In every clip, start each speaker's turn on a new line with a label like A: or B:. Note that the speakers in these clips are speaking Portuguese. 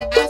A: you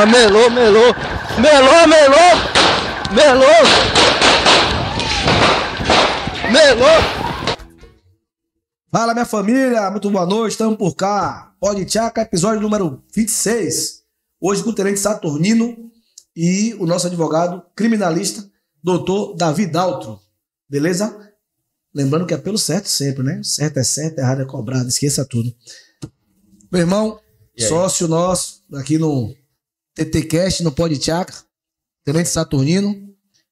A: Porra, melou, melou. Melou, melou.
B: Melou. Melou. Fala, minha família. Muito boa noite. Estamos por cá. Pode Tchaca, episódio número 26. Hoje com o Terente Saturnino e o nosso advogado criminalista, doutor Davi Daltro. Beleza? Lembrando que é pelo certo sempre, né? Certo é certo, errado é cobrado, esqueça tudo. Meu irmão, sócio nosso, aqui no TTcast no Pod Tchaca, Tenente Saturnino.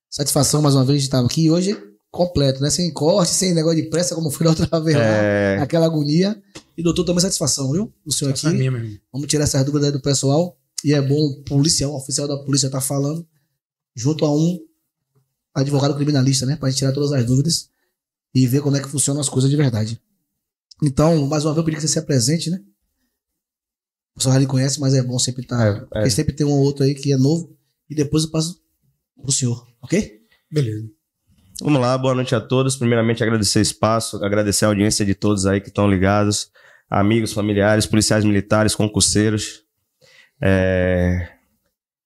B: Satisfação mais uma vez de estar aqui hoje completo, né? Sem corte, sem negócio de pressa, como foi da outra vez é... lá, aquela agonia. E doutor, também satisfação, viu? O senhor aqui. Minha, Vamos tirar essas dúvidas aí do pessoal. E é bom o policial, o oficial da polícia tá falando, junto a um advogado criminalista, né? Pra gente tirar todas as dúvidas e ver como é que funcionam as coisas de verdade. Então, mais uma vez, eu pedi que você se apresente, né? senhor já lhe conhece, mas é bom sempre estar. Tá, é, é. sempre tem um outro aí que é novo. E depois eu passo pro senhor, ok? Beleza.
C: Vamos lá, boa noite a todos. Primeiramente, agradecer o espaço, agradecer a audiência de todos aí que estão ligados. Amigos, familiares, policiais militares, concurseiros. É...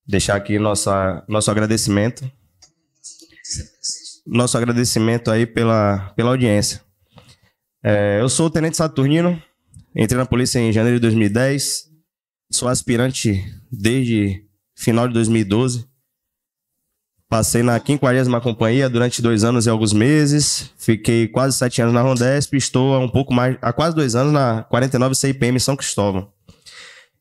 C: Deixar aqui nossa, nosso agradecimento. Nosso agradecimento aí pela, pela audiência. É, eu sou o Tenente Saturnino, entrei na polícia em janeiro de 2010. Sou aspirante desde final de 2012. Passei na 50 companhia durante dois anos e alguns meses. Fiquei quase sete anos na Rondesp. Estou há um pouco mais, há quase dois anos na 49 CIPM São Cristóvão.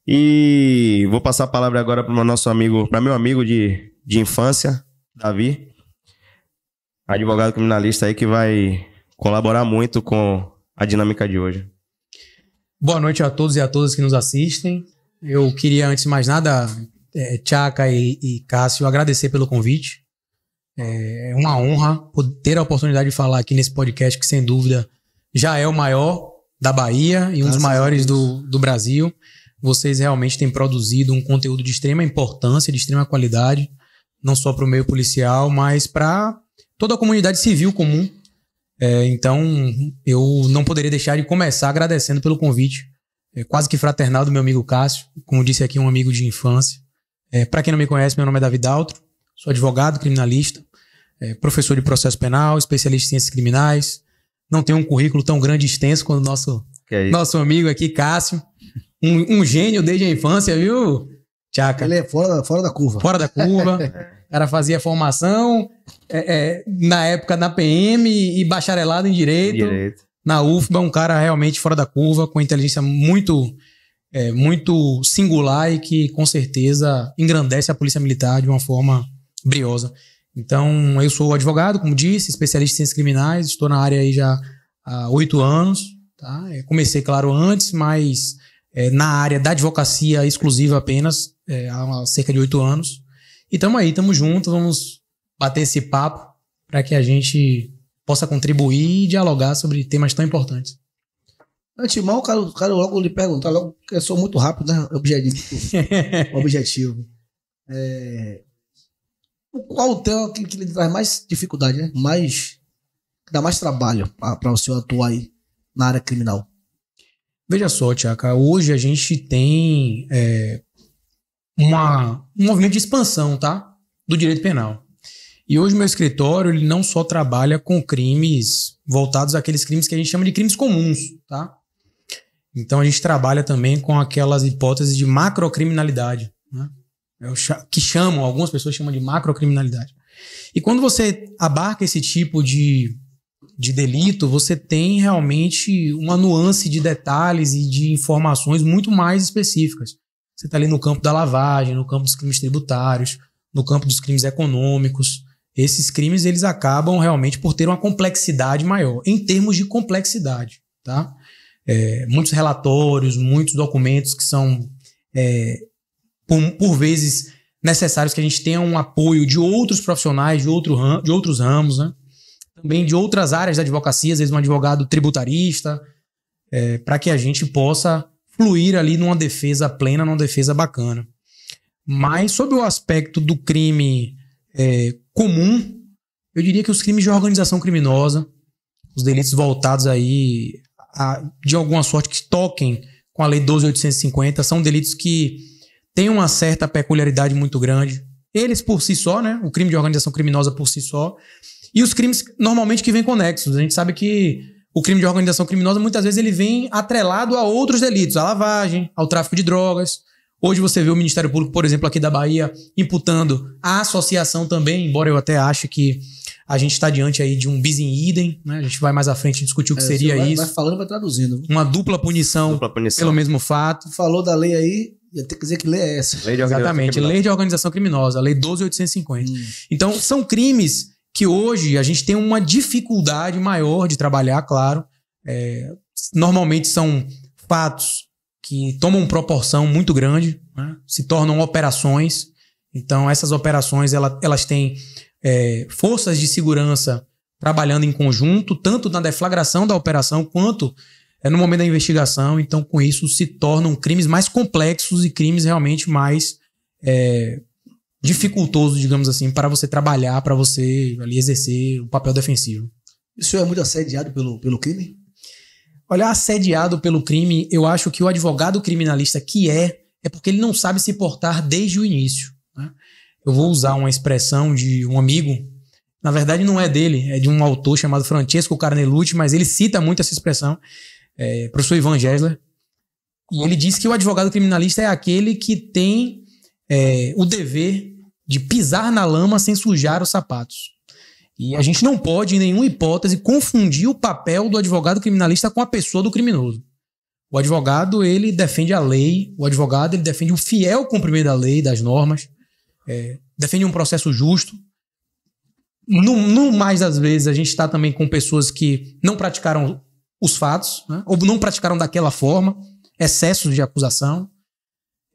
C: E vou passar a palavra agora para o nosso amigo, para meu amigo de, de infância, Davi, advogado criminalista aí que vai colaborar muito com a dinâmica de hoje.
D: Boa noite a todos e a todas que nos assistem. Eu queria, antes de mais nada, é, e, e Cássio, agradecer pelo convite. É, é uma honra ter a oportunidade de falar aqui nesse podcast, que sem dúvida já é o maior da Bahia e um dos maiores do, do Brasil. Vocês realmente têm produzido um conteúdo de extrema importância, de extrema qualidade, não só para o meio policial, mas para toda a comunidade civil comum. É, então, eu não poderia deixar de começar agradecendo pelo convite é, quase que fraternal do meu amigo Cássio, como disse aqui, um amigo de infância. É, Para quem não me conhece, meu nome é David Altro, sou advogado criminalista, é, professor de processo penal, especialista em ciências criminais. Não tenho um currículo tão grande e extenso quanto o nosso, é nosso amigo aqui, Cássio. Um, um, gênio desde a infância, viu, Tchaca? Ele é fora, fora da curva. Fora da curva. O cara fazia formação, é, é, na época na PM e bacharelado em Direito. Direito na UFBA, um cara realmente fora da curva, com inteligência muito é, muito singular e que com certeza engrandece a Polícia Militar de uma forma briosa. Então, eu sou advogado, como disse, especialista em ciências criminais, estou na área aí já há oito anos. Tá? É, comecei, claro, antes, mas é, na área da advocacia exclusiva apenas, é, há cerca de oito anos. E estamos aí, estamos juntos, vamos bater esse papo para que a gente possa contribuir e dialogar sobre temas tão importantes.
B: Antimão, o cara, cara logo lhe perguntar, logo, eu sou muito rápido, né? Objetivo. objetivo. É... Qual o tema que, que lhe traz mais dificuldade, né? Mais. que dá mais trabalho para o senhor atuar aí na área criminal? Veja só, Tiaca, hoje a gente tem
D: é, uma, um movimento de expansão, tá? Do direito penal. E hoje meu escritório ele não só trabalha com crimes voltados àqueles crimes que a gente chama de crimes comuns, tá? Então a gente trabalha também com aquelas hipóteses de macrocriminalidade, né? É que chamam, algumas pessoas chamam de macrocriminalidade. E quando você abarca esse tipo de, de delito, você tem realmente uma nuance de detalhes e de informações muito mais específicas. Você está ali no campo da lavagem, no campo dos crimes tributários, no campo dos crimes econômicos, esses crimes eles acabam realmente por ter uma complexidade maior, em termos de complexidade, tá? É, muitos relatórios, muitos documentos que são, é, por, por, vezes, necessários que a gente tenha um apoio de outros profissionais, de, outro ram, de outros ramos, né? Também de outras áreas da advocacia, às vezes um advogado tributarista, é, para que a gente possa fluir ali numa defesa plena, numa defesa bacana. Mas sobre o aspecto do crime é, comum, eu diria que os crimes de organização criminosa, os delitos voltados aí, a, de alguma sorte, que toquem com a Lei 12.850, são delitos que têm uma certa peculiaridade muito grande. Eles por si só, né? O crime de organização criminosa por si só. E os crimes normalmente que vêm conexos. A gente sabe que o crime de organização criminosa muitas vezes ele vem atrelado a outros delitos, à lavagem, ao tráfico de drogas. Hoje você vê o Ministério Público, por exemplo, aqui da Bahia, imputando a associação também, embora eu até ache que a gente está diante aí de um bis in idem, né? A gente vai mais à frente discutir o que é, seria vai, isso. Vai
B: falando, vai traduzindo.
D: Uma dupla punição, dupla punição, pelo mesmo fato.
B: Falou da lei
D: aí, ia ter que dizer que lei é essa. Lei Exatamente, lei de organização criminosa, lei 12850. Hum. Então, são crimes que hoje a gente tem uma dificuldade maior de trabalhar, claro. É, normalmente são fatos que tomam proporção muito grande, né? se tornam operações. Então, essas operações ela, elas têm é, forças de segurança trabalhando em conjunto, tanto na deflagração da operação quanto é, no momento da investigação. Então, com isso, se tornam crimes mais complexos e crimes realmente mais é, dificultosos, digamos assim, para você trabalhar, para você ali exercer o papel defensivo.
B: O senhor é muito assediado pelo, pelo crime?
D: Olha, assediado pelo crime, eu acho que o advogado criminalista que é, é porque ele não sabe se portar desde o início. Né? Eu vou usar uma expressão de um amigo, na verdade não é dele, é de um autor chamado Francesco Carnelucci, mas ele cita muito essa expressão, é, professor Ivan Gessler, e ele diz que o advogado criminalista é aquele que tem é, o dever de pisar na lama sem sujar os sapatos. E a gente não pode, em nenhuma hipótese, confundir o papel do advogado criminalista com a pessoa do criminoso. O advogado, ele defende a lei, o advogado, ele defende o fiel cumprimento da lei, das normas, é, defende um processo justo. No, no mais das vezes, a gente está também com pessoas que não praticaram os fatos, né? ou não praticaram daquela forma, excessos de acusação.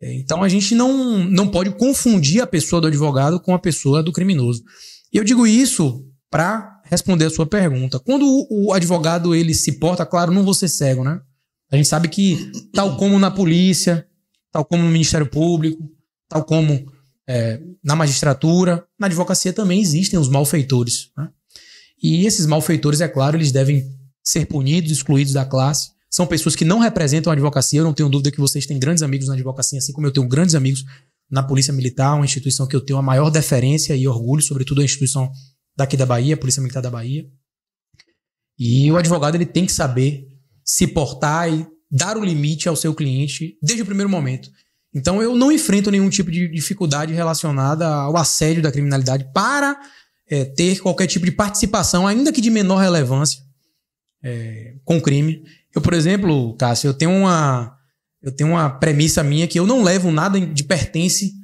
D: É, então a gente não, não pode confundir a pessoa do advogado com a pessoa do criminoso. E eu digo isso para responder a sua pergunta. Quando o, advogado ele se porta, claro, não vou ser cego, né? A gente sabe que, tal como na polícia, tal como no Ministério Público, tal como é, na magistratura, na advocacia também existem os malfeitores. Né? E esses malfeitores, é claro, eles devem ser punidos, excluídos da classe. São pessoas que não representam a advocacia. Eu não tenho dúvida que vocês têm grandes amigos na advocacia, assim como eu tenho grandes amigos na Polícia Militar, uma instituição que eu tenho a maior deferência e orgulho, sobretudo a instituição daqui da Bahia, Polícia Militar da Bahia. E o advogado ele tem que saber se portar e dar o limite ao seu cliente desde o primeiro momento. Então eu não enfrento nenhum tipo de dificuldade relacionada ao assédio da criminalidade para é, ter qualquer tipo de participação, ainda que de menor relevância, é, com o crime. Eu, por exemplo, Cássio, eu tenho uma eu tenho uma premissa minha que eu não levo nada de pertence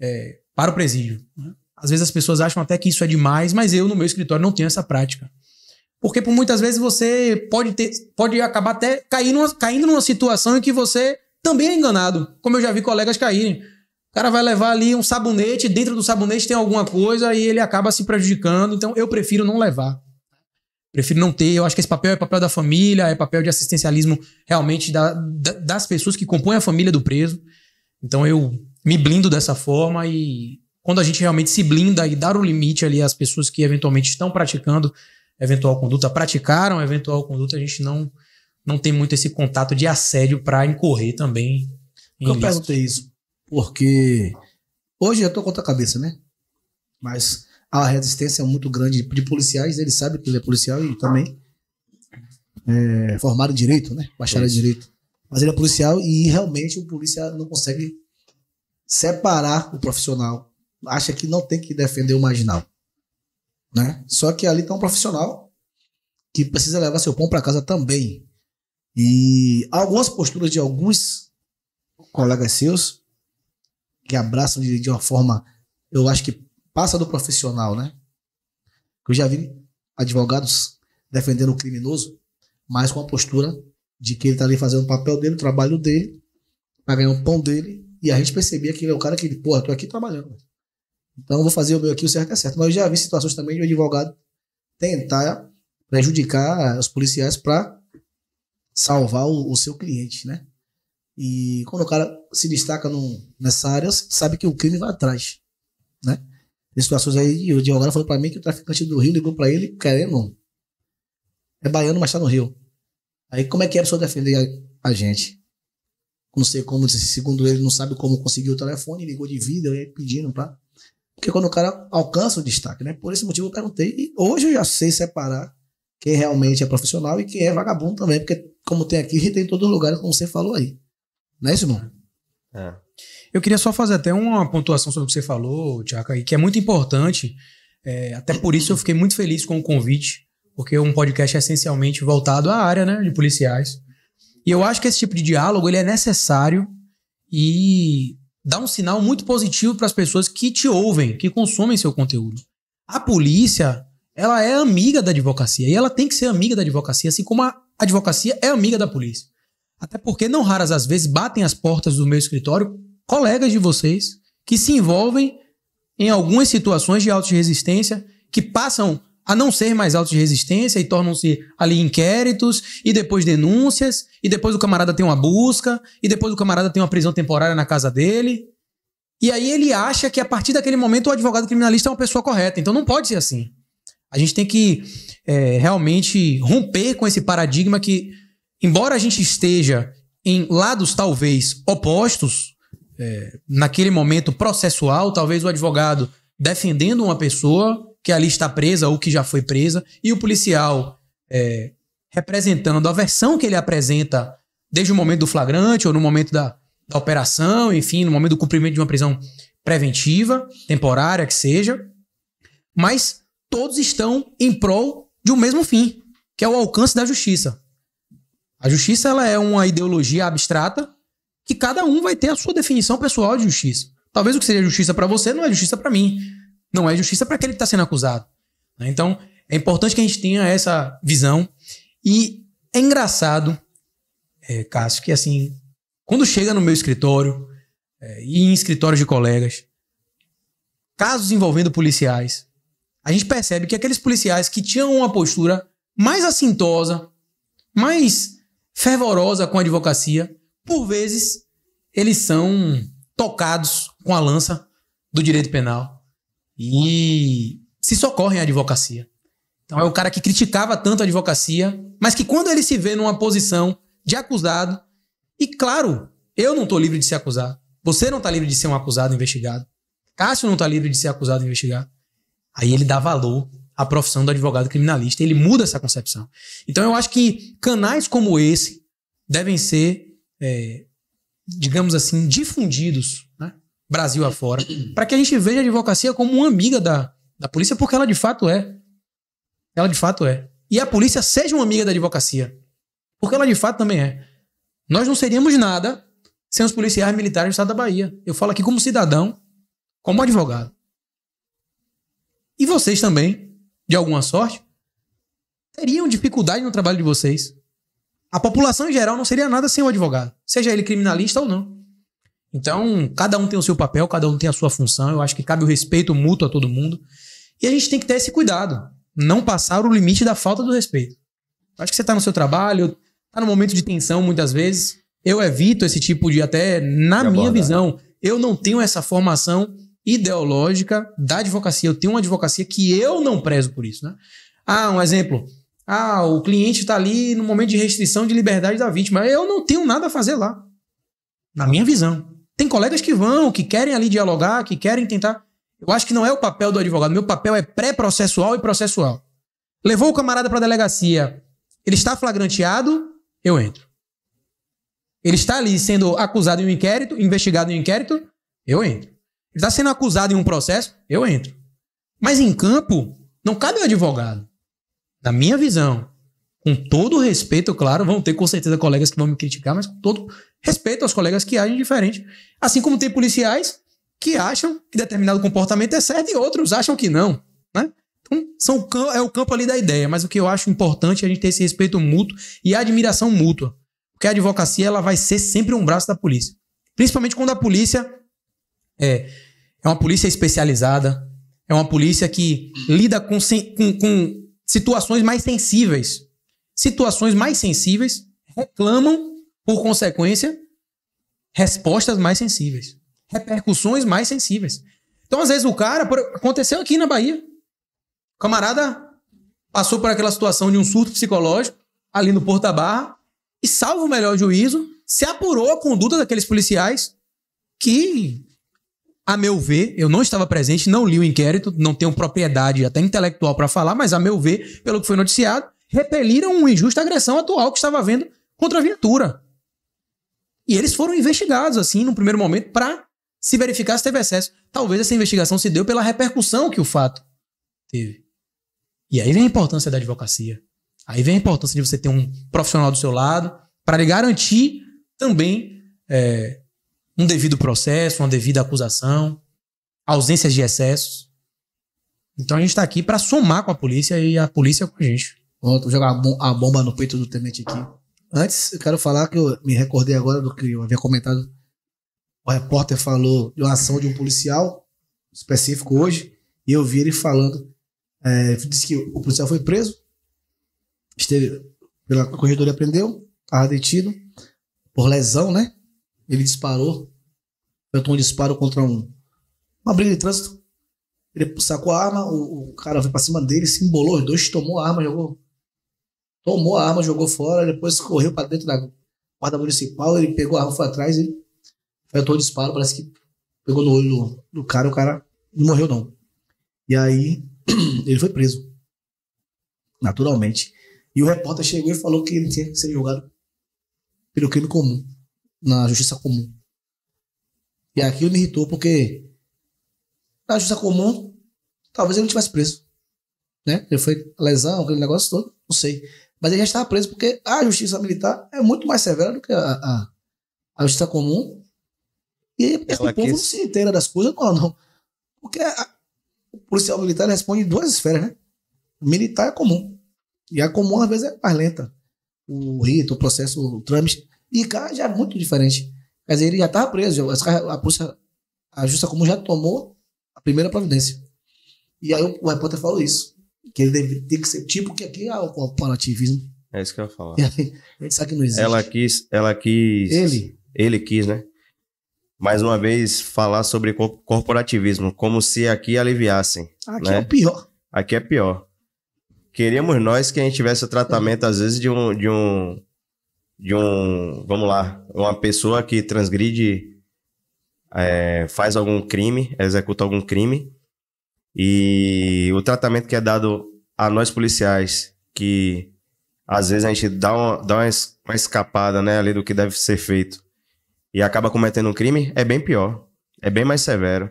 D: é, para o presídio. Né? Às vezes as pessoas acham até que isso é demais, mas eu no meu escritório não tenho essa prática. Porque por muitas vezes você pode ter, pode acabar até caindo, numa, caindo numa situação em que você também é enganado, como eu já vi colegas caírem. O cara vai levar ali um sabonete, dentro do sabonete tem alguma coisa e ele acaba se prejudicando. Então eu prefiro não levar. Prefiro não ter. Eu acho que esse papel é papel da família, é papel de assistencialismo realmente da, da, das pessoas que compõem a família do preso. Então eu me blindo dessa forma e quando a gente realmente se blinda e dar o limite ali às pessoas que eventualmente estão praticando eventual conduta, praticaram eventual conduta, a gente não, não tem muito esse contato de assédio para incorrer também. eu ilícitos. perguntei
B: isso porque hoje eu tô contra a cabeça, né? Mas a resistência é muito grande de policiais, eles sabem que ele é policial e também é, formado em direito, né? Bacharel em direito. Mas ele é policial e realmente o policial não consegue separar o profissional acha que não tem que defender o marginal. Né? Só que ali está um profissional que precisa levar seu pão para casa também. E algumas posturas de alguns colegas seus que abraçam de, de uma forma, eu acho que passa do profissional, né? Eu já vi advogados defendendo o criminoso, mas com a postura de que ele está ali fazendo o papel dele, o trabalho dele, para ganhar o pão dele, e a gente percebia que ele é o cara que, porra, tô aqui trabalhando. Então, vou fazer o meu aqui, o certo é certo. Mas eu já vi situações também de um advogado tentar prejudicar os policiais para salvar o, o, seu cliente, né? E quando o cara se destaca no, nessa área, sabe que o crime vai atrás, né? Tem situações aí, o advogado falou para mim que o traficante do Rio ligou para ele querendo. É baiano, mas tá no Rio. Aí como é que é a pessoa defender a, a gente? Não sei como, segundo ele, não sabe como conseguiu o telefone, ligou de vida, pedindo para porque quando o cara alcança o destaque, né? Por esse motivo eu perguntei. E hoje eu já sei separar quem realmente é profissional e quem é vagabundo também. Porque, como tem aqui, tem em os lugares como você falou aí. Não é isso, irmão?
A: É.
D: Eu queria só fazer até uma pontuação sobre o que você falou, Tiago, que é muito importante. É, até por isso eu fiquei muito feliz com o convite, porque é um podcast é essencialmente voltado à área né, de policiais. E eu acho que esse tipo de diálogo ele é necessário e dá um sinal muito positivo para as pessoas que te ouvem, que consomem seu conteúdo. A polícia, ela é amiga da advocacia e ela tem que ser amiga da advocacia, assim como a advocacia é amiga da polícia. Até porque não raras às vezes batem as portas do meu escritório colegas de vocês que se envolvem em algumas situações de auto resistência, que passam a não ser mais autos de resistência e tornam-se ali inquéritos e depois denúncias e depois o camarada tem uma busca e depois o camarada tem uma prisão temporária na casa dele. E aí ele acha que a partir daquele momento o advogado criminalista é uma pessoa correta. Então não pode ser assim. A gente tem que é, realmente romper com esse paradigma que, embora a gente esteja em lados talvez opostos, é, naquele momento processual, talvez o advogado defendendo uma pessoa que ali está presa ou que já foi presa, e o policial é, representando a versão que ele apresenta desde o momento do flagrante ou no momento da, da operação, enfim, no momento do cumprimento de uma prisão preventiva, temporária que seja, mas todos estão em prol de um mesmo fim, que é o alcance da justiça. A justiça ela é uma ideologia abstrata que cada um vai ter a sua definição pessoal de justiça. Talvez o que seja justiça para você não é justiça para mim não é justiça para aquele que está sendo acusado. Né? Então, é importante que a gente tenha essa visão. E é engraçado, é, Cássio, que assim, quando chega no meu escritório é, e em escritórios de colegas, casos envolvendo policiais, a gente percebe que aqueles policiais que tinham uma postura mais assintosa, mais fervorosa com a advocacia, por vezes eles são tocados com a lança do direito penal e se socorrem à advocacia. Então é o cara que criticava tanto a advocacia, mas que quando ele se vê numa posição de acusado, e claro, eu não estou livre de ser acusado, você não está livre de ser um acusado investigado, Cássio não está livre de ser acusado investigado. Aí ele dá valor à profissão do advogado criminalista, ele muda essa concepção. Então eu acho que canais como esse devem ser, é, digamos assim, difundidos, né? Brasil afora, para que a gente veja a advocacia como uma amiga da, da polícia, porque ela de fato é. Ela de fato é. E a polícia seja uma amiga da advocacia, porque ela de fato também é. Nós não seríamos nada sem os policiais militares do estado da Bahia. Eu falo aqui como cidadão, como advogado. E vocês também, de alguma sorte, teriam dificuldade no trabalho de vocês. A população em geral não seria nada sem o advogado, seja ele criminalista ou não. Então, cada um tem o seu papel, cada um tem a sua função. Eu acho que cabe o respeito mútuo a todo mundo. E a gente tem que ter esse cuidado. Não passar o limite da falta do respeito. Eu acho que você está no seu trabalho, está no momento de tensão muitas vezes. Eu evito esse tipo de, até na de minha visão, eu não tenho essa formação ideológica da advocacia. Eu tenho uma advocacia que eu não prezo por isso. Né? Ah, um exemplo. Ah, o cliente está ali no momento de restrição de liberdade da vítima. Eu não tenho nada a fazer lá. Na minha visão. Tem colegas que vão, que querem ali dialogar, que querem tentar. Eu acho que não é o papel do advogado. Meu papel é pré-processual e processual. Levou o camarada para a delegacia. Ele está flagranteado, eu entro. Ele está ali sendo acusado em um inquérito, investigado em um inquérito, eu entro. Ele está sendo acusado em um processo, eu entro. Mas em campo, não cabe ao advogado. Na minha visão, com todo respeito, claro, vão ter com certeza colegas que vão me criticar, mas com todo, respeito aos colegas que agem diferente. Assim como tem policiais que acham que determinado comportamento é certo e outros acham que não. Né? Então, são, é o campo ali da ideia, mas o que eu acho importante é a gente ter esse respeito mútuo e a admiração mútua. Porque a advocacia ela vai ser sempre um braço da polícia. Principalmente quando a polícia é, é uma polícia especializada, é uma polícia que lida com, com, com situações mais sensíveis. Situações mais sensíveis reclamam por consequência, respostas mais sensíveis, repercussões mais sensíveis. Então, às vezes, o cara. Aconteceu aqui na Bahia. O camarada passou por aquela situação de um surto psicológico, ali no Porta Barra, e, salvo o melhor juízo, se apurou a conduta daqueles policiais que, a meu ver, eu não estava presente, não li o inquérito, não tenho propriedade até intelectual para falar, mas, a meu ver, pelo que foi noticiado, repeliram uma injusta agressão atual que estava havendo contra a viatura. E eles foram investigados, assim, no primeiro momento, para se verificar se teve excesso. Talvez essa investigação se deu pela repercussão que o fato teve. E aí vem a importância da advocacia. Aí vem a importância de você ter um profissional do seu lado para lhe garantir também é, um devido processo, uma devida acusação, ausências de excessos. Então a gente está aqui
B: para somar com a polícia e a polícia com a gente. Vou jogar a bomba no peito do tenente aqui. Antes, eu quero falar que eu me recordei agora do que eu havia comentado. O repórter falou de uma ação de um policial específico hoje, e eu vi ele falando. É, disse que o policial foi preso, esteve pela corredoria, aprendeu, estava detido por lesão, né? Ele disparou, tentou um disparo contra um, uma briga de trânsito. Ele sacou a arma, o, o cara veio para cima dele, se embolou, os dois tomou a arma, jogou tomou a arma, jogou fora, depois correu para dentro da guarda municipal, ele pegou a arma, foi atrás e apertou todo disparo, parece que pegou no olho do, do cara, o cara não morreu não. E aí ele foi preso, naturalmente. E o repórter chegou e falou que ele tinha que ser julgado pelo crime comum, na justiça comum. E aquilo me irritou porque na justiça comum, talvez ele não tivesse preso. Né? Ele foi lesão, aquele negócio todo, não sei. Mas ele já estava preso porque a justiça militar é muito mais severa do que a, a, a justiça comum. E esse povo quis... não se inteira das coisas, não, não. Porque a, o policial militar responde em duas esferas, né? militar é comum. E a comum, às vezes, é mais lenta. O rito, o processo, o trâmite. E cá já é muito diferente. Quer dizer, ele já estava preso. Já, a, polícia, a justiça comum já tomou a primeira providência. E aí o repórter falou isso. Que ele deve ter que ser tipo que aqui é o corporativismo. É isso que eu ia falar. a gente sabe que não existe. Ela
C: quis, ela quis. Ele? Ele quis, né? Mais uma vez, falar sobre corporativismo, como se aqui aliviassem. Aqui né? é o pior. Aqui é pior. Queríamos nós que a gente tivesse o tratamento, às vezes, de um, de um. De um. Vamos lá. Uma pessoa que transgride. É, faz algum crime, executa algum crime e o tratamento que é dado a nós policiais, que às vezes a gente dá uma, dá uma, escapada né, ali do que deve ser feito e acaba cometendo um crime, é bem pior. É bem mais severo.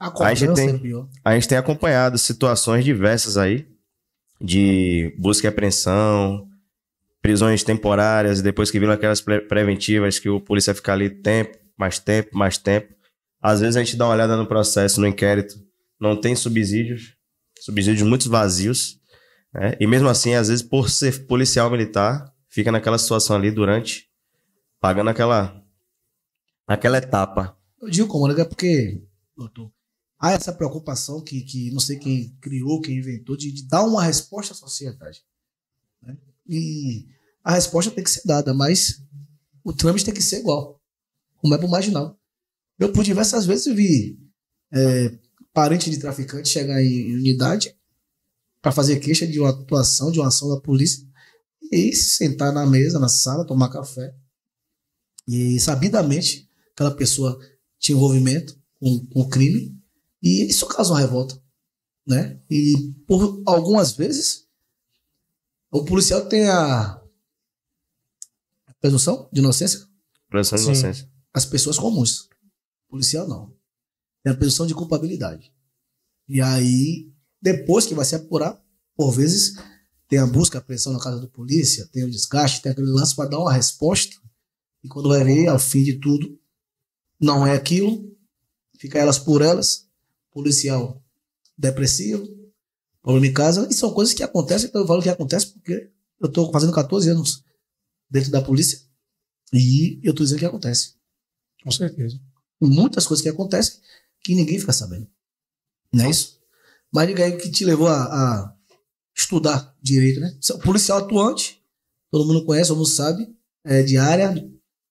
C: A, a, gente é tem, a gente tem acompanhado situações diversas aí de busca e apreensão, prisões temporárias, depois que viram aquelas preventivas que o polícia fica ali tempo, mais tempo, mais tempo. Às vezes a gente dá uma olhada no processo, no inquérito, não tem subsídios, subsídios muito vazios. Né? E mesmo assim, às vezes, por ser policial militar, fica naquela situação ali durante, pagando aquela, aquela etapa.
B: Eu digo, comandante, é porque, doutor, há essa preocupação que, que não sei quem criou, quem inventou, de, de dar uma resposta à sociedade. Né? E a resposta tem que ser dada, mas o trâmite tem que ser igual, como é para o marginal. Eu, por diversas vezes, vi é, parente de traficante chegar em unidade para fazer queixa de uma atuação, de uma ação da polícia e se sentar na mesa, na sala, tomar café. E sabidamente aquela pessoa tinha envolvimento com, com crime e isso causa uma revolta, né? E por algumas vezes o policial tem a presunção de inocência?
C: Presunção de inocência.
B: As pessoas comuns. O policial não. É a presunção de culpabilidade. E aí, depois que vai se apurar, por vezes tem a busca, a pressão na casa do polícia, tem o desgaste, tem aquele lance para dar uma resposta. E quando vai ver, ao fim de tudo, não é aquilo. Fica elas por elas. Policial depressivo, problema em casa. E são coisas que acontecem, então eu falo que acontece porque eu estou fazendo 14 anos dentro da polícia e eu estou dizendo que acontece. Com certeza. Muitas coisas que acontecem que ninguém fica sabendo. Não é isso? Mas diga aí o que te levou a, a, estudar direito, né? Você é um policial atuante, todo mundo conhece, todo mundo sabe, é diária,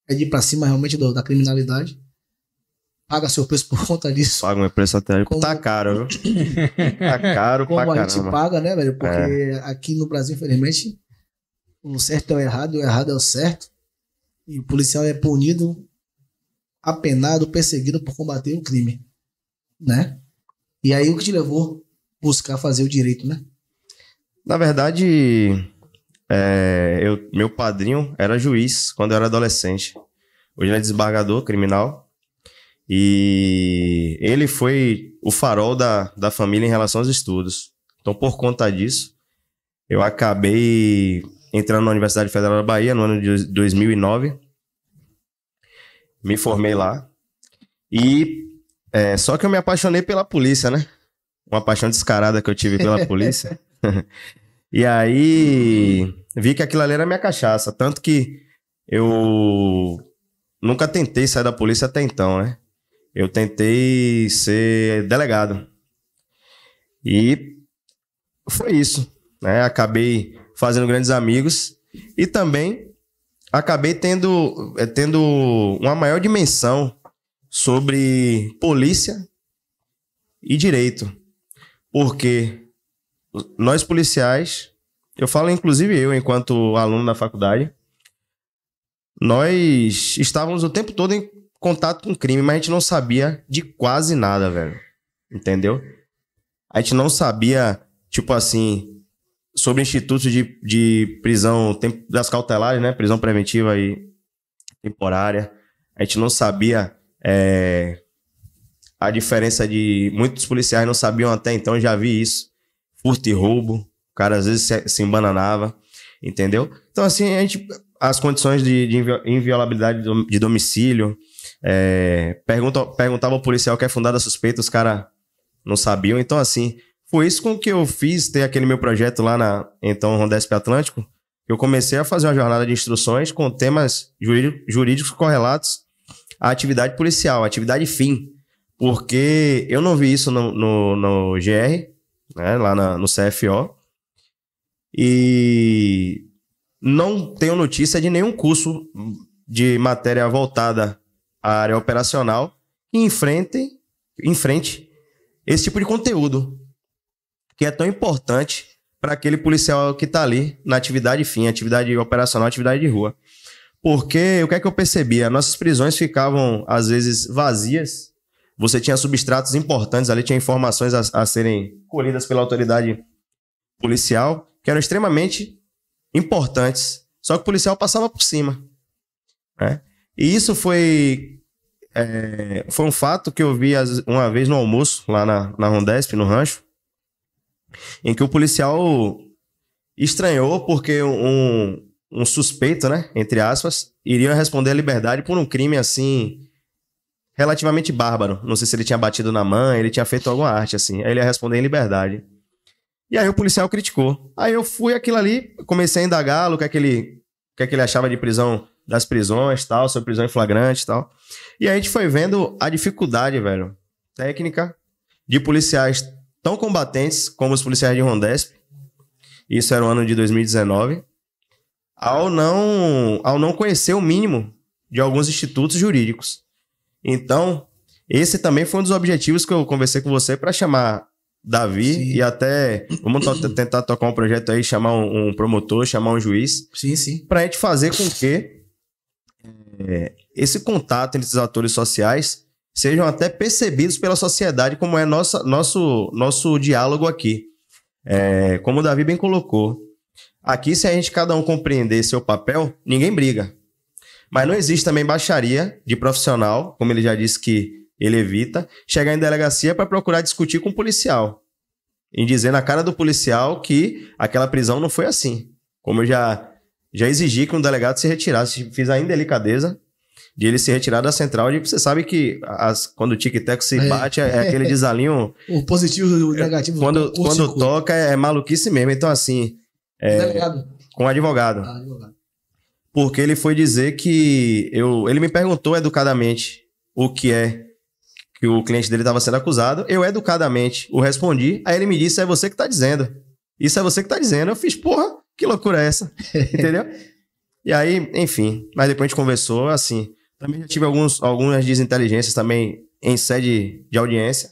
B: é de ir pra cima realmente do, da criminalidade. Paga seu preço por conta
C: disso. Paga meu preço até como, tá caro,
B: viu?
C: tá caro como pra a gente paga,
B: né, velho? É. Porque é. aqui no Brasil, infelizmente, o certo é o errado, o errado é o certo. E o policial é punido, apenado, perseguido por combater o crime né? E aí o que te levou a buscar fazer o direito, né?
C: Na verdade, é, eu, meu padrinho era juiz quando eu era adolescente. Hoje ele é desembargador criminal. E ele foi o farol da, da família em relação aos estudos. Então, por conta disso, eu acabei entrando na Universidade Federal da Bahia no ano de 2009. Me formei lá. E é, só que eu me apaixonei pela polícia, né? Uma paixão descarada que eu tive pela polícia. e aí vi que aquilo ali era minha cachaça. Tanto que eu nunca tentei sair da polícia até então, né? Eu tentei ser delegado. E foi isso. Né? Acabei fazendo grandes amigos e também acabei tendo, eh, tendo uma maior dimensão sobre polícia e direito. Porque nós policiais, eu falo inclusive eu enquanto aluno da faculdade, nós estávamos o tempo todo em contato com crime, mas a gente não sabia de quase nada, velho. Entendeu? A gente não sabia, tipo assim, sobre institutos de, de prisão das cautelares, né? Prisão preventiva e temporária. A gente não sabia é, a diferença de muitos policiais não sabiam até então, já vi isso. Furto e roubo, o cara às vezes se, se embananava, entendeu? Então, assim, a gente, as condições de, de inviolabilidade de domicílio, é, pergunta, perguntava ao policial que é fundada suspeita, os caras não sabiam. Então, assim, foi isso com que eu fiz ter aquele meu projeto lá na então Rondesp Atlântico. Eu comecei a fazer uma jornada de instruções com temas jurídicos correlatos a atividade policial, a atividade fim. Porque eu não vi isso no, no, no GR, né, lá na, no CFO. E não tenho notícia de nenhum curso de matéria voltada à área operacional que enfrente, enfrente esse tipo de conteúdo, que é tão importante para aquele policial que está ali na atividade fim, atividade operacional, atividade de rua. Porque o que é que eu percebia? Nossas prisões ficavam, às vezes, vazias. Você tinha substratos importantes ali, tinha informações a, a serem colhidas pela autoridade policial, que eram extremamente importantes. Só que o policial passava por cima. Né? E isso foi, é, foi um fato que eu vi uma vez no almoço, lá na, na Rondesp, no rancho, em que o policial estranhou porque um, um suspeito, né, entre aspas, iria responder à liberdade por um crime assim relativamente bárbaro. Não sei se ele tinha batido na mãe, ele tinha feito alguma arte assim. Aí ele ia responder em liberdade. E aí o policial criticou. Aí eu fui aquilo ali, comecei a indagá-lo, o que é que ele, o que é que ele achava de prisão, das prisões, tal, sobre prisão em flagrante, tal. E a gente foi vendo a dificuldade, velho, técnica de policiais tão combatentes como os policiais de Rondesp. Isso era o ano de 2019 ao não, ao não conhecer o mínimo de alguns institutos jurídicos. Então, esse também foi um dos objetivos que eu conversei com você para chamar Davi sim. e até vamos to tentar tocar um projeto aí, chamar um, um promotor, chamar um juiz. Sim, sim. Para a gente fazer com que é, esse contato entre os atores sociais sejam até percebidos pela sociedade, como é nossa, nosso, nosso diálogo aqui. É, como o Davi bem colocou, Aqui, se a gente cada um compreender seu papel, ninguém briga. Mas não existe também baixaria de profissional, como ele já disse que ele evita, chegar em delegacia para procurar discutir com o policial. Em dizer na cara do policial que aquela prisão não foi assim. Como eu já, já exigi que um delegado se retirasse, fiz a indelicadeza de ele se retirar da central. De, você sabe que as, quando o tic-tac se é. bate, é, é, aquele desalinho.
B: O positivo e o negativo. Quando, quando
C: toca, é maluquice mesmo. Então, assim, é, é Com advogado. Ah, advogado. Porque ele foi dizer que. Eu, ele me perguntou educadamente o que é que o cliente dele estava sendo acusado. Eu educadamente o respondi. Aí ele me disse: é você que está dizendo. Isso é você que está dizendo. Eu fiz, porra, que loucura é essa? Entendeu? E aí, enfim. Mas depois a gente conversou, assim. Também já tive alguns, algumas desinteligências também em sede de audiência.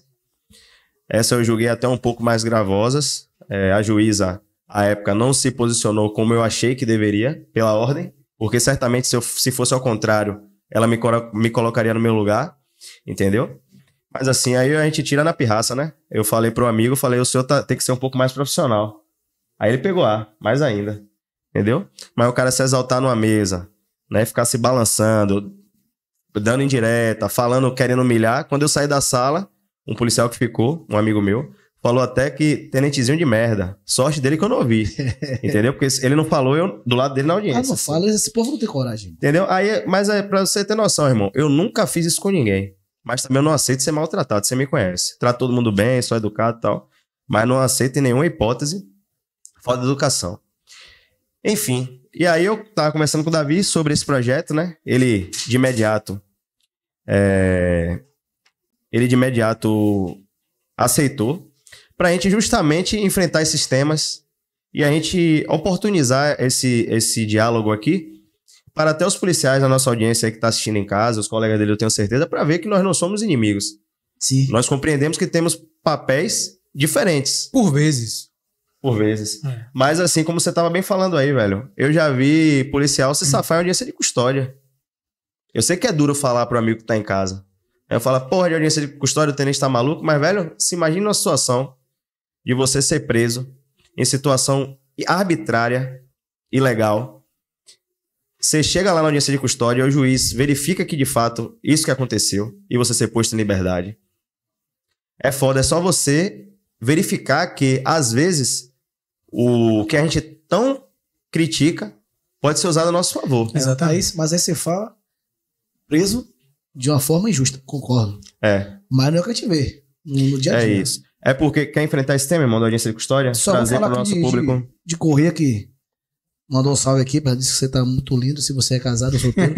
C: Essa eu julguei até um pouco mais gravosas. É, a juíza a época não se posicionou como eu achei que deveria, pela ordem, porque certamente se, eu, se fosse ao contrário, ela me, me colocaria no meu lugar, entendeu? Mas assim, aí a gente tira na pirraça, né? Eu falei pro amigo, falei, o senhor tá, tem que ser um pouco mais profissional. Aí ele pegou a, ah, mais ainda, entendeu? Mas o cara se exaltar numa mesa, né? Ficar se balançando, dando indireta, falando, querendo humilhar. Quando eu saí da sala, um policial que ficou, um amigo meu, falou até que tenentezinho de merda. Sorte dele que eu não ouvi. entendeu? Porque ele não falou, eu do lado dele na audiência. Ah, não
B: fala, esse povo não tem coragem.
C: Entendeu? Aí, mas aí, é pra você ter noção, irmão, eu nunca fiz isso com ninguém. Mas também eu não aceito ser maltratado, você me conhece. trata todo mundo bem, sou educado e tal. Mas não aceito em nenhuma hipótese falta educação. Enfim, e aí eu tava conversando com o Davi sobre esse projeto, né? Ele, de imediato, é... ele de imediato aceitou para a gente justamente enfrentar esses temas e a gente oportunizar esse, esse diálogo aqui para até os policiais da nossa audiência que está assistindo em casa, os colegas dele, eu tenho certeza, para ver que nós não somos inimigos. Sim. Nós compreendemos que temos papéis diferentes. Por vezes. Por vezes. É. Mas assim, como você estava bem falando aí, velho, eu já vi policial se hum. safar em audiência de custódia. Eu sei que é duro falar para o amigo que está em casa. Aí eu falo, porra, de audiência de custódia, o tenente está maluco, mas, velho, se imagina uma situação de você ser preso em situação arbitrária, ilegal. Você chega lá na audiência de custódia, o juiz verifica que de fato isso que aconteceu e você ser posto em liberdade. É foda, é só você verificar que às
B: vezes o que a gente tão critica pode ser usado a nosso favor. Exatamente. É mas aí você fala preso de uma forma injusta, concordo. É. Mas não é o que a gente vê no dia a é dia. É isso.
C: É porque quer enfrentar esse tema, irmão, da audiência de custódia? Só Trazer para o nosso de, público. De,
B: de correr aqui. Mandou um salve aqui, para dizer que você tá muito lindo, se você é casado ou solteiro.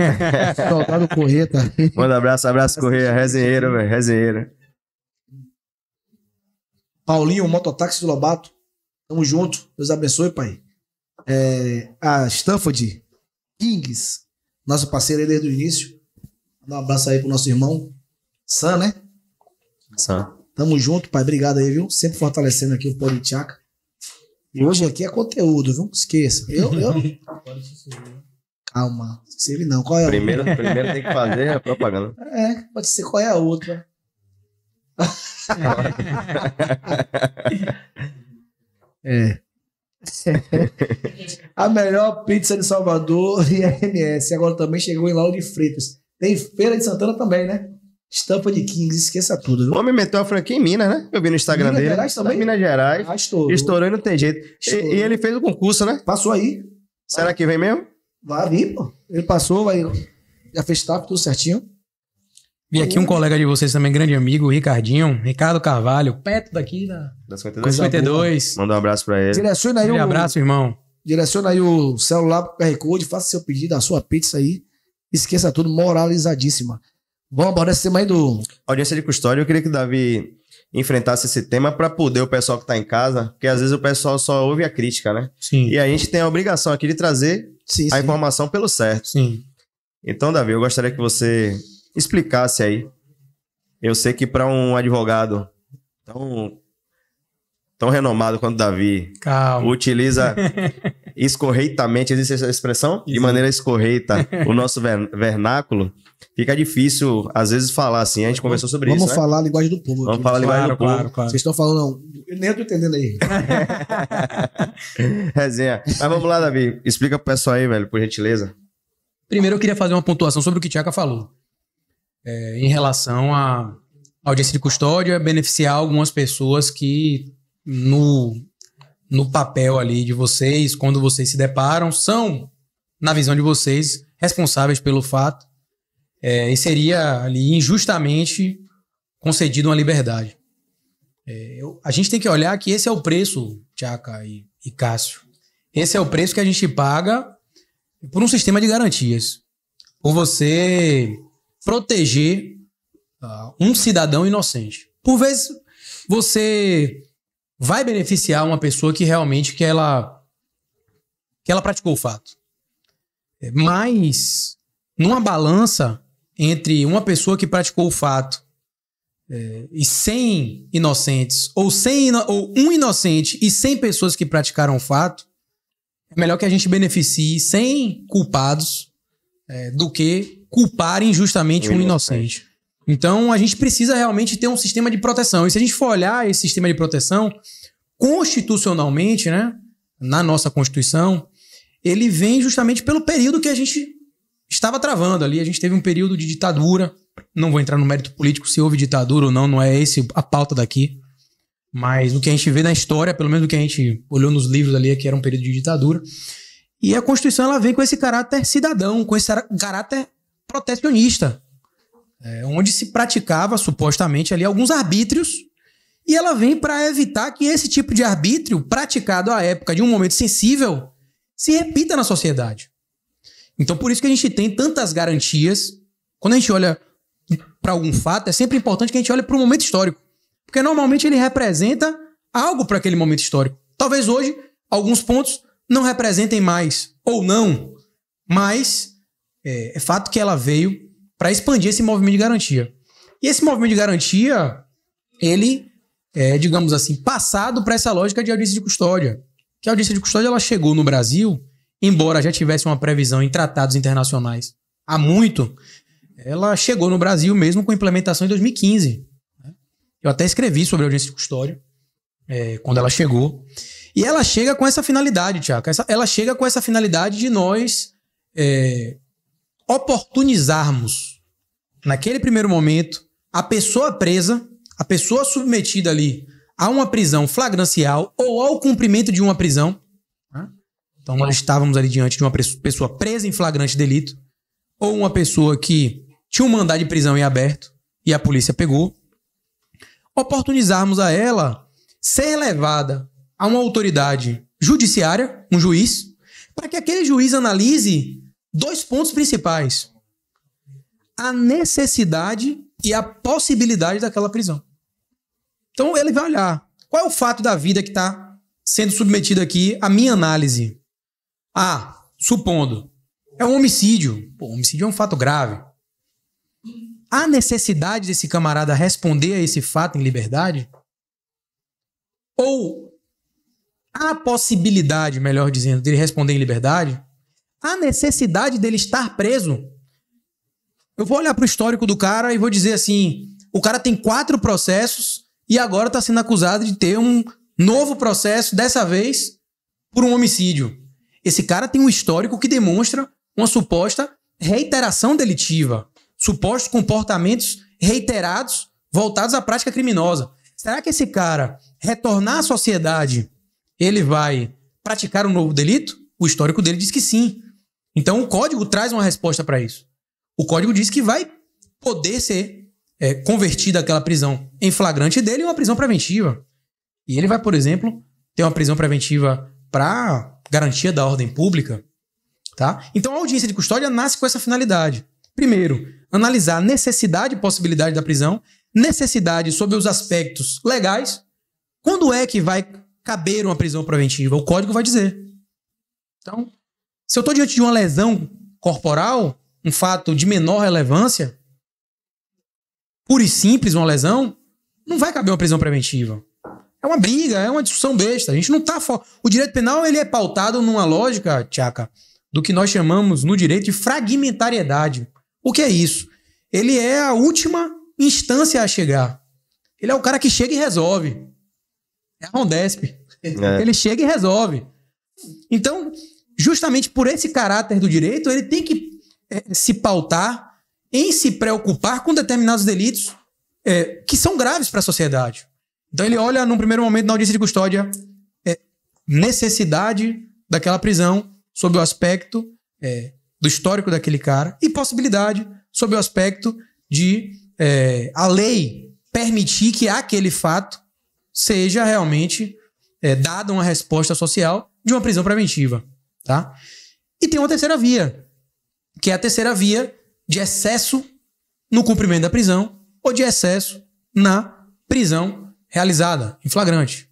B: Soldado Corrêa tá Manda
C: abraço, abraço Corrêa, resenheiro, velho, resenheiro.
B: Paulinho, mototáxi do Lobato. Tamo junto. Deus abençoe, pai. É, a Stanford Kings, nosso parceiro aí desde o início. Manda um abraço aí pro nosso irmão Sam, né? Sam. Tamo junto, pai. Obrigado aí, viu? Sempre fortalecendo aqui o Politiaca. E hoje aqui é conteúdo, viu? Esqueça. Eu, eu... Calma, se não. Qual é a primeiro, outra? Primeiro tem que fazer a propaganda. É, pode ser qual é a outra. é. a melhor pizza de Salvador e RMS. Agora também chegou em Lauro de Freitas. Tem Feira de Santana também, né? Estampa de Kings, esqueça tudo. Viu? O homem meteu a franquia em Minas, né? Eu vi no Instagram Minas dele. Minas Gerais também? Minas Gerais. Ah, estourou. Estourou não tem jeito. E, e, ele fez o concurso, né? Passou aí. Será vai. que vem mesmo? Vai vir, pô. Ele passou, vai. Já fez tap, tudo certinho.
D: Vi aqui um colega de vocês também, grande amigo, Ricardinho, Ricardo Carvalho,
B: perto daqui
C: da, da
D: 52. 52.
C: Manda um abraço pra ele. Direciona
B: aí um abraço, irmão. Direciona aí o celular pro QR Code, faça seu pedido, a sua pizza aí. Esqueça tudo, moralizadíssima. Vamos, bora ser mais do.
C: Audiência de custódia, eu queria que o Davi enfrentasse esse tema para poder o pessoal que está em casa, porque às vezes o pessoal só ouve a crítica, né? Sim. E a gente tem a obrigação aqui de trazer sim, a sim. informação pelo certo. Sim. Então, Davi, eu gostaria que você explicasse aí. Eu sei que para um advogado tão tão renomado quanto Davi, Calma. utiliza escorreitamente, existe essa expressão? Isso. De maneira escorreita, o nosso vernáculo, fica difícil, às vezes, falar assim. A gente conversou sobre Vamos isso. Vamos né? falar
B: né? a linguagem do povo. Vamos falar a linguagem claro, do claro, povo. Claro. Vocês estão falando, não, nem estou tô entendendo aí.
C: Resenha. Mas vamos lá, Davi. Explica pro pessoal aí, velho, por gentileza.
D: Primeiro, eu queria fazer uma pontuação sobre o que o Tiago falou. É, em relação à audiência de custódia, beneficiar algumas pessoas que no, no papel ali de vocês, quando vocês se deparam, são, na visão de vocês, responsáveis pelo fato é, e seria ali injustamente concedido uma liberdade. É, eu, a gente tem que olhar que esse é o preço, Tchaka e, e Cássio. Esse é o preço que a gente paga por um sistema de garantias. Por você proteger uh, um cidadão inocente. Por vezes você vai beneficiar uma pessoa que realmente que ela que ela praticou o fato. É, mas numa balança entre uma pessoa que praticou o fato é, e 100 inocentes ou sem ou um inocente e 100 pessoas que praticaram o fato, é melhor que a gente beneficie 100 culpados é, do que culpar injustamente um, um inocente. inocente. Então a gente precisa realmente ter um sistema de proteção. E se a gente for olhar esse sistema de proteção, constitucionalmente, né, na nossa Constituição, ele vem justamente pelo período que a gente estava travando ali. A gente teve um período de ditadura. Não vou entrar no mérito político se houve ditadura ou não, não é esse a pauta daqui. Mas o que a gente vê na história, pelo menos o que a gente olhou nos livros ali, é que era um período de ditadura. E a Constituição ela vem com esse caráter cidadão, com esse caráter protecionista é, onde se praticava supostamente ali alguns arbítrios, e ela vem para evitar que esse tipo de arbítrio, praticado à época de um momento sensível, se repita na sociedade. Então, por isso que a gente tem tantas garantias. Quando a gente olha para algum fato, é sempre importante que a gente olhe para o momento histórico. Porque normalmente ele representa algo para aquele momento histórico. Talvez hoje alguns pontos não representem mais, ou não, mas é, é fato que ela veio para expandir esse movimento de garantia. E esse movimento de garantia, ele é, digamos assim, passado para essa lógica de audiência de custódia. Que a audiência de custódia ela chegou no Brasil, embora já tivesse uma previsão em tratados internacionais há muito, ela chegou no Brasil mesmo com implementação em 2015. Né? Eu até escrevi sobre a audiência de custódia é, quando ela chegou. E ela chega com essa finalidade, Tiago. Ela chega com essa finalidade de nós é, oportunizarmos, naquele primeiro momento, a pessoa presa, a pessoa submetida ali a uma prisão flagrancial ou ao cumprimento de uma prisão. Né? Então, nós estávamos ali diante de uma pessoa presa em flagrante delito ou uma pessoa que tinha um mandado de prisão em aberto e a polícia pegou. Oportunizarmos a ela ser levada a uma autoridade judiciária, um juiz, para que aquele juiz analise dois pontos principais: a necessidade e a possibilidade daquela prisão. Então ele vai olhar qual é o fato da vida que está sendo submetido aqui à minha análise. Ah, supondo, é um homicídio. Pô, homicídio é um fato grave. Há necessidade desse camarada responder a esse fato em liberdade? Ou há possibilidade, melhor dizendo, dele responder em liberdade? a necessidade dele estar preso. Eu vou olhar para o histórico do cara e vou dizer assim: o cara tem quatro processos e agora está sendo acusado de ter um novo processo, dessa vez por um homicídio. Esse cara tem um histórico que demonstra uma suposta reiteração delitiva, supostos comportamentos reiterados voltados à prática criminosa. Será que esse cara retornar à sociedade, ele vai praticar um novo delito? O histórico dele diz que sim. Então o código traz uma resposta para isso. O código diz que vai poder ser é, convertida aquela prisão em flagrante dele em uma prisão preventiva. E ele vai, por exemplo, ter uma prisão preventiva para garantia da ordem pública. Tá? Então a audiência de custódia nasce com essa finalidade. Primeiro, analisar a necessidade e possibilidade da prisão, necessidade sobre os aspectos legais. Quando é que vai caber uma prisão preventiva? O código vai dizer. Então, se eu estou diante de uma lesão corporal, um fato de menor relevância, pura e simples, uma lesão, não vai caber uma prisão preventiva. É uma briga, é uma discussão besta. A gente não tá fo... O direito penal ele é pautado numa lógica, Tchaka, do que nós chamamos no direito de fragmentariedade. O que é isso? Ele é a última instância a chegar. Ele é o cara que chega e resolve. É a Rondesp. É. Ele chega e resolve. Então, justamente por esse caráter do direito, ele tem que é, se pautar em se preocupar com determinados delitos é, que são graves para a sociedade. Então ele olha, num primeiro momento, na audiência de custódia, é, necessidade daquela prisão sob o aspecto é, do histórico daquele cara e possibilidade sob o aspecto de é, a lei permitir que aquele fato seja realmente é, dada uma resposta social de uma prisão preventiva. Tá? E tem uma terceira via, que é a terceira via de excesso no cumprimento da prisão ou de excesso na prisão realizada, em flagrante.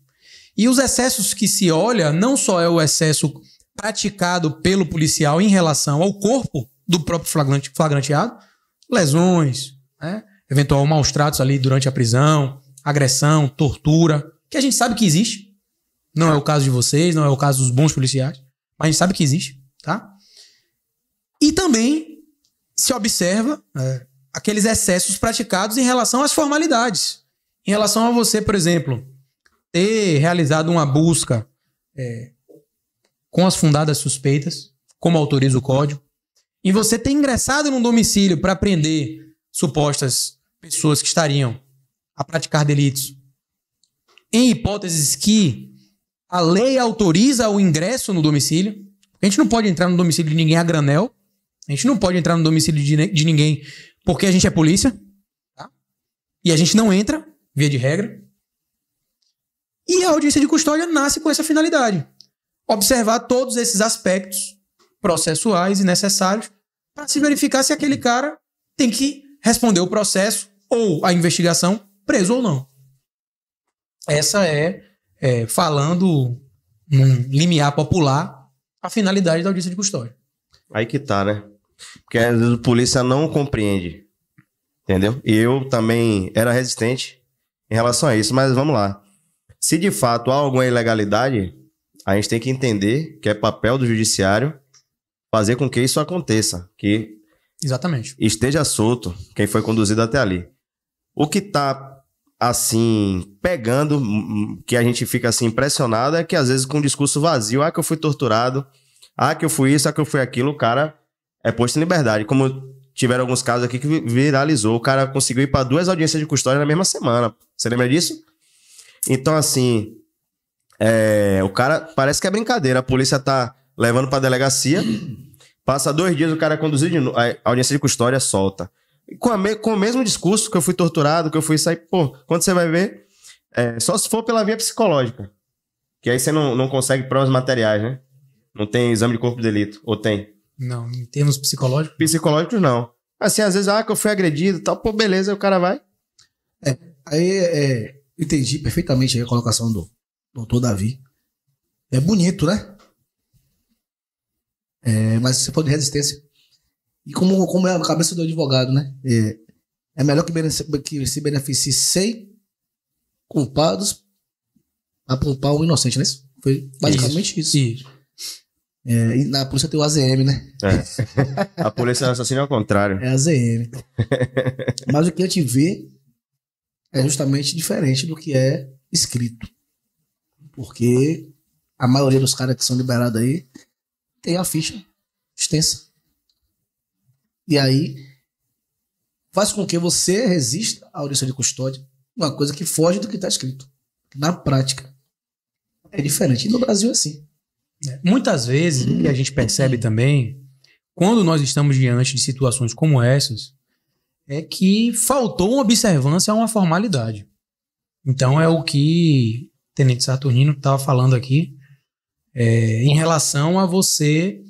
D: E os excessos que se olha não só é o excesso praticado pelo policial em relação ao corpo do próprio flagrante, flagranteado, lesões, né? eventual maus tratos ali durante a prisão, agressão, tortura, que a gente sabe que existe. Não é o caso de vocês, não é o caso dos bons policiais a gente sabe que existe, tá? E também se observa é, aqueles excessos praticados em relação às formalidades. Em relação a você, por exemplo, ter realizado uma busca é, com as fundadas suspeitas, como autoriza o código, e você ter ingressado num domicílio para prender supostas pessoas que estariam a praticar delitos, em hipóteses que a lei autoriza o ingresso no domicílio. A gente não pode entrar no domicílio de ninguém a granel. A gente não pode entrar no domicílio de, de ninguém porque a gente é polícia. Tá? E a gente não entra, via de regra. E a audiência de custódia nasce com essa finalidade: observar todos esses aspectos processuais e necessários para se verificar se aquele cara tem que responder o processo ou a investigação, preso ou não. Essa é é, falando num limiar popular a finalidade da audiência de custódia.
C: Aí que tá, né? Porque às vezes a polícia não compreende. Entendeu? E eu também era resistente em relação a isso, mas vamos lá. Se de fato há alguma ilegalidade, a gente tem que entender que é papel do judiciário fazer com que isso aconteça, que Exatamente. esteja solto quem foi conduzido até ali. O que está assim, pegando, hum, hum, que a gente fica assim impressionado, é que às vezes com um discurso vazio, ah, que eu fui torturado, ah, que eu fui isso, ah, que eu fui aquilo, o cara é posto em liberdade. Como tiveram alguns casos aqui que viralizou, o cara conseguiu ir para duas audiências de custódia na mesma semana. Você lembra disso? Então, assim, é, o cara parece que é brincadeira, a polícia tá levando a delegacia, passa dois dias, o cara é conduzido de novo, a audiência de custódia solta. Com, me, com o mesmo discurso que eu fui torturado, que eu fui sair. Pô, quando você vai ver, é, só se for pela via psicológica. Que aí você não, não consegue provas materiais, né? Não tem exame de corpo de delito. Ou tem? Não, em termos
B: psicológicos? Psicológicos, não. Assim, às vezes, ah, que eu fui agredido tal. Pô, beleza, aí o cara vai. É, aí, é, entendi perfeitamente a colocação do doutor Davi. É bonito, né? É, mas você falou de resistência. E como, como é a cabeça do advogado, né? É, é melhor que, que se beneficie sem culpados a poupar um inocente, né? Foi basicamente isso. isso. isso. É, e na polícia tem o AZM, né? É.
C: A polícia assassina é o contrário. É AZM. Mas o que a gente vê
B: é justamente diferente do que é escrito. Porque a maioria dos caras que são liberados aí tem a ficha extensa. E aí faz com que você resista à audição de custódia, uma coisa que foge do que está escrito. Na prática, é diferente. E no Brasil é assim.
D: É. Muitas vezes, o que a gente percebe também, quando nós estamos diante de situações como essas, é que faltou uma observância a uma formalidade. Então é o que o Tenente Saturnino estava falando aqui, é, em relação a você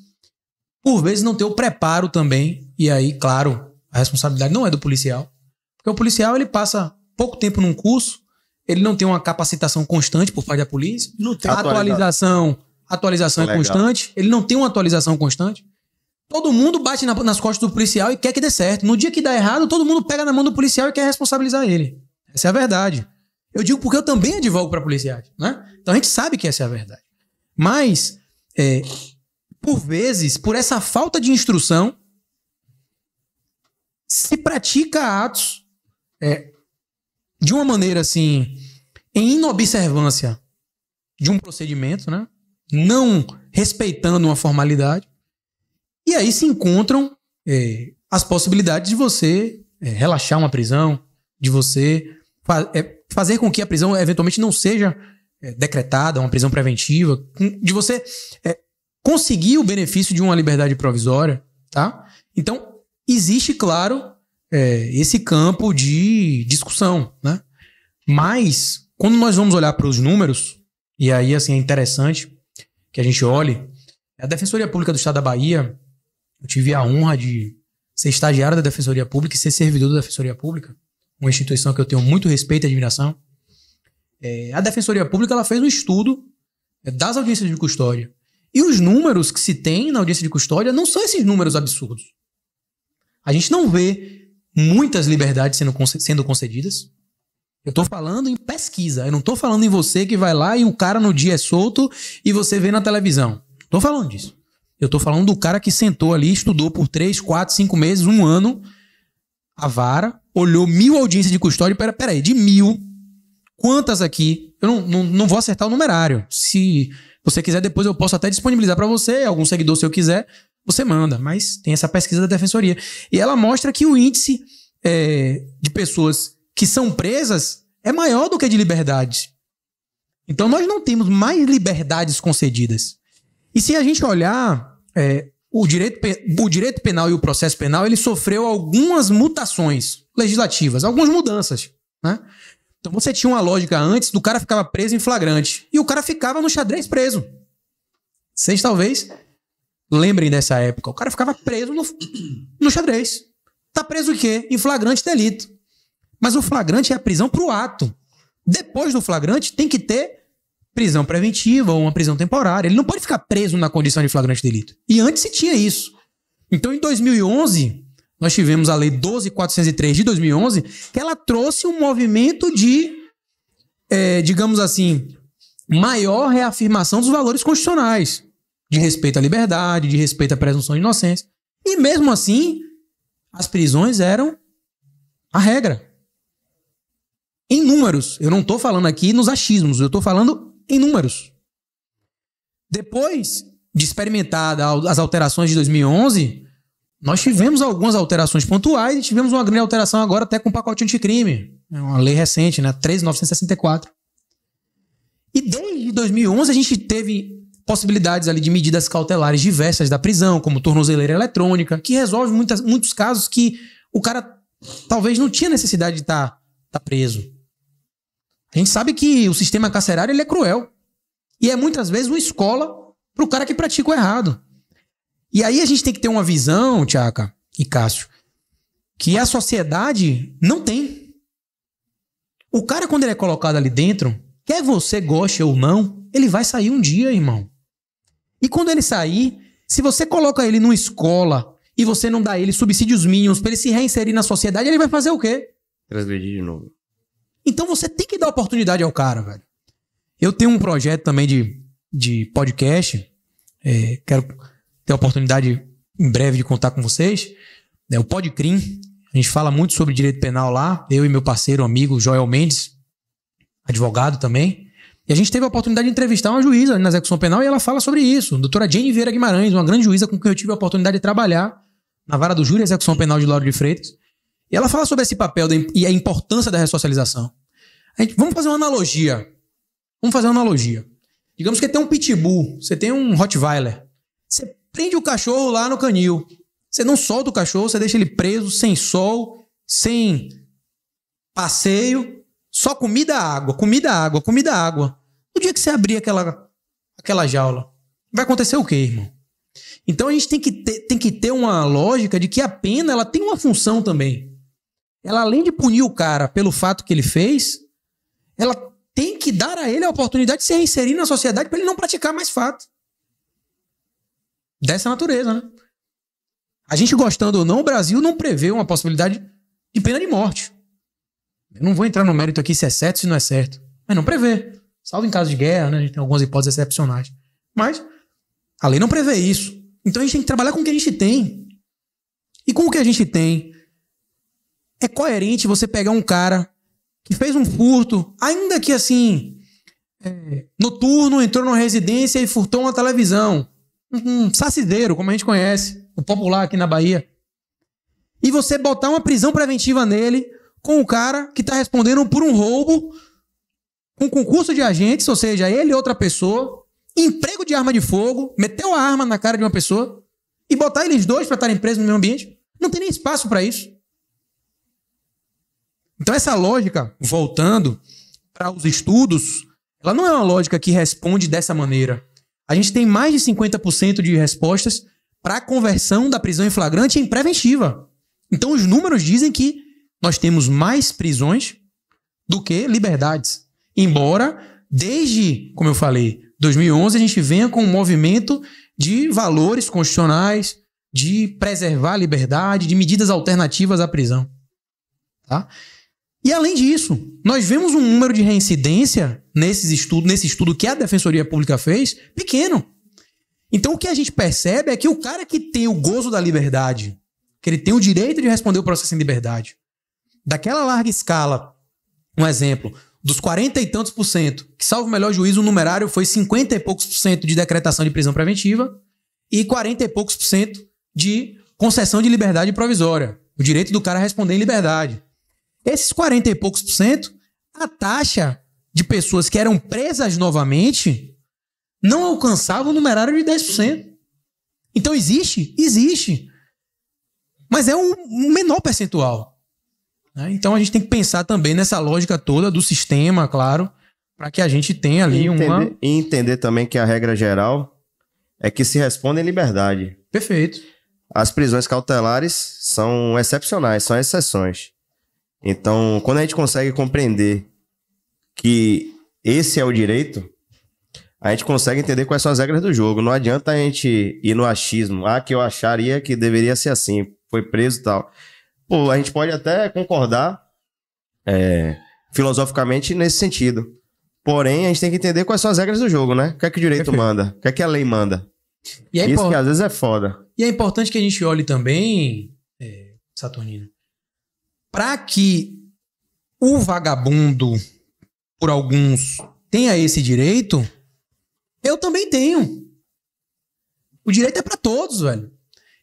D: por vezes não ter o preparo também, e aí, claro, a responsabilidade não é do policial. Porque o policial ele passa pouco tempo num curso, ele não tem uma capacitação constante por parte da polícia. Não tem atualização, atualização é constante, ele não tem uma atualização constante. Todo mundo bate na, nas costas do policial e quer que dê certo. No dia que dá errado, todo mundo pega na mão do policial e quer responsabilizar ele. Essa é a verdade. Eu digo porque eu também advogo para policiais, né? Então a gente sabe que essa é a verdade. Mas é, por vezes, por essa falta de instrução, se pratica atos é, de uma maneira assim, em inobservância de um procedimento, né? não respeitando uma formalidade, e aí se encontram é, as possibilidades de você é, relaxar uma prisão, de você fa é, fazer com que a prisão eventualmente não seja é, decretada, uma prisão preventiva, de você é, conseguir o benefício de uma liberdade provisória, tá? Então, existe, claro, é, esse campo de discussão, né? Mas, quando nós vamos olhar para os números, e aí, assim, é interessante que a gente olhe, a Defensoria Pública do Estado da Bahia, eu tive a honra de ser estagiário da Defensoria Pública e ser servidor da Defensoria Pública, uma instituição que eu tenho muito respeito e admiração. É, a Defensoria Pública ela fez um estudo é, das audiências de custódia. E os números que se tem na audiência de custódia não são esses números absurdos. A gente não vê muitas liberdades sendo, sendo concedidas. Eu estou falando em pesquisa. Eu não estou falando em você que vai lá e o cara no dia é solto e você vê na televisão. Estou falando disso. Eu estou falando do cara que sentou ali, estudou por três quatro cinco meses, um ano, a vara, olhou mil audiências de custódia. Pera, pera aí, de mil, quantas aqui? Eu não, não, não vou acertar o numerário. Se você quiser, depois eu posso até disponibilizar para você, algum seguidor se eu quiser, você manda. Mas tem essa pesquisa da defensoria. E ela mostra que o índice é, de pessoas que são presas é maior do que de liberdade. Então nós não temos mais liberdades concedidas. E se a gente olhar, é, o, direito, o direito penal e o processo penal ele sofreu algumas mutações legislativas, algumas mudanças. Né? Então você tinha uma lógica antes do cara ficava preso em flagrante. E o cara ficava no xadrez preso. Vocês talvez lembrem dessa época. O cara ficava preso no, no xadrez. Tá preso o quê? Em flagrante delito. Mas o flagrante é a prisão pro ato. Depois do flagrante tem que ter prisão preventiva ou uma prisão temporária. Ele não pode ficar preso na condição de flagrante delito. E antes se tinha isso. Então em 2011, nós tivemos a Lei 12.403 de 2011, que ela trouxe um movimento de, é, digamos assim, maior reafirmação dos valores constitucionais, de respeito à liberdade, de respeito à presunção de inocência. E mesmo assim, as prisões eram a regra. Em números. Eu não estou falando aqui nos achismos, eu estou falando em números. Depois de experimentada as alterações de 2011, nós tivemos algumas alterações pontuais e tivemos uma grande alteração agora até com o pacote anticrime. É uma lei recente, né? 3.964. E desde 2011 a gente teve possibilidades ali de medidas cautelares diversas da prisão, como tornozeleira eletrônica, que resolve muitas, muitos casos que o cara talvez não tinha necessidade de estar tá, tá preso. A gente sabe que o sistema carcerário ele é cruel. E é muitas vezes uma escola para o cara que pratica o errado. E aí a gente tem que ter uma visão, Tiaca e Cássio, que a sociedade não tem. O cara, quando ele é colocado ali dentro, quer você goste ou não, ele vai sair um dia, irmão. E quando ele sair, se você coloca ele numa escola e você não dá ele subsídios mínimos para ele se reinserir na sociedade, ele vai fazer o quê? Transgredir de novo. Então você tem que dar oportunidade ao cara, velho. Eu tenho um projeto também de, de podcast. É, quero ter a oportunidade em breve de contar com vocês. Né, o Podcrim, a gente fala muito sobre direito penal lá, eu e meu parceiro, amigo Joel Mendes, advogado também. E a gente teve a oportunidade de entrevistar uma juíza na execução penal e ela fala sobre isso. doutora Jane Vieira Guimarães, uma grande juíza com quem eu tive a oportunidade de trabalhar na vara do júri e execução penal de Lauro de Freitas. E ela fala sobre esse papel e a importância da ressocialização. Gente, vamos fazer uma analogia. Vamos fazer uma analogia. Digamos que tem um pitbull, você tem um Rottweiler. Você prende o cachorro lá no canil. Você não solta o cachorro, você deixa ele preso, sem sol, sem passeio, só comida, água, comida, água, comida, água. No dia que você abrir aquela, aquela jaula, vai acontecer o quê, irmão? Então a gente tem que, ter, tem que ter uma lógica de que a pena ela tem uma função também. Ela, além de punir o cara pelo fato que ele fez, ela tem que dar a ele a oportunidade de se reinserir na sociedade para ele não praticar mais fato dessa natureza, né? A gente gostando ou não, o Brasil não prevê uma possibilidade de pena de morte. Eu não vou entrar no mérito aqui se é certo, se não é certo. Mas não prevê. Salvo em caso de guerra, né? A gente tem algumas hipóteses excepcionais. Mas a lei não prevê isso. Então a gente tem que trabalhar com o que a gente tem. E com o que a gente tem, é coerente você pegar um cara que fez um furto, ainda que assim, é, noturno, entrou numa residência e furtou uma televisão um, sacideiro, como a gente conhece, o popular aqui na Bahia, e você botar uma prisão preventiva nele com o cara que está respondendo por um roubo, um concurso de agentes, ou seja, ele e outra pessoa, emprego de arma de fogo, meteu a arma na cara de uma pessoa e botar eles dois para estarem presos no mesmo ambiente? Não tem nem espaço para isso. Então, essa lógica, voltando para os estudos, ela não é uma lógica que responde dessa maneira. A gente tem mais de 50% de respostas para conversão da prisão em flagrante em preventiva. Então, os números dizem que nós temos mais prisões do que liberdades. Embora, desde, como eu falei, 2011, a gente venha com um movimento de valores constitucionais, de preservar a liberdade, de medidas alternativas à prisão. Tá? E além disso, nós vemos um número de reincidência nesses estudos, nesse estudo que a Defensoria Pública fez, pequeno. Então o que a gente percebe é que o cara que tem o gozo da liberdade, que ele tem o direito de responder o processo em liberdade, daquela larga escala, um exemplo, dos 40 e tantos por cento, que salvo o melhor juízo, o numerário foi 50 e poucos por cento de decretação de prisão preventiva e 40 e poucos por cento de concessão de liberdade provisória. O direito do cara a responder em liberdade. Esses 40 e poucos por cento, a taxa de pessoas que eram presas novamente não alcançava o numerário de 10%. Então existe? Existe. Mas é um, menor percentual. Né? Então a gente tem que pensar também nessa lógica toda do sistema, claro, para que a gente tenha ali e entender, uma.
C: E entender também que a regra geral é que se responde em liberdade. Perfeito. As prisões cautelares são excepcionais, são exceções. Então, quando a gente consegue compreender que esse é o direito, a gente consegue entender quais são as regras do jogo. Não adianta a gente ir no achismo. Ah, que eu acharia que deveria ser assim, foi preso e tal. Pô, a gente pode até concordar é, filosoficamente nesse sentido. Porém, a gente tem que entender quais são as regras do jogo, né? O que é que o direito Perfeito. manda? O que é que a lei manda? É Isso import... que às vezes é foda.
D: E é importante que a gente olhe também, é, Saturnino, para que o vagabundo, por alguns, tenha esse direito, eu também tenho. O direito é para todos, velho.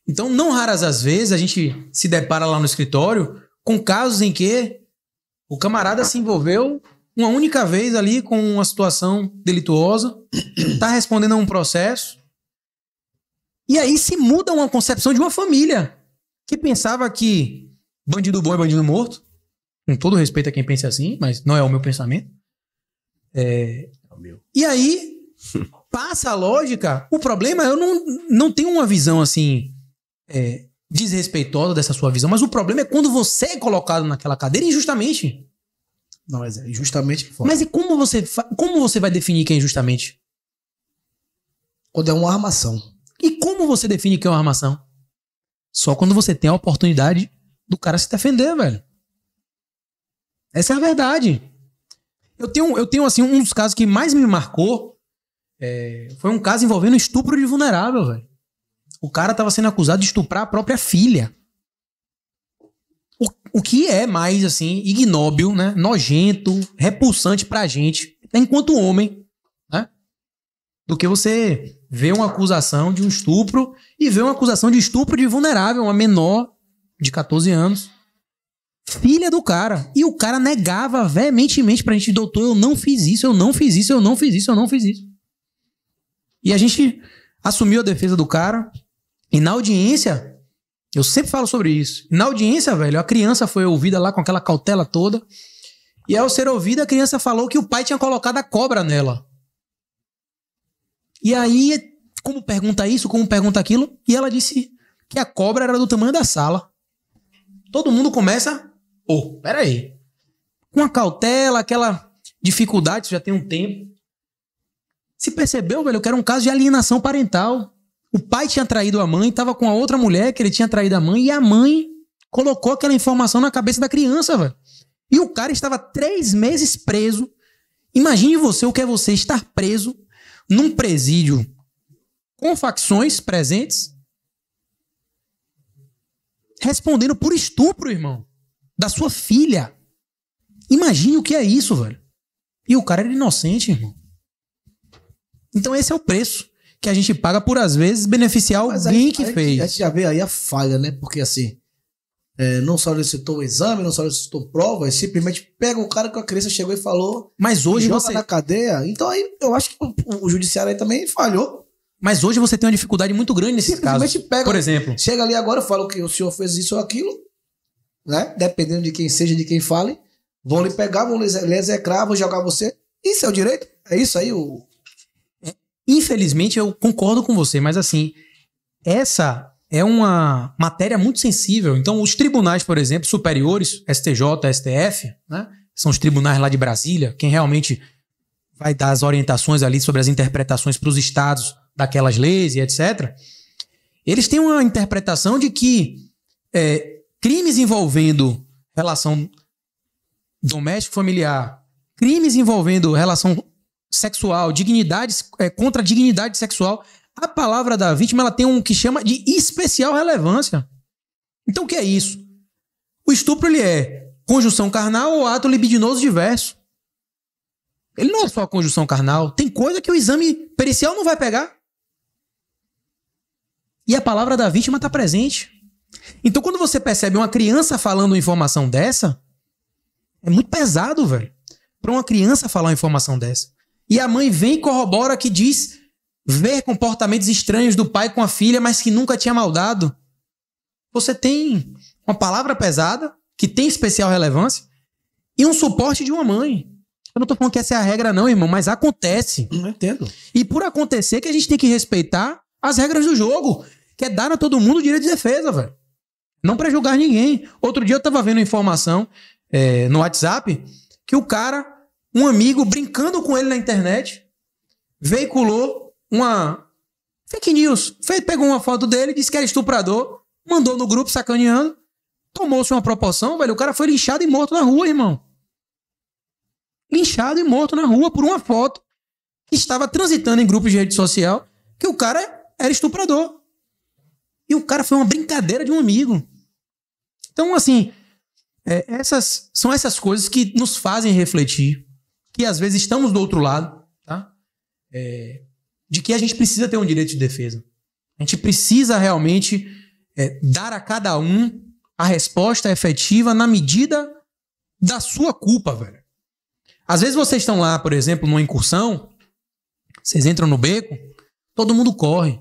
D: Então, não raras as vezes a gente se depara lá no escritório com casos em que o camarada se envolveu uma única vez ali com uma situação delituosa, está respondendo a um processo. E aí se muda uma concepção de uma família que pensava que bandido bom é bandido morto. Com todo respeito a quem pensa assim, mas não é o meu pensamento. É... é o meu. E aí, passa a lógica. O problema, é, eu não, não tenho uma visão assim. É, desrespeitosa dessa sua visão, mas o problema é quando você é colocado naquela cadeira injustamente.
B: Não, mas é injustamente. Mas
D: e como você, como você vai definir quem é injustamente? Quando é uma armação. E como você define que é uma armação? Só quando você tem a oportunidade do cara se defender, velho. Essa é a verdade. Eu tenho, eu tenho assim, um dos casos que mais me marcou é, foi um caso envolvendo estupro de vulnerável, velho. O cara tava sendo acusado de estuprar a própria filha. O, o que é mais, assim, ignóbil, né? Nojento, repulsante pra gente, enquanto homem, né? Do que você ver uma acusação de um estupro e ver uma acusação de estupro de vulnerável, uma menor de 14 anos. Filha do cara. E o cara negava veementemente pra gente, doutor, eu não fiz isso, eu não fiz isso, eu não fiz isso, eu não fiz isso. E a gente assumiu a defesa do cara. E na audiência, eu sempre falo sobre isso. Na audiência, velho, a criança foi ouvida lá com aquela cautela toda. E ao ser ouvida, a criança falou que o pai tinha colocado a cobra nela. E aí, como pergunta isso, como pergunta aquilo? E ela disse que a cobra era do tamanho da sala todo mundo começa, pô, oh, peraí. Com a cautela, aquela dificuldade, você já tem um tempo. Se percebeu, velho, que era um caso de alienação parental. O pai tinha traído a mãe, estava com a outra mulher que ele tinha traído a mãe, e a mãe colocou aquela informação na cabeça da criança, velho. E o cara estava três meses preso. Imagine você o que é você estar preso num presídio com facções presentes, respondendo por estupro, irmão, da sua filha. Imagine o que é isso, velho. E o cara era inocente, irmão. Então esse é o preço
B: que a gente paga por, às vezes, beneficiar Mas alguém aí, que aí, fez. A gente já vê aí a falha, né? Porque, assim, é, não solicitou o exame, não só solicitou provas, é simplesmente pega o cara que a criança chegou e falou. Mas hoje joga você. na cadeia. Então aí eu acho que o, o judiciário aí também falhou. Mas hoje você tem uma dificuldade muito grande nesse caso. pega. Por exemplo. Chega ali agora, fala que o senhor fez isso ou aquilo, né? Dependendo de quem seja, de quem fale. Vão lhe pegar, vão lhe execrar, vão jogar você. Isso é o direito? É isso aí o. É, infelizmente,
D: eu concordo com você, mas assim, essa é uma matéria muito sensível. Então, os tribunais, por exemplo, superiores, STJ, STF, né? São os tribunais lá de Brasília, quem realmente vai dar as orientações ali sobre as interpretações para os estados daquelas leis e etc., eles têm uma interpretação de que é, crimes envolvendo relação doméstico familiar, crimes envolvendo relação sexual, dignidade é, contra dignidade sexual, a palavra da vítima ela tem um que chama de especial relevância. Então o que é isso? O estupro ele é conjunção carnal ou ato libidinoso diverso. Ele não é só conjunção carnal, tem coisa que o exame pericial não vai pegar e a palavra da vítima está presente. Então, quando você percebe uma criança falando uma informação dessa, é muito pesado, velho, para uma criança falar uma informação dessa. E a mãe vem e corrobora que diz ver comportamentos estranhos do pai com a filha, mas que nunca tinha maldado. Você tem uma palavra pesada, que tem especial relevância, e um suporte de uma mãe. Eu não tô falando que essa é a regra, não, irmão, mas acontece. Não entendo. E por acontecer que a gente tem que respeitar as regras do jogo que é dar a todo mundo direito de defesa, velho. Não para julgar ninguém. Outro dia eu tava vendo informação é, no WhatsApp que o cara, um amigo, brincando com ele na internet, veiculou uma fake news. Fez, pegou uma foto dele, disse que era estuprador, mandou no grupo sacaneando, tomou-se uma proporção, velho. O cara foi linchado e morto na rua, irmão. Linchado e morto na rua por uma foto que estava transitando em grupos de rede social que o cara era estuprador. E o cara foi uma brincadeira de um amigo. Então, assim, é, essas são essas coisas que nos fazem refletir, que às vezes estamos do outro lado, tá? É, de que a gente precisa ter um direito de defesa. A gente precisa realmente é, dar a cada um a resposta efetiva na medida da sua culpa, velho. Às vezes vocês estão lá, por exemplo, numa incursão, vocês entram no beco, todo mundo corre.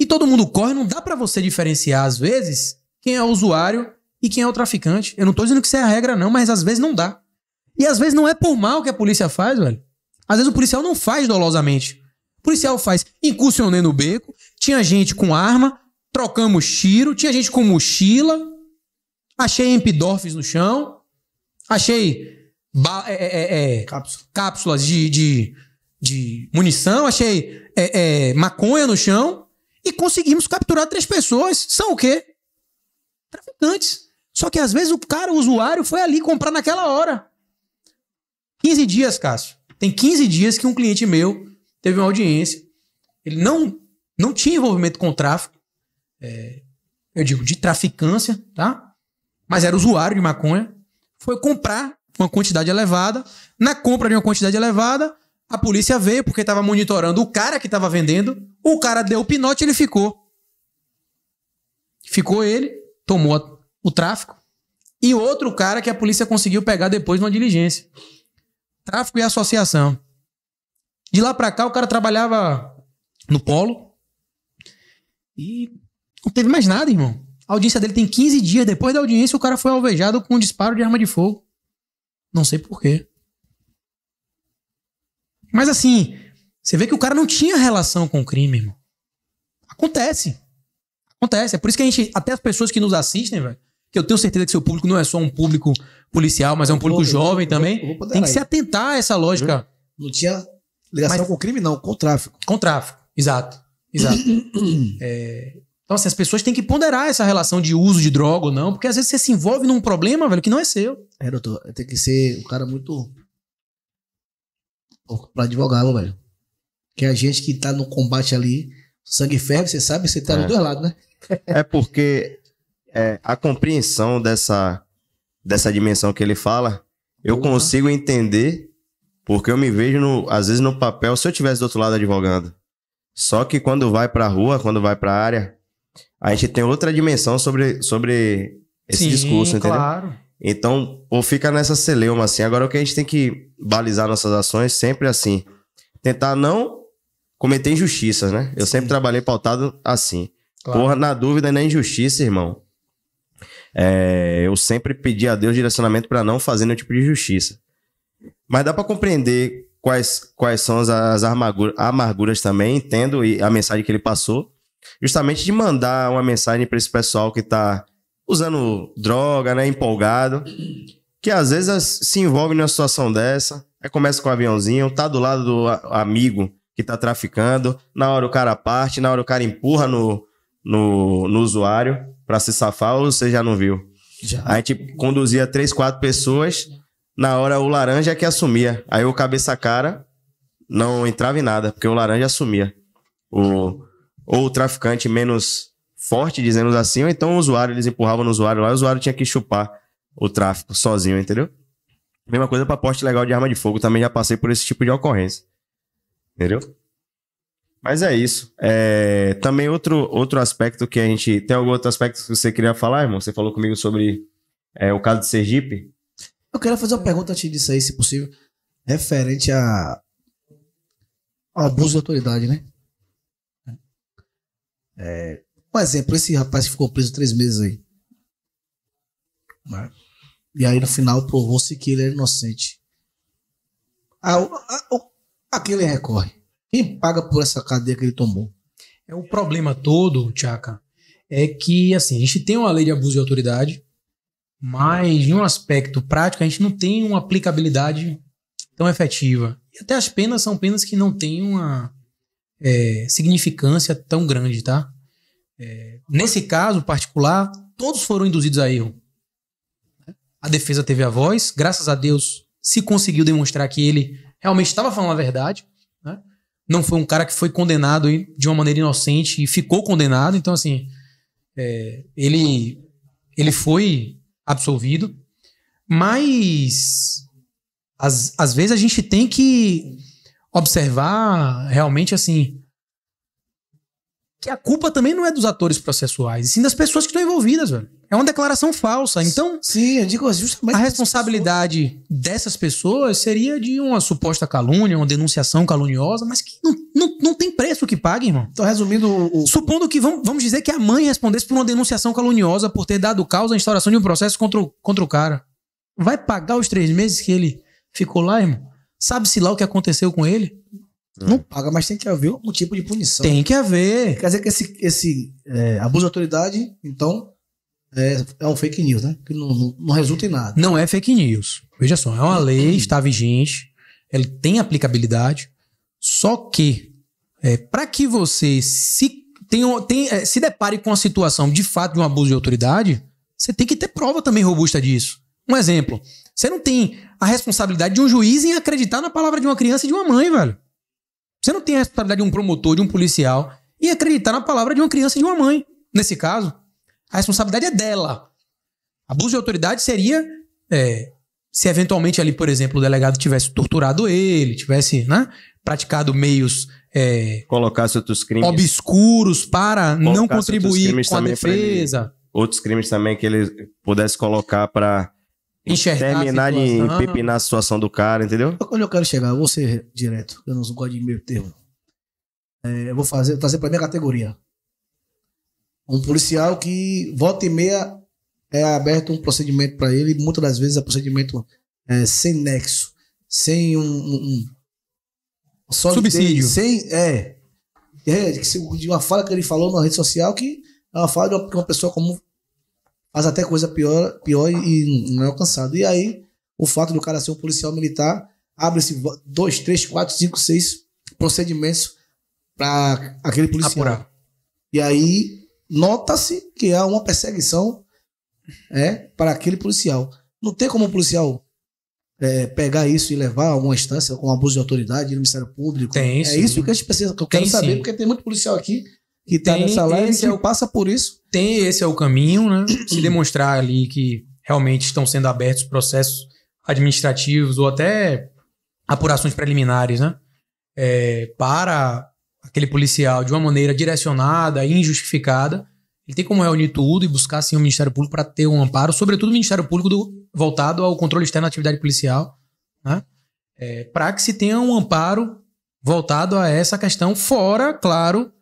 D: E todo mundo corre, não dá para você diferenciar, às vezes, quem é o usuário e quem é o traficante. Eu não tô dizendo que isso é a regra, não, mas às vezes não dá. E às vezes não é por mal que a polícia faz, velho. Às vezes o policial não faz dolosamente. O policial faz incursionando no beco, tinha gente com arma, trocamos tiro, tinha gente com mochila, achei empidorfes no chão, achei é, é, é, é cápsulas de, de, de, munição, achei é, é, maconha no chão e conseguimos capturar três pessoas. São o quê? Traficantes. Só que às vezes o cara, o usuário, foi ali comprar naquela hora. 15 dias, Cássio. Tem 15 dias que um cliente meu teve uma audiência. Ele não, não tinha envolvimento com tráfico. É, eu digo, de traficância, tá? Mas era usuário de maconha. Foi comprar uma quantidade elevada. Na compra de uma quantidade elevada, a polícia veio porque estava monitorando o cara que estava vendendo. O cara deu o pinote e ele ficou. Ficou ele, tomou o tráfico. E outro cara que a polícia conseguiu pegar depois numa diligência. Tráfico e associação. De lá pra cá, o cara trabalhava no polo. E não teve mais nada, irmão. A audiência dele tem 15 dias. Depois da audiência, o cara foi alvejado com um disparo de arma de fogo. Não sei porquê. Mas assim, você vê que o cara não tinha relação com o crime, irmão. Acontece. Acontece. É por isso que a gente, até as pessoas que nos assistem, velho, que eu tenho certeza que seu público não é só um público policial, mas é um público vou, jovem vou, também. Vou, tem que aí. se atentar a essa lógica.
B: Uhum. Não tinha ligação mas, com o crime, não, com o tráfico. Com o tráfico,
D: exato. Exato. é, então, assim, as pessoas têm que ponderar essa relação de uso
B: de droga ou não, porque às vezes você se envolve num problema, velho, que não é seu. É, doutor, tem que ser um cara muito para advogá-lo, velho. Que a gente que tá no combate ali, sangue ferve, você sabe, você tá é. dos dois lados, né? é porque
C: é, a compreensão dessa, dessa dimensão que ele fala, eu consigo entender, porque eu me vejo, no, às vezes, no papel, se eu tivesse do outro lado advogando. Só que quando vai pra rua, quando vai pra área, a gente tem outra dimensão sobre, sobre esse Sim, discurso, entendeu? Claro. Então, ou fica nessa celeuma assim. Agora, o que a gente tem que balizar nossas ações sempre assim. Tentar não cometer injustiças, né? Eu Sim. sempre trabalhei pautado assim. Claro. Porra, na dúvida, na é injustiça, irmão. É, eu sempre pedi a Deus direcionamento para não fazer nenhum tipo de injustiça. Mas dá para compreender quais, quais são as, as amarguras, amarguras também, entendo a mensagem que ele passou. Justamente de mandar uma mensagem para esse pessoal que tá usando droga, né? Empolgado. Que às vezes se envolve numa situação dessa. Aí começa com o aviãozinho, tá do lado do amigo que tá traficando. Na hora o cara parte, na hora o cara empurra no, no, no usuário para se safar, ou você já não viu? Já. A gente tipo, conduzia três, quatro pessoas. Na hora o laranja é que assumia. Aí o cabeça cara não entrava em nada, porque o laranja assumia. O, ou o traficante menos forte, dizendo assim, ou então o usuário, eles empurravam no usuário lá, o usuário tinha que chupar o tráfego sozinho, entendeu? Mesma coisa para porte legal de arma de fogo, também já passei por esse tipo de ocorrência. Entendeu? Mas é isso. É... Também outro, outro aspecto que a gente. Tem algum outro aspecto que você queria falar, irmão? Você falou comigo sobre é, o caso de Sergipe.
B: Eu quero fazer uma pergunta antes disso aí, se possível, referente a ao abuso de autoridade, né? É... Um exemplo, esse rapaz que ficou preso três meses aí. E aí no final provou-se que ele era é inocente. Ah, a, a, a quem ele recorre? Quem paga por essa cadeia que ele tomou?
D: É o problema todo, Tchaka, é que assim, a gente tem uma lei de abuso de autoridade, mas em um aspecto prático a gente não tem uma aplicabilidade tão efetiva. E até as penas são penas que não têm uma é, significância tão grande, tá? É, nesse caso particular, todos foram induzidos a erro. A defesa teve a voz, graças a Deus se conseguiu demonstrar que ele realmente estava falando a verdade. Né? Não foi um cara que foi condenado de uma maneira inocente e ficou condenado. Então, assim, é, ele, ele foi absolvido. Mas, às, às vezes, a gente tem que observar realmente, assim, que a culpa também não é dos atores processuais, e sim das pessoas que estão envolvidas, velho. É uma declaração falsa. Então, sim, eu digo é justamente a responsabilidade dessas pessoas seria de uma suposta calúnia, uma denunciação caluniosa, mas que não, não, não tem preço que pague, irmão. Então, resumindo o... Supondo que, vamos, vamos dizer que a mãe respondesse por uma denunciação caluniosa por ter dado causa à instauração de um processo contra o, contra o cara. Vai pagar os três meses que ele
B: ficou lá, irmão? Sabe-se lá o que aconteceu com ele? Não é. paga, mas tem que haver algum tipo de punição. Tem que haver. Quer dizer que esse, esse é, abuso de autoridade, então, é, é, um fake news, né? Que não, não, não, resulta em nada.
D: Não é fake news. Veja só, é uma lei, está vigente, ela tem aplicabilidade, só que é, para que você se, tenha, tenha, é, se depare com a situação de fato de um abuso de autoridade, você tem que ter prova também robusta disso. Um exemplo, você não tem a responsabilidade de um juiz em acreditar na palavra de uma criança e de uma mãe, velho. Você não tem a responsabilidade de um promotor, de um policial, e acreditar na palavra de uma criança e de uma mãe. Nesse caso, a responsabilidade é dela. Abuso de autoridade seria é, se eventualmente ali, por exemplo, o delegado tivesse torturado ele, tivesse né, praticado meios é, colocasse outros crimes obscuros para colocasse não contribuir com a defesa.
C: outros crimes também que ele pudesse colocar para enxergar Terminar de empepinar a situação do cara, entendeu?
B: Quando eu quero chegar, eu vou ser direto. Eu não gosto de meio termo. É, eu vou fazer, trazer pra minha categoria. Um policial que volta e meia é aberto um procedimento para ele, muitas das vezes é procedimento é, sem nexo, sem um, um, um subsídio. sem, é, é, de uma fala que ele falou na rede social que é uma fala de uma, de uma pessoa comum faz até coisa pior, pior e não é alcançado. E aí, o fato do cara ser um policial militar abre-se dois, três, quatro, cinco, seis procedimentos para aquele policial. Apurar. E aí, nota-se que há uma perseguição é, para aquele policial. Não tem como o um policial é, pegar isso e levar a alguma instância com abuso de autoridade, no Ministério Público. Tem, é isso que a gente precisa, que eu tem, quero saber, sim. porque tem muito policial aqui que está nessa live que é o, passa por isso. Tem, esse é o caminho, né? Se
D: demonstrar ali que realmente estão sendo abertos processos administrativos ou até apurações preliminares, né? É, para aquele policial de uma maneira direcionada e injustificada, ele tem como reunir tudo e buscar assim o Ministério Público para ter um amparo, sobretudo o Ministério Público do, voltado ao controle externo da atividade policial, né? É, para que se tenha um amparo voltado a essa questão, fora, claro,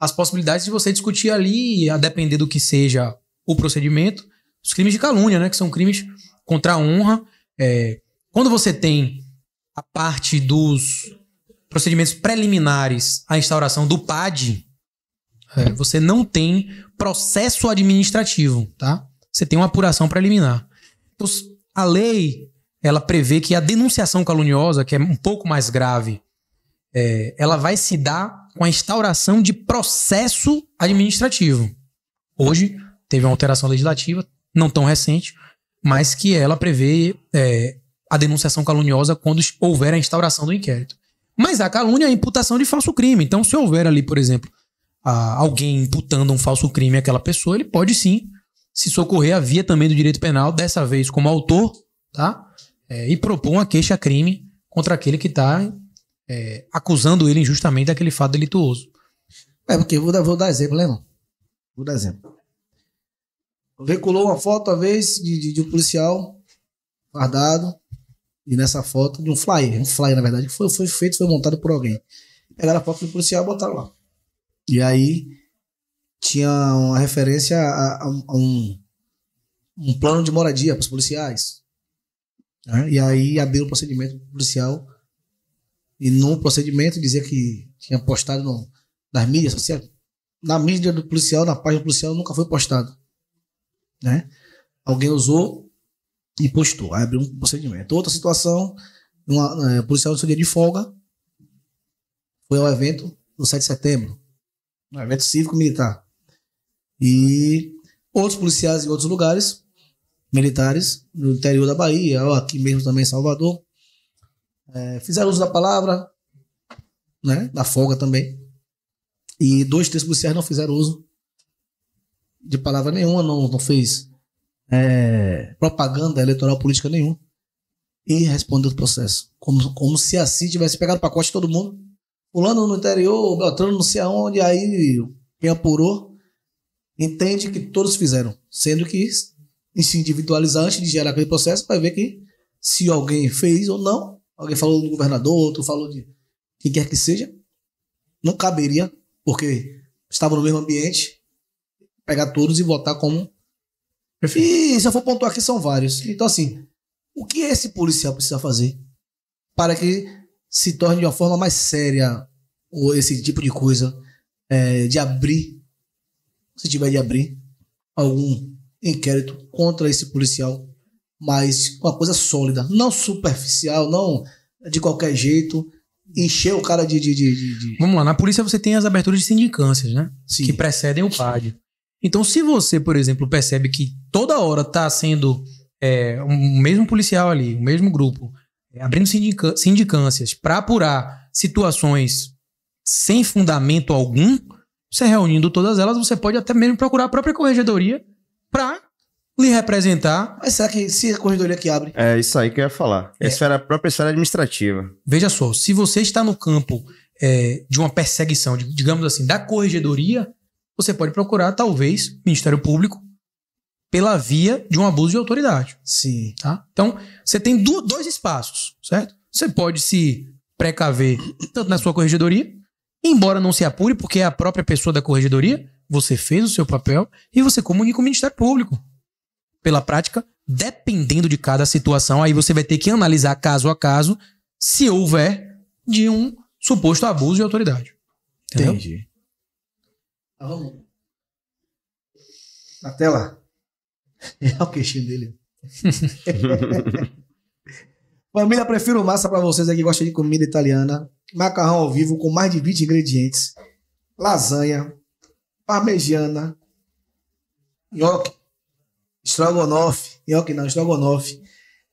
D: as possibilidades de você discutir ali, a depender do que seja o procedimento, os crimes de calúnia, né? Que são crimes contra a honra. É, quando você tem a parte dos procedimentos preliminares à instauração do PAD, é, você não tem processo administrativo, tá? Você tem uma apuração preliminar. Então, a lei ela prevê que a denunciação caluniosa, que é um pouco mais grave, é, ela vai se dar com a instauração de processo administrativo. Hoje, teve uma alteração legislativa, não tão recente, mas que ela prevê é, a denunciação caluniosa quando houver a instauração do inquérito. Mas a calúnia é a imputação de falso crime. Então, se houver ali, por exemplo, alguém imputando um falso crime àquela pessoa, ele pode sim se socorrer à via também do direito penal, dessa vez como autor, tá? É, e propor uma queixa-crime contra aquele que está é, acusando ele injustamente daquele fato delituoso.
B: É, porque vou dar, vou dar exemplo, né, irmão? Vou dar exemplo. Veiculou uma foto, uma vez, de, de, de um policial guardado, e nessa foto de um flyer, um flyer, na verdade, que foi, foi feito, foi montado por alguém. Pegaram a foto do policial e botaram lá. E aí tinha uma referência a, a, a um, um plano de moradia para os policiais. Né? E aí abriu o procedimento policial e num procedimento dizer que tinha postado no, nas mídias sociais. Na mídia do policial, na página policial, nunca foi postado. Né? Alguém usou e postou. Aí abriu um procedimento. Outra situação, uma, é, policial no seu dia de folga foi ao evento do 7 de setembro. Um evento cívico-militar. E outros policiais em outros lugares, militares, no interior da Bahia, ou aqui mesmo também em Salvador, é, fizeram uso da palavra, né, da folga também. E dois terços policiais não fizeram uso de palavra nenhuma, não, não fez é, propaganda eleitoral política nenhuma. E respondeu o processo. Como, como se assim tivesse pegado o pacote de todo mundo. Pulando no interior, Beltrano não sei aonde, aí quem apurou entende que todos fizeram. Sendo que se individualizar antes de gerar aquele processo, vai ver que se alguém fez ou não, alguém falou do governador, outro falou de quem quer que seja, não caberia, porque estava no mesmo ambiente, pegar todos e votar como. E se eu for pontuar aqui, são vários. Então, assim, o que esse policial precisa fazer para que se torne de uma forma mais séria ou esse tipo de coisa, é, de abrir, se tiver de abrir, algum inquérito contra esse policial mas uma coisa sólida, não superficial, não de qualquer jeito. Encher o cara de, de, de, de...
D: Vamos lá, na polícia você tem as aberturas de sindicâncias, né? Sim. Que
B: precedem o PAD.
D: Então, se você, por exemplo, percebe que toda hora está sendo é, um mesmo policial ali, o um mesmo grupo, é, abrindo sindica sindicâncias para apurar situações sem fundamento algum, você reunindo todas elas, você pode até mesmo procurar a própria corregedoria para lhe representar. Mas será que se a corredoria que abre?
C: É isso aí que eu ia falar. É. Esfera, a própria esfera
D: administrativa. Veja só, se você está no campo é, de uma perseguição, de, digamos assim, da corregedoria, você pode procurar, talvez, Ministério Público pela via de um abuso de autoridade. Sim. Tá? Então, você tem do, dois espaços, certo? Você pode se precaver tanto na sua corregedoria, embora não se apure, porque é a própria pessoa da corregedoria, você fez o seu papel e você comunica com o Ministério Público pela prática, dependendo de cada situação. Aí você vai ter que analisar caso a caso se houver de um suposto abuso de autoridade.
B: Entendeu? Entendi. Tá Na tela. É o queixinho dele. Família, prefiro massa para vocês que gostam de comida italiana. Macarrão ao vivo com mais de 20 ingredientes. Lasanha, parmegiana, nhoque, Strogonoff, nhoque não, Strogonoff.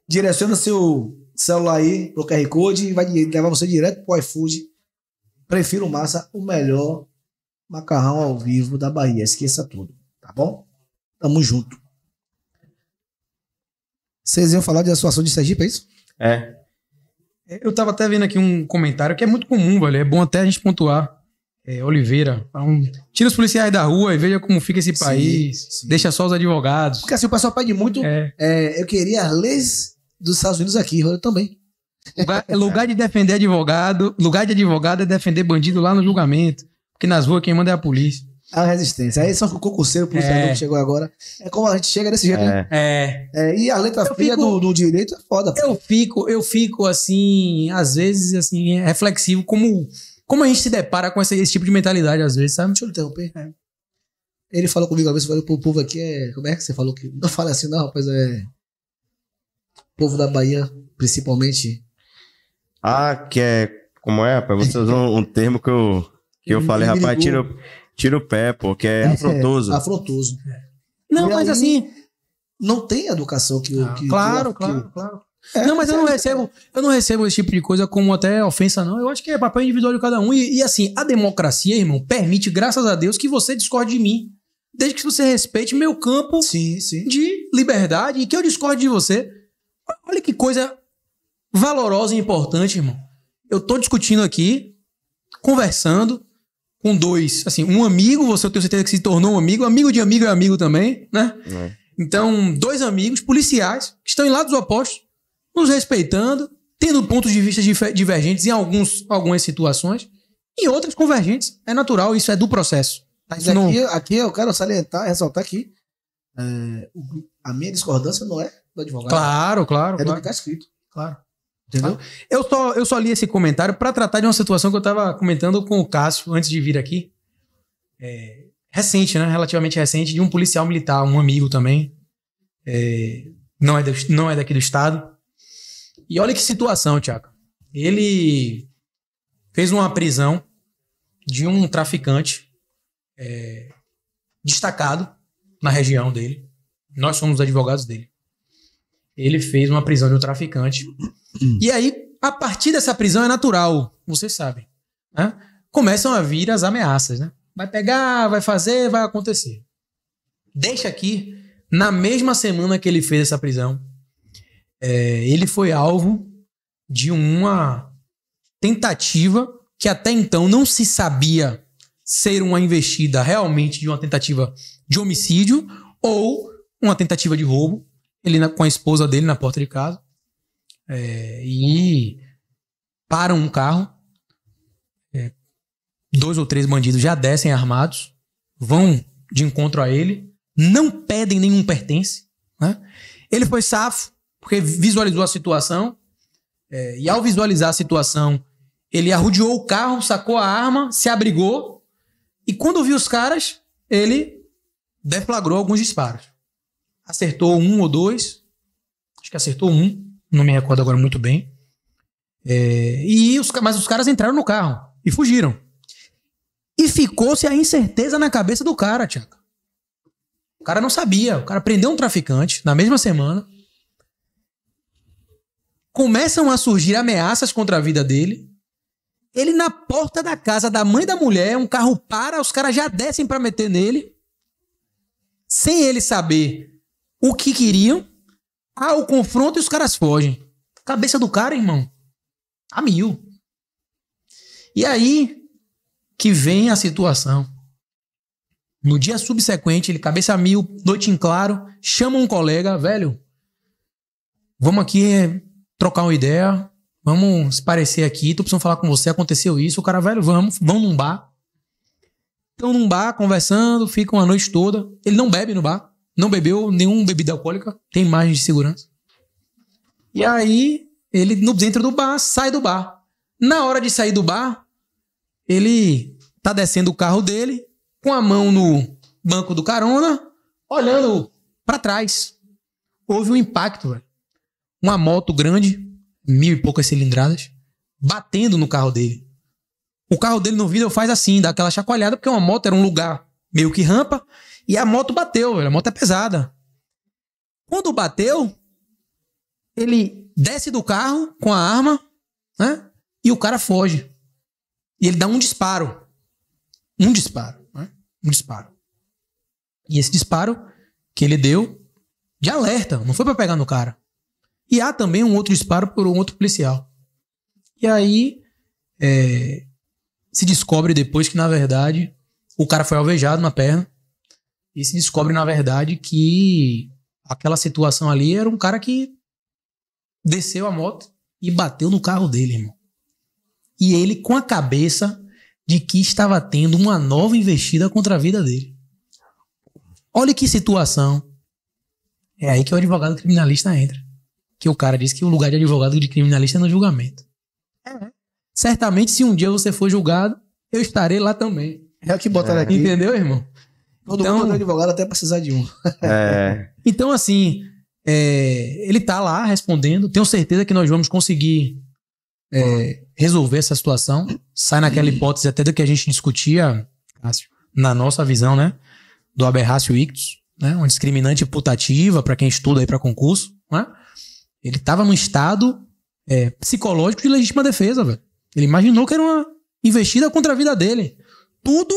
B: Direciona seu celular aí pro QR Code e vai levar você direto pro iFood. Prefiro massa, o melhor macarrão ao vivo da Bahia. Esqueça tudo, tá bom? Tamo junto. Vocês iam falar de situação de Sergipe, é isso?
C: É.
D: é. Eu tava até vendo aqui um comentário que é muito comum, velho. É bom até a gente pontuar é, Oliveira. É um, tira os policiais da rua e veja como fica esse país. Sim. Deixa só os advogados.
B: Porque assim, o pessoal pede muito. É. É, eu queria as leis dos Estados Unidos aqui, eu também.
D: Lugar, lugar de defender advogado, lugar de advogado é defender bandido lá no julgamento. Porque nas
B: ruas quem manda é a polícia. A resistência. Aí são o concurseiro, o policial é. que chegou agora. É como a gente chega desse jeito, né? É. é. E a letra eu fria fico, do, do, direito é foda. Eu fico, eu fico
D: assim, às vezes, assim, reflexivo, como como a gente se depara com esse, esse tipo de mentalidade
B: às vezes, sabe? Deixa eu interromper. É. Ele falou comigo uma vez, falou pro povo aqui, é, como é que você falou que. Não fala assim, não, rapaz, é. O povo da Bahia, principalmente.
C: Ah, que é. Como é, rapaz? Você usou um termo que eu, que eu, falei, rapaz, tira, tira o pé, pô, que é, é afrontoso. É,
B: afrontoso. Não, e mas aí, assim. Não tem educação que, ah, que, claro, que, claro,
A: que, claro, claro. É, não, mas eu não
B: recebo, eu não recebo
D: esse tipo de coisa como até ofensa, não. Eu acho que é papel individual de cada um. E, e assim, a democracia, irmão, permite, graças a Deus, que você discorde de mim. Desde que você respeite meu campo sim, sim. de liberdade e que eu discorde de você. Olha que coisa valorosa e importante, irmão. Eu tô discutindo aqui, conversando com dois, assim, um amigo, você eu tenho certeza que se tornou um amigo, amigo de amigo é amigo também, né? É. Então, dois amigos policiais que estão em lados opostos, nos respeitando, tendo pontos de vista divergentes em alguns, algumas situações, e outras convergentes. É natural,
B: isso é do processo. Mas aqui, não... aqui eu quero salientar, ressaltar que é, a minha discordância não é do advogado. Claro, claro. É claro. do que está escrito. Claro. Entendeu? Tá.
D: Eu só, eu só li esse comentário para tratar de uma situação que eu estava comentando com o Cássio antes de vir aqui. É, recente, né? Relativamente recente, de um policial militar, um amigo também. É, não, é do, não é daqui do estado. E olha que situação, Tiago. Ele fez uma prisão de um traficante é, destacado na região dele. Nós somos advogados dele. Ele fez uma prisão de um traficante. Hum. E aí, a partir dessa prisão é natural, vocês sabem. Né? Começam a vir as ameaças, né? Vai pegar, vai fazer, vai acontecer. Deixa aqui, na mesma semana que ele fez essa prisão, é, ele foi alvo de uma tentativa que até então não se sabia ser uma investida realmente de uma tentativa de homicídio ou uma tentativa de roubo, ele na, com a esposa dele na porta de casa. É, e param um carro. É, dois ou três bandidos já descem armados, vão de encontro a ele, não pedem nenhum pertence. Né? Ele foi safo, porque visualizou a situação. É, e ao visualizar a situação, ele arrodeou o carro, sacou a arma, se abrigou. E quando viu os caras, ele deflagrou alguns disparos. Acertou um ou dois. Acho que acertou um. Não me recordo agora muito bem. É, e os, mas os caras entraram no carro e fugiram. E ficou-se a incerteza na cabeça do cara, Tiago. O cara não sabia. O cara prendeu um traficante na mesma semana começam a surgir ameaças contra a vida dele. Ele na porta da casa da mãe da mulher, um carro para, os caras já descem para meter nele, sem ele saber o que queriam. Há ah, o confronto e os caras fogem. Cabeça do cara, irmão. A mil. E aí que vem a situação. No dia subsequente, ele cabeça a mil, noite em claro, chama um colega, velho. Vamos aqui é, trocar uma ideia, vamos se parecer aqui, tô precisando falar com você, aconteceu isso, o cara, velho, vamos, vão num bar. Estão num bar conversando, ficam a noite toda. Ele não bebe no bar, não bebeu nenhum bebida alcoólica, tem imagem de segurança. E aí, ele dentro do bar, sai do bar. Na hora de sair do bar, ele tá descendo o carro dele, com a mão no banco do carona, olhando para trás. Houve um impacto, velho uma moto grande, mil e poucas cilindradas, batendo no carro dele. O carro dele no vídeo faz assim, dá aquela chacoalhada, porque uma moto era um lugar meio que rampa, e a moto bateu, velho. A moto é pesada. Quando bateu, ele desce do carro com a arma, né? E o cara foge. E ele dá um disparo. Um disparo, né? Um disparo. E esse disparo que ele deu de alerta, não foi para pegar no cara. E há também um outro disparo por um outro policial. E aí é, se descobre depois que, na verdade, o cara foi alvejado na perna. E se descobre, na verdade, que aquela situação ali era um cara que desceu a moto e bateu no carro dele, irmão. E ele com a cabeça de que estava tendo uma nova investida contra a vida dele. Olha que situação. É aí que o advogado criminalista entra que o cara disse que o lugar de advogado de criminalista é no julgamento. É. Né? Certamente, se um dia você for julgado, eu estarei lá também. É o
B: que botaram é. aqui. Entendeu, irmão? Todo então, mundo é advogado até precisar de um.
D: É. então, assim, é, ele tá lá respondendo. Tenho certeza que nós vamos conseguir é, resolver essa situação. Sai naquela hipótese até do que a gente discutia, na nossa visão, né? Do aberrácio ictus, né? Uma discriminante putativa para quem estuda aí para concurso, né? Ele estava num estado é, psicológico de legítima defesa, velho. Ele imaginou que era uma investida contra a vida dele. Tudo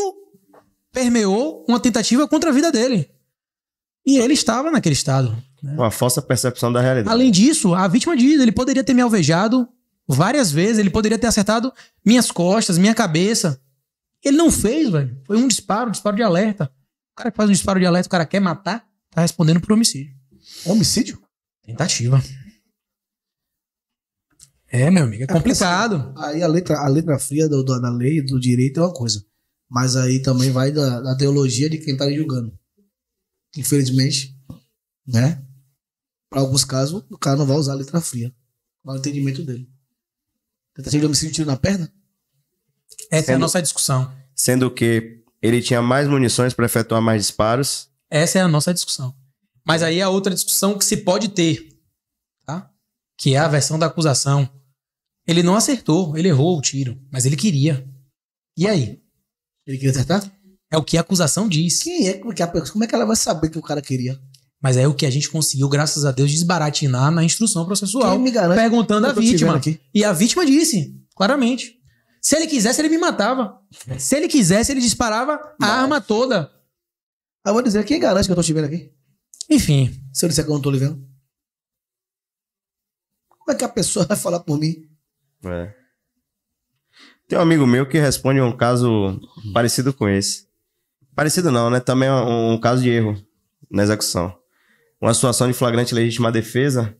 D: permeou uma tentativa contra a vida dele. E ele estava naquele estado.
C: Né? Uma falsa percepção da realidade.
D: Além disso, a vítima diz: ele poderia ter me alvejado várias vezes, ele poderia ter acertado minhas costas, minha cabeça. Ele não fez, velho. Foi um disparo, um disparo de alerta. O cara que faz um disparo de alerta, o cara quer matar, tá respondendo por homicídio.
B: Homicídio? Tentativa. É, meu amigo, é, é assim, complicado. assim, aí a letra, a letra fria do, do, da lei, do direito é uma coisa. Mas aí também vai da, da teologia de quem está julgando. Infelizmente, né? Para alguns casos, o cara não vai usar a letra fria. Vai o entendimento dele. Tentativa de homicídio tiro na perna? Essa sendo, é a nossa
C: discussão. Sendo que ele tinha mais munições para efetuar mais disparos.
D: Essa é a nossa discussão. Mas aí a é outra discussão que se pode ter, tá? Que é a versão da acusação. Ele não acertou, ele errou o tiro, mas ele queria. E aí? Ele queria acertar? É o que a acusação diz. Quem é? Como é, que como é que ela vai saber que o cara queria? Mas é o que a gente conseguiu, graças a Deus, desbaratinar na instrução processual. Quem me garante? Perguntando à vítima. E a vítima disse, claramente. Se ele quisesse, ele me matava. Se ele quisesse, ele disparava
B: Mas... a arma toda. Eu vou dizer, quem garante que eu tô te vendo aqui? Enfim. Se eu disser que eu não tô lhe vendo. Como é que a pessoa vai falar por mim?
C: É. Tem um amigo meu que responde um caso parecido com esse. Parecido não, né? Também é um, um caso de erro na execução. Uma situação de flagrante legítima defesa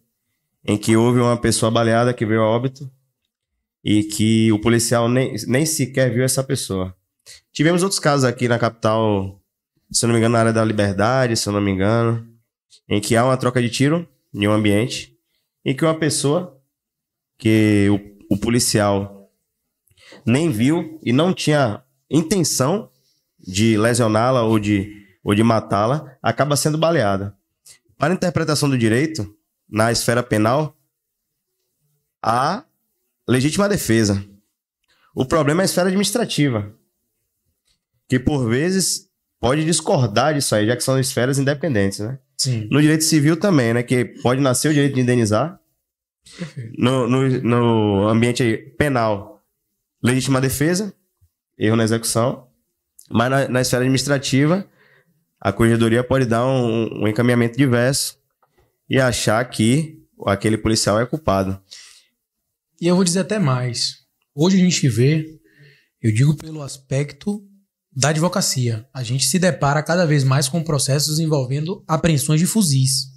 C: em que houve uma pessoa baleada que veio a óbito e que o policial nem, nem sequer viu essa pessoa. Tivemos outros casos aqui na capital, se eu não me engano, na área da Liberdade, se eu não me engano, em que há uma troca de tiro em um ambiente em que uma pessoa que o o policial nem viu e não tinha intenção de lesioná-la ou de, ou de matá-la, acaba sendo baleada. Para a interpretação do direito, na esfera penal, há legítima defesa. O problema é a esfera administrativa, que por vezes pode discordar disso aí, já que são esferas independentes, né? Sim. No direito civil também, né? Que pode nascer o direito de indenizar, no, no, no ambiente penal, legítima defesa, erro na execução. Mas na, na esfera administrativa, a corregedoria pode dar um, um encaminhamento diverso e achar que aquele policial é culpado.
D: E eu vou dizer até mais. Hoje a gente vê, eu digo pelo aspecto da advocacia, a gente se depara cada vez mais com processos envolvendo apreensões de fuzis.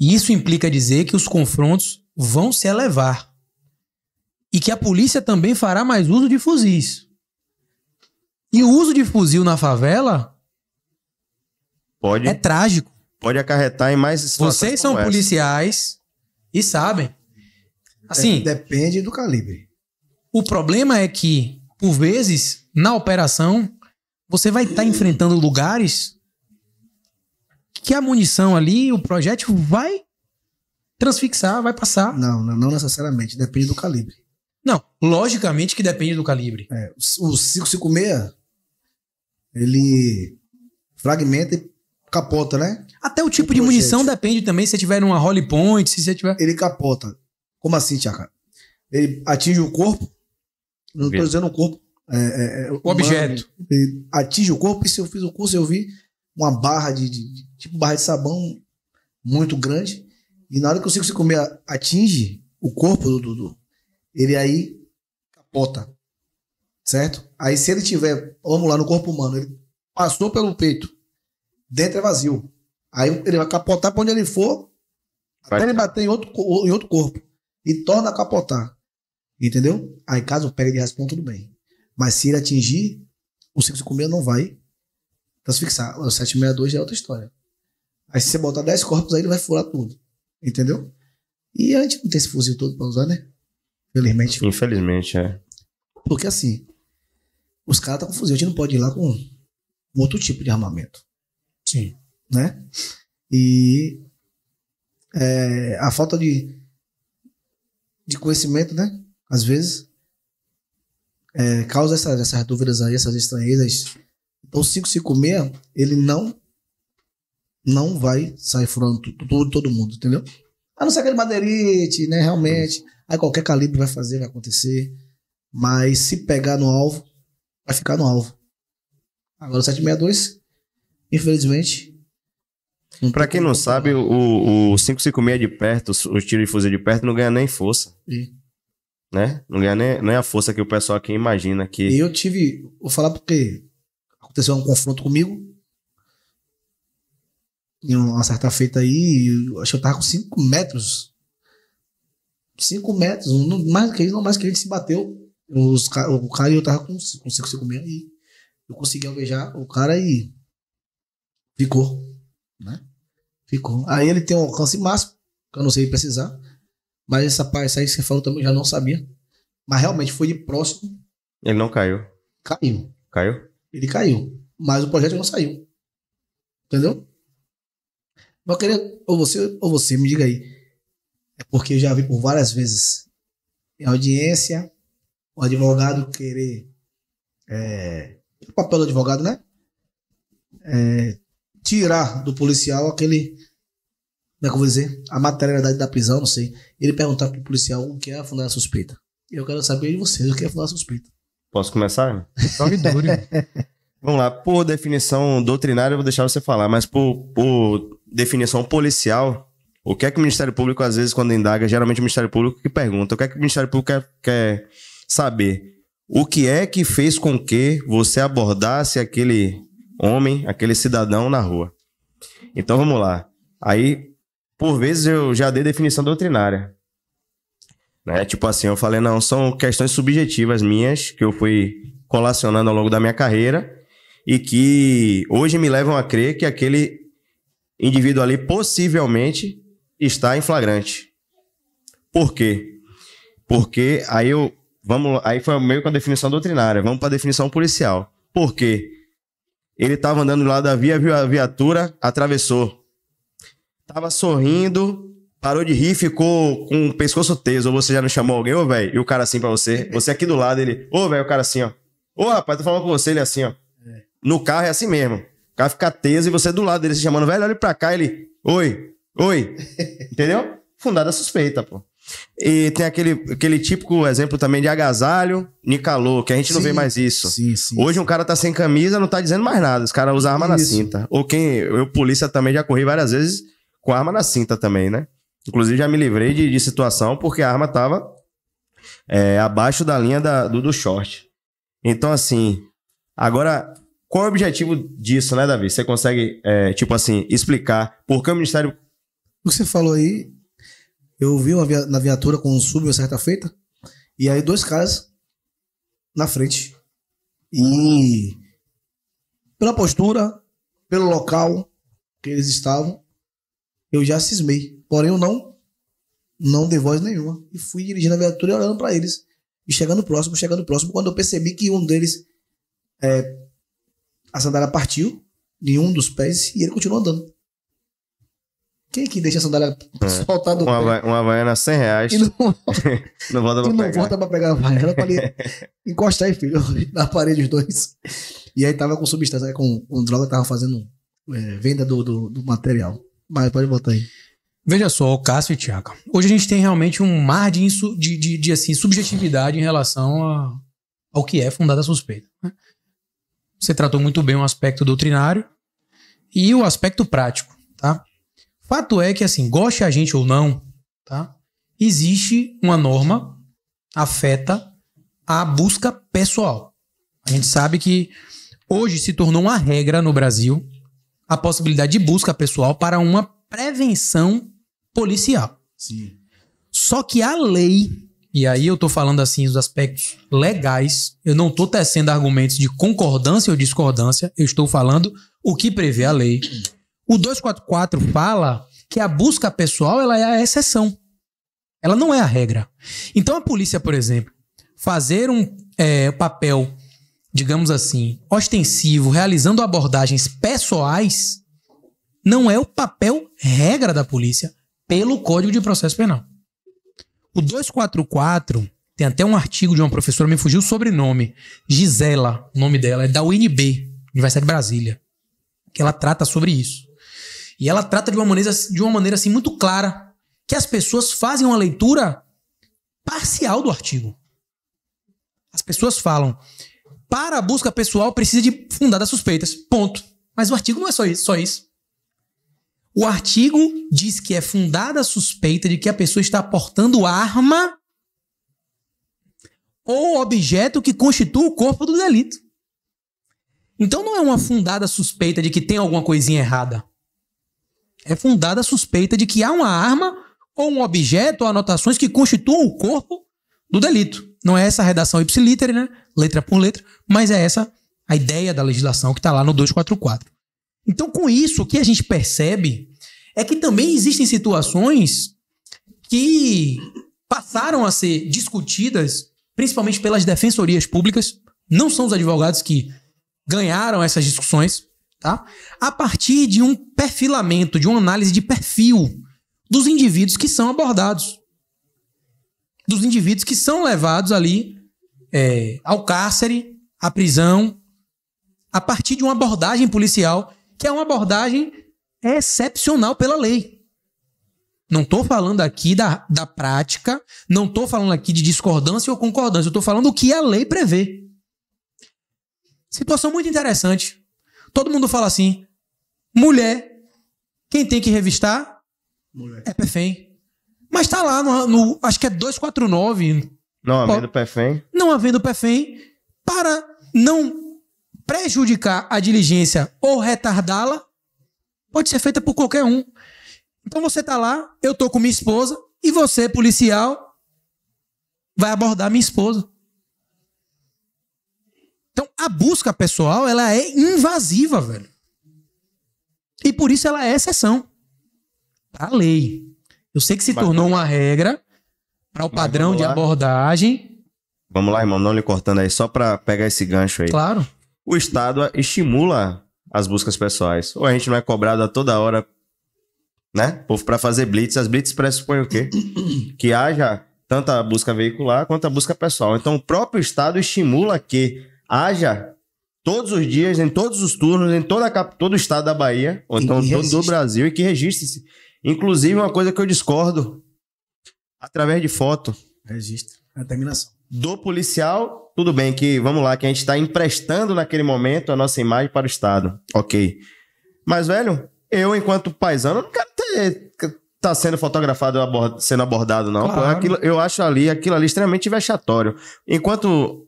D: E isso implica dizer que os confrontos vão se elevar e que a polícia também fará mais uso de fuzis. E o uso de fuzil na favela pode, é trágico. Pode acarretar em mais situações. Vocês são policiais e sabem. Assim, é, depende do calibre. O problema é que, por vezes, na operação, você vai estar tá enfrentando lugares que a munição ali,
B: o projétil vai transfixar, vai passar. Não, não, não necessariamente, depende do calibre.
D: Não, logicamente que depende do calibre. É, o 556,
B: ele fragmenta e capota, né?
D: Até o tipo o de munição
B: depende também, se você tiver numa holly point, se você tiver... Ele capota. Como assim, Tiago? Ele atinge o corpo, não estou dizendo o corpo, é, é, é o humano, objeto. Ele atinge o corpo, e se eu fiz o curso, eu vi uma barra de, de, tipo barra de sabão muito grande. E na hora que o comer atinge o corpo do Dudu, ele aí capota. Certo? Aí se ele tiver, vamos lá, no corpo humano, ele passou pelo peito, dentro é vazio. Aí ele vai capotar para onde ele for, vai até ele bater em outro, em outro corpo. E torna a capotar. Entendeu? Aí caso pegue de raspão, tudo bem. Mas se ele atingir, o comer não vai fixar O 762 é outra história. Aí se você botar 10 corpos aí, ele vai furar tudo. Entendeu? E a gente não tem esse fuzil todo pra usar, né? Infelizmente.
C: Infelizmente, é.
B: Porque assim, os caras estão tá com fuzil, a gente não pode ir lá com um outro tipo de armamento. Sim. Né? E é, a falta de, de conhecimento, né? Às vezes, é, causa essas, essas dúvidas aí, essas estranhezas então, 556, ele não não vai sair furando todo, todo mundo, entendeu? A não ser aquele madeirite, né? Realmente. Aí qualquer calibre vai fazer, vai acontecer. Mas se pegar no alvo, vai ficar no alvo. Agora o 762, infelizmente.
C: Para quem não sabe, o, o 556 de perto, os tiros de fuzil de perto, não ganha nem força. E? Né? Não ganha nem, nem é a força que o pessoal aqui imagina que. E eu
B: tive. Vou falar porque aconteceu um confronto comigo. Em uma certa feita aí, acho que eu tava com 5 metros. 5 metros, não, mais que isso não mais que gente se bateu. Os, o cara e eu tava com 5, 5 e eu consegui alvejar o cara e ficou, né? Ficou. Aí ele tem um alcance máximo, que eu não sei precisar. Mas essa parte aí que você falou também eu já não sabia. Mas realmente foi de próximo.
C: Ele não caiu. Caiu. Caiu?
B: Ele caiu. Mas o projeto não saiu. Entendeu? Vou querer, ou você, ou você, me diga aí. É porque eu já vi por várias vezes em audiência o advogado querer. É, o papel do advogado, né? É, tirar do policial aquele. Como é que eu vou dizer? A materialidade da prisão, não sei. Ele perguntar pro policial o que é a fundada suspeita. Eu quero saber de vocês o que é a fundada suspeita.
C: Posso começar?
B: Jogue então, duro.
C: Vamos lá. Por definição doutrinária, eu vou deixar você falar, mas por, por definição policial, o que é que o Ministério Público, às vezes, quando indaga, geralmente o Ministério Público que pergunta, o que é que o Ministério Público quer, quer saber? O que é que fez com que você abordasse aquele homem, aquele cidadão na rua? Então vamos lá. Aí, por vezes, eu já dei definição doutrinária. Né? É tipo assim, eu falei, não, são questões subjetivas minhas que eu fui colacionando ao longo da minha carreira e que hoje me levam a crer que aquele indivíduo ali possivelmente está em flagrante. Por quê? Porque aí eu vamos aí foi meio com a definição doutrinária, vamos para a definição policial. Por quê? Ele estava andando lá da via, viu a viatura, atravessou. Tava sorrindo, parou de rir, ficou com o pescoço teso, ou você já não chamou alguém, ô, velho, e o cara assim pra você, você aqui do lado, ele, ô, velho, o cara assim, ó, ô, rapaz, tô falando com você, ele assim, ó. É. No carro é assim mesmo. O cara fica teso e você do lado dele se chamando, velho, olha pra cá, ele, oi, oi. Entendeu? Fundada suspeita, pô. E tem aquele, aquele típico exemplo também de agasalho e calor, que a gente não vê mais isso. Sim, sim, Hoje um cara tá sem camisa, não tá dizendo mais nada. Os caras usam arma isso. na cinta. Ou quem. Eu, polícia, também já corri várias vezes com arma na cinta também, né? Inclusive, já me livrei de, de situação porque a arma tava é, abaixo da linha da, do, do short. Então, assim, agora, qual é o objetivo disso, né, Davi? Você consegue, é, tipo assim, explicar por que o Ministério.
B: O que você falou aí, eu vi uma via, na viatura com um sub, uma certa feita, e aí dois caras na frente. E pela postura, pelo local que eles estavam, eu já cismei. Porém, eu não não dei voz nenhuma. E fui dirigindo a viatura e olhando para eles. E chegando próximo, chegando próximo, quando eu percebi que um deles. É, a sandália partiu em um dos pés e ele continuou andando. Quem é que deixa a sandália
C: é. soltar do uma pé? Uma Havaiana 100 reais. E não, não volta pra e não
B: pegar. volta pra pegar a Havaiana pra ele encostar aí, filho, na parede os dois. E aí tava com substância, né, com, com droga, tava fazendo é, venda do, do, do material. Mas pode botar aí.
D: Veja só, Cássio e Tiago.
B: Hoje a gente tem realmente um mar de, de, de, de assim,
D: subjetividade em relação a, ao que é fundada a suspeita. Né? Você tratou muito bem o aspecto doutrinário e o aspecto prático, tá? Fato é que, assim, goste a gente ou não, tá? Existe uma norma afeta a busca pessoal. A gente sabe que hoje se tornou uma regra no Brasil a possibilidade de busca pessoal para uma prevenção policial. Sim. Só que a lei, e aí eu tô falando assim os aspectos legais, eu não tô tecendo argumentos de concordância ou discordância, eu estou falando o que prevê a lei. O 244 fala que a busca pessoal ela é a exceção. Ela não é a regra. Então a polícia, por exemplo, fazer um é, papel, digamos assim, ostensivo, realizando abordagens pessoais, não é o papel regra da polícia pelo Código de Processo Penal. O 244 tem até um artigo de uma professora, me fugiu o sobrenome, Gisela, o nome dela, é da UNB, Universidade de Brasília, que ela trata sobre isso. E ela trata de uma maneira, de uma maneira assim muito clara, que as pessoas fazem uma leitura parcial do artigo. As pessoas falam: para a busca pessoal precisa de fundadas suspeitas. Ponto. Mas o artigo não é só isso. Só isso. O artigo diz que é fundada a suspeita de que a pessoa está portando arma ou objeto que constitua o corpo do delito. Então não é uma fundada suspeita de que tem alguma coisinha errada. É fundada a suspeita de que há uma arma ou um objeto ou anotações que constituam o corpo do delito. Não é essa a redação ipsiliter, né? Letra por letra, mas é essa a ideia da legislação que está lá no 244. Então, com isso, o que a gente percebe é que também existem situações que passaram a ser discutidas, principalmente pelas defensorias públicas, não são os advogados que ganharam essas discussões, tá? A partir de um perfilamento, de uma análise de perfil dos indivíduos que são abordados, dos indivíduos que são levados ali é, ao cárcere, à prisão, a partir de uma abordagem policial que é uma abordagem excepcional pela lei. Não estou falando aqui da, da prática, não estou falando aqui de discordância ou concordância, eu estou falando o que a lei prevê. Situação muito interessante. Todo mundo fala assim: mulher, quem tem que revistar mulher. é perfém. Mas está lá no, no, Acho que é 249. Não havendo perfém. Não havendo perfém. Para não prejudicar a diligência ou retardá-la pode ser feita por qualquer um. Então você tá lá, eu tô com minha esposa, e você, policial, vai abordar minha esposa. Então a busca pessoal ela é invasiva, velho. E por isso ela é exceção. A lei. Eu sei que se tornou uma regra para o padrão de abordagem.
C: Vamos lá, irmão, não lhe cortando aí, só para pegar esse gancho aí. Claro o Estado estimula as buscas pessoais. Ou a gente não é cobrado a toda hora, né? Povo para fazer blitz. As blitz pressupõem o quê? Que haja tanto a busca veicular quanto a busca pessoal. Então, o próprio Estado estimula que haja todos os dias, em todos os turnos, em toda a, todo o estado da Bahia, ou então todo o Brasil, e que registre-se. Inclusive, uma coisa que eu discordo, através de foto.
B: Registro, é a
C: terminação do policial, tudo bem que, vamos lá, que a gente está emprestando naquele momento a nossa imagem para o Estado. Ok. Mas, velho, eu, enquanto paisano, não quero ter. Tá sendo fotografado, abord, sendo abordado, não. Claro. Aquilo, eu acho ali, aquilo ali extremamente vexatório. Enquanto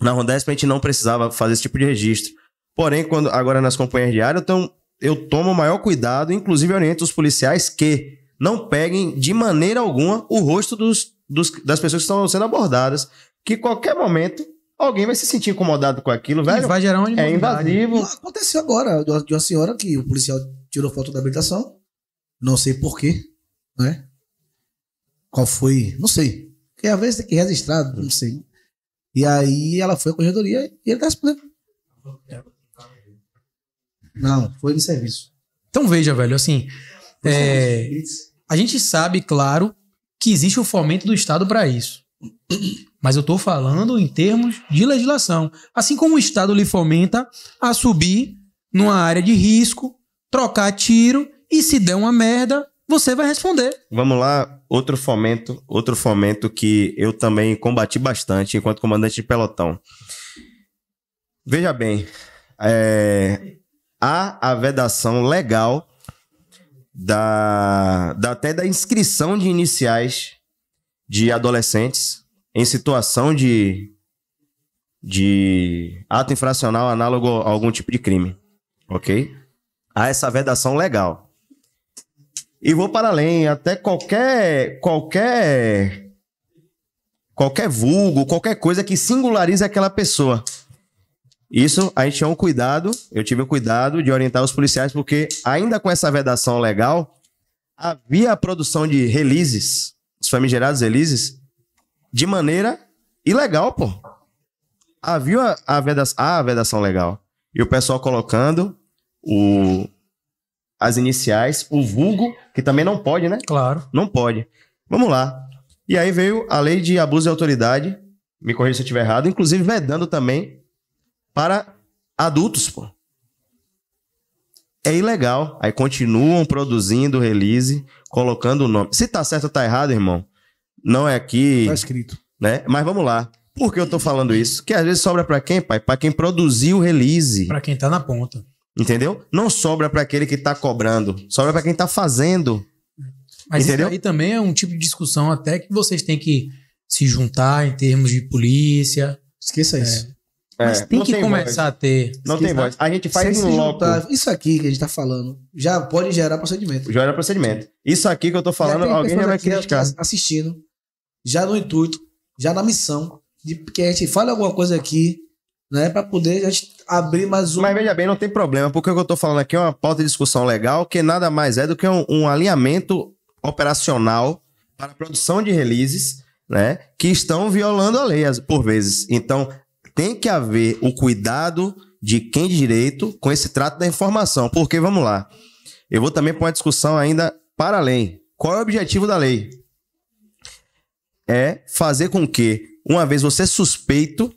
C: na Rondesp a gente não precisava fazer esse tipo de registro. Porém, quando agora nas companhias diárias, então eu tomo maior cuidado, inclusive oriento os policiais que não peguem de maneira alguma o rosto dos, dos, das pessoas que estão sendo abordadas, que qualquer momento alguém vai se sentir incomodado com aquilo, velho. vai gerar um É invasivo. Ah,
B: aconteceu agora de uma senhora que o policial tirou foto da habilitação, não sei porquê, né? Qual foi? Não sei. Porque às vezes tem que registrar, não sei. E aí ela foi à corredoria e ele dá tá esse Não, foi no serviço.
D: Então veja, velho, assim. É, a gente sabe, claro, que existe o fomento do Estado para isso. Mas eu estou falando em termos de legislação. Assim como o Estado lhe fomenta a subir numa área de risco, trocar tiro e se der uma merda, você vai responder.
C: Vamos lá, outro fomento, outro fomento que eu também combati bastante enquanto comandante de pelotão. Veja bem, é, há a vedação legal da, da até da inscrição de iniciais de adolescentes em situação de, de ato infracional análogo a algum tipo de crime, ok? Há essa vedação legal. E vou para além, até qualquer qualquer qualquer vulgo, qualquer coisa que singularize aquela pessoa. Isso, a gente tinha um cuidado, eu tive um cuidado de orientar os policiais, porque ainda com essa vedação legal, havia a produção de releases, os famigerados releases, de maneira ilegal, pô. Havia a vedação, a vedação legal. E o pessoal colocando o, as iniciais, o vulgo, que também não pode, né? Claro. Não pode. Vamos lá. E aí veio a lei de abuso de autoridade, me corrija se eu estiver errado, inclusive vedando também para adultos, pô. É ilegal. Aí continuam produzindo release, colocando o nome. Se tá certo ou tá errado, irmão, não é aqui. Tá escrito. Né? Mas vamos lá. Por que eu tô falando isso? Que às vezes sobra para quem, pai? Para quem produziu o release. Para quem
D: tá na ponta.
C: Entendeu? Não sobra para aquele que tá cobrando, sobra para quem tá fazendo.
D: Mas entendeu? isso aí também é um tipo de discussão até que vocês têm que se juntar em termos de polícia. Esqueça é. isso. Mas é, tem que começar voz. a ter. Não tem voz. A gente faz se loco. Juntar,
B: isso aqui que a gente tá falando já pode gerar procedimento.
D: já Gera procedimento.
C: Isso aqui que eu tô falando, já alguém já vai criticar.
B: Assistindo, já no intuito, já na missão, de que a gente fale alguma coisa aqui, né? Pra poder a gente abrir mais um.
C: Mas veja bem, não tem problema, porque o que eu tô falando aqui é uma pauta de discussão legal, que nada mais é do que um, um alinhamento operacional para a produção de releases. Né, que estão violando a lei por vezes. Então, tem que haver o cuidado de quem de direito com esse trato da informação. Porque, vamos lá, eu vou também para uma discussão ainda para além. Qual é o objetivo da lei? É fazer com que, uma vez você suspeito,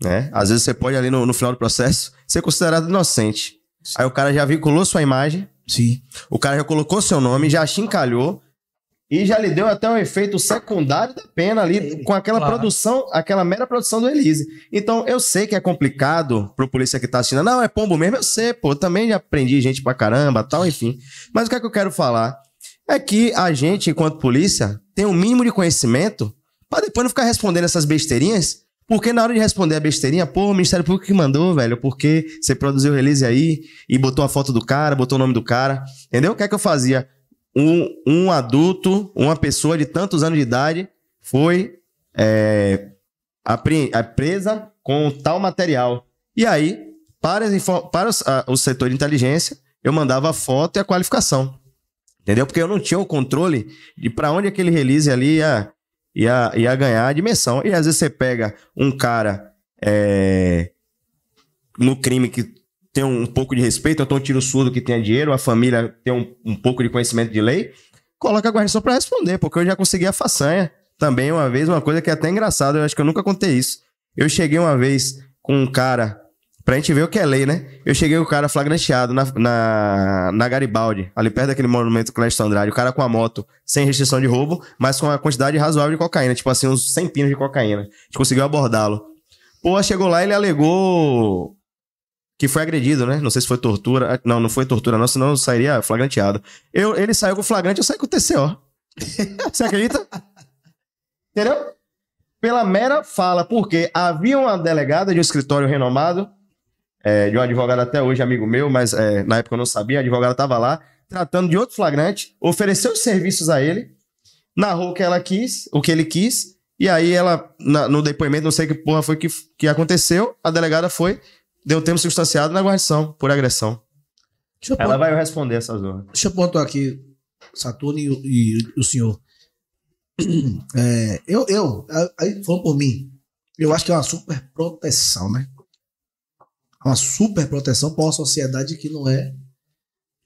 C: né? Às vezes você pode ali no, no final do processo ser considerado inocente. Sim. Aí o cara já vinculou sua imagem. Sim. O cara já colocou seu nome, já chincalhou. E já lhe deu até um efeito secundário da pena ali, com aquela claro. produção, aquela mera produção do Elise. Então, eu sei que é complicado pro polícia que tá assistindo, não, é pombo mesmo, eu sei, pô, também já aprendi gente pra caramba, tal, enfim. Mas o que é que eu quero falar? É que a gente, enquanto polícia, tem um mínimo de conhecimento para depois não ficar respondendo essas besteirinhas porque na hora de responder a besteirinha, pô, o Ministério Público que mandou, velho, porque você produziu o release aí e botou a foto do cara, botou o nome do cara, entendeu? O que é que eu fazia? um, um adulto, uma pessoa de tantos anos de idade, foi é, é presa com tal material. E aí, para, para o setor de inteligência, eu mandava a foto e a qualificação. Entendeu? Porque eu não tinha o controle de para onde aquele release ali ia, ia, ia ganhar a dimensão. E às vezes você pega um cara é, no crime que tem um pouco de respeito, então tira o surdo que tenha dinheiro, a família tem um, um pouco de conhecimento de lei, coloca a guarnição para responder, porque eu já consegui a façanha também uma vez, uma coisa que é até engraçado, eu acho que eu nunca contei isso. Eu cheguei uma vez com um cara, pra gente ver o que é lei, né? Eu cheguei com o cara flagranteado na, na, na Garibaldi, ali perto daquele monumento Clécio Andrade, o cara com a moto, sem restrição de roubo, mas com uma quantidade razoável de cocaína, tipo assim, uns 100 pinos de cocaína. A gente conseguiu abordá-lo. Pô, chegou lá, ele alegou que foi agredido, né? Não sei se foi tortura. Ah, não, não foi tortura, não, senão eu sairia flagranteado. Eu, ele saiu com flagrante, eu saí com TCO. Você acredita? Entendeu? Pela mera fala, porque havia uma delegada de um escritório renomado, é, de um advogado até hoje, amigo meu, mas é, na época eu não sabia, a advogada estava lá, tratando de outro flagrante, ofereceu os serviços a ele, narrou o que ela quis, o que ele quis, e aí ela, na, no depoimento, não sei que porra foi que, que aconteceu, a delegada foi, deu tempo substanciado na guarnição por agressão. Pontuar, Ela vai responder essa zona.
B: Deixa eu pontuar aqui, Saturno e, e, e o senhor. É, eu, eu, aí falando por mim, eu acho que é uma super proteção, né? Uma super proteção para uma sociedade que não é,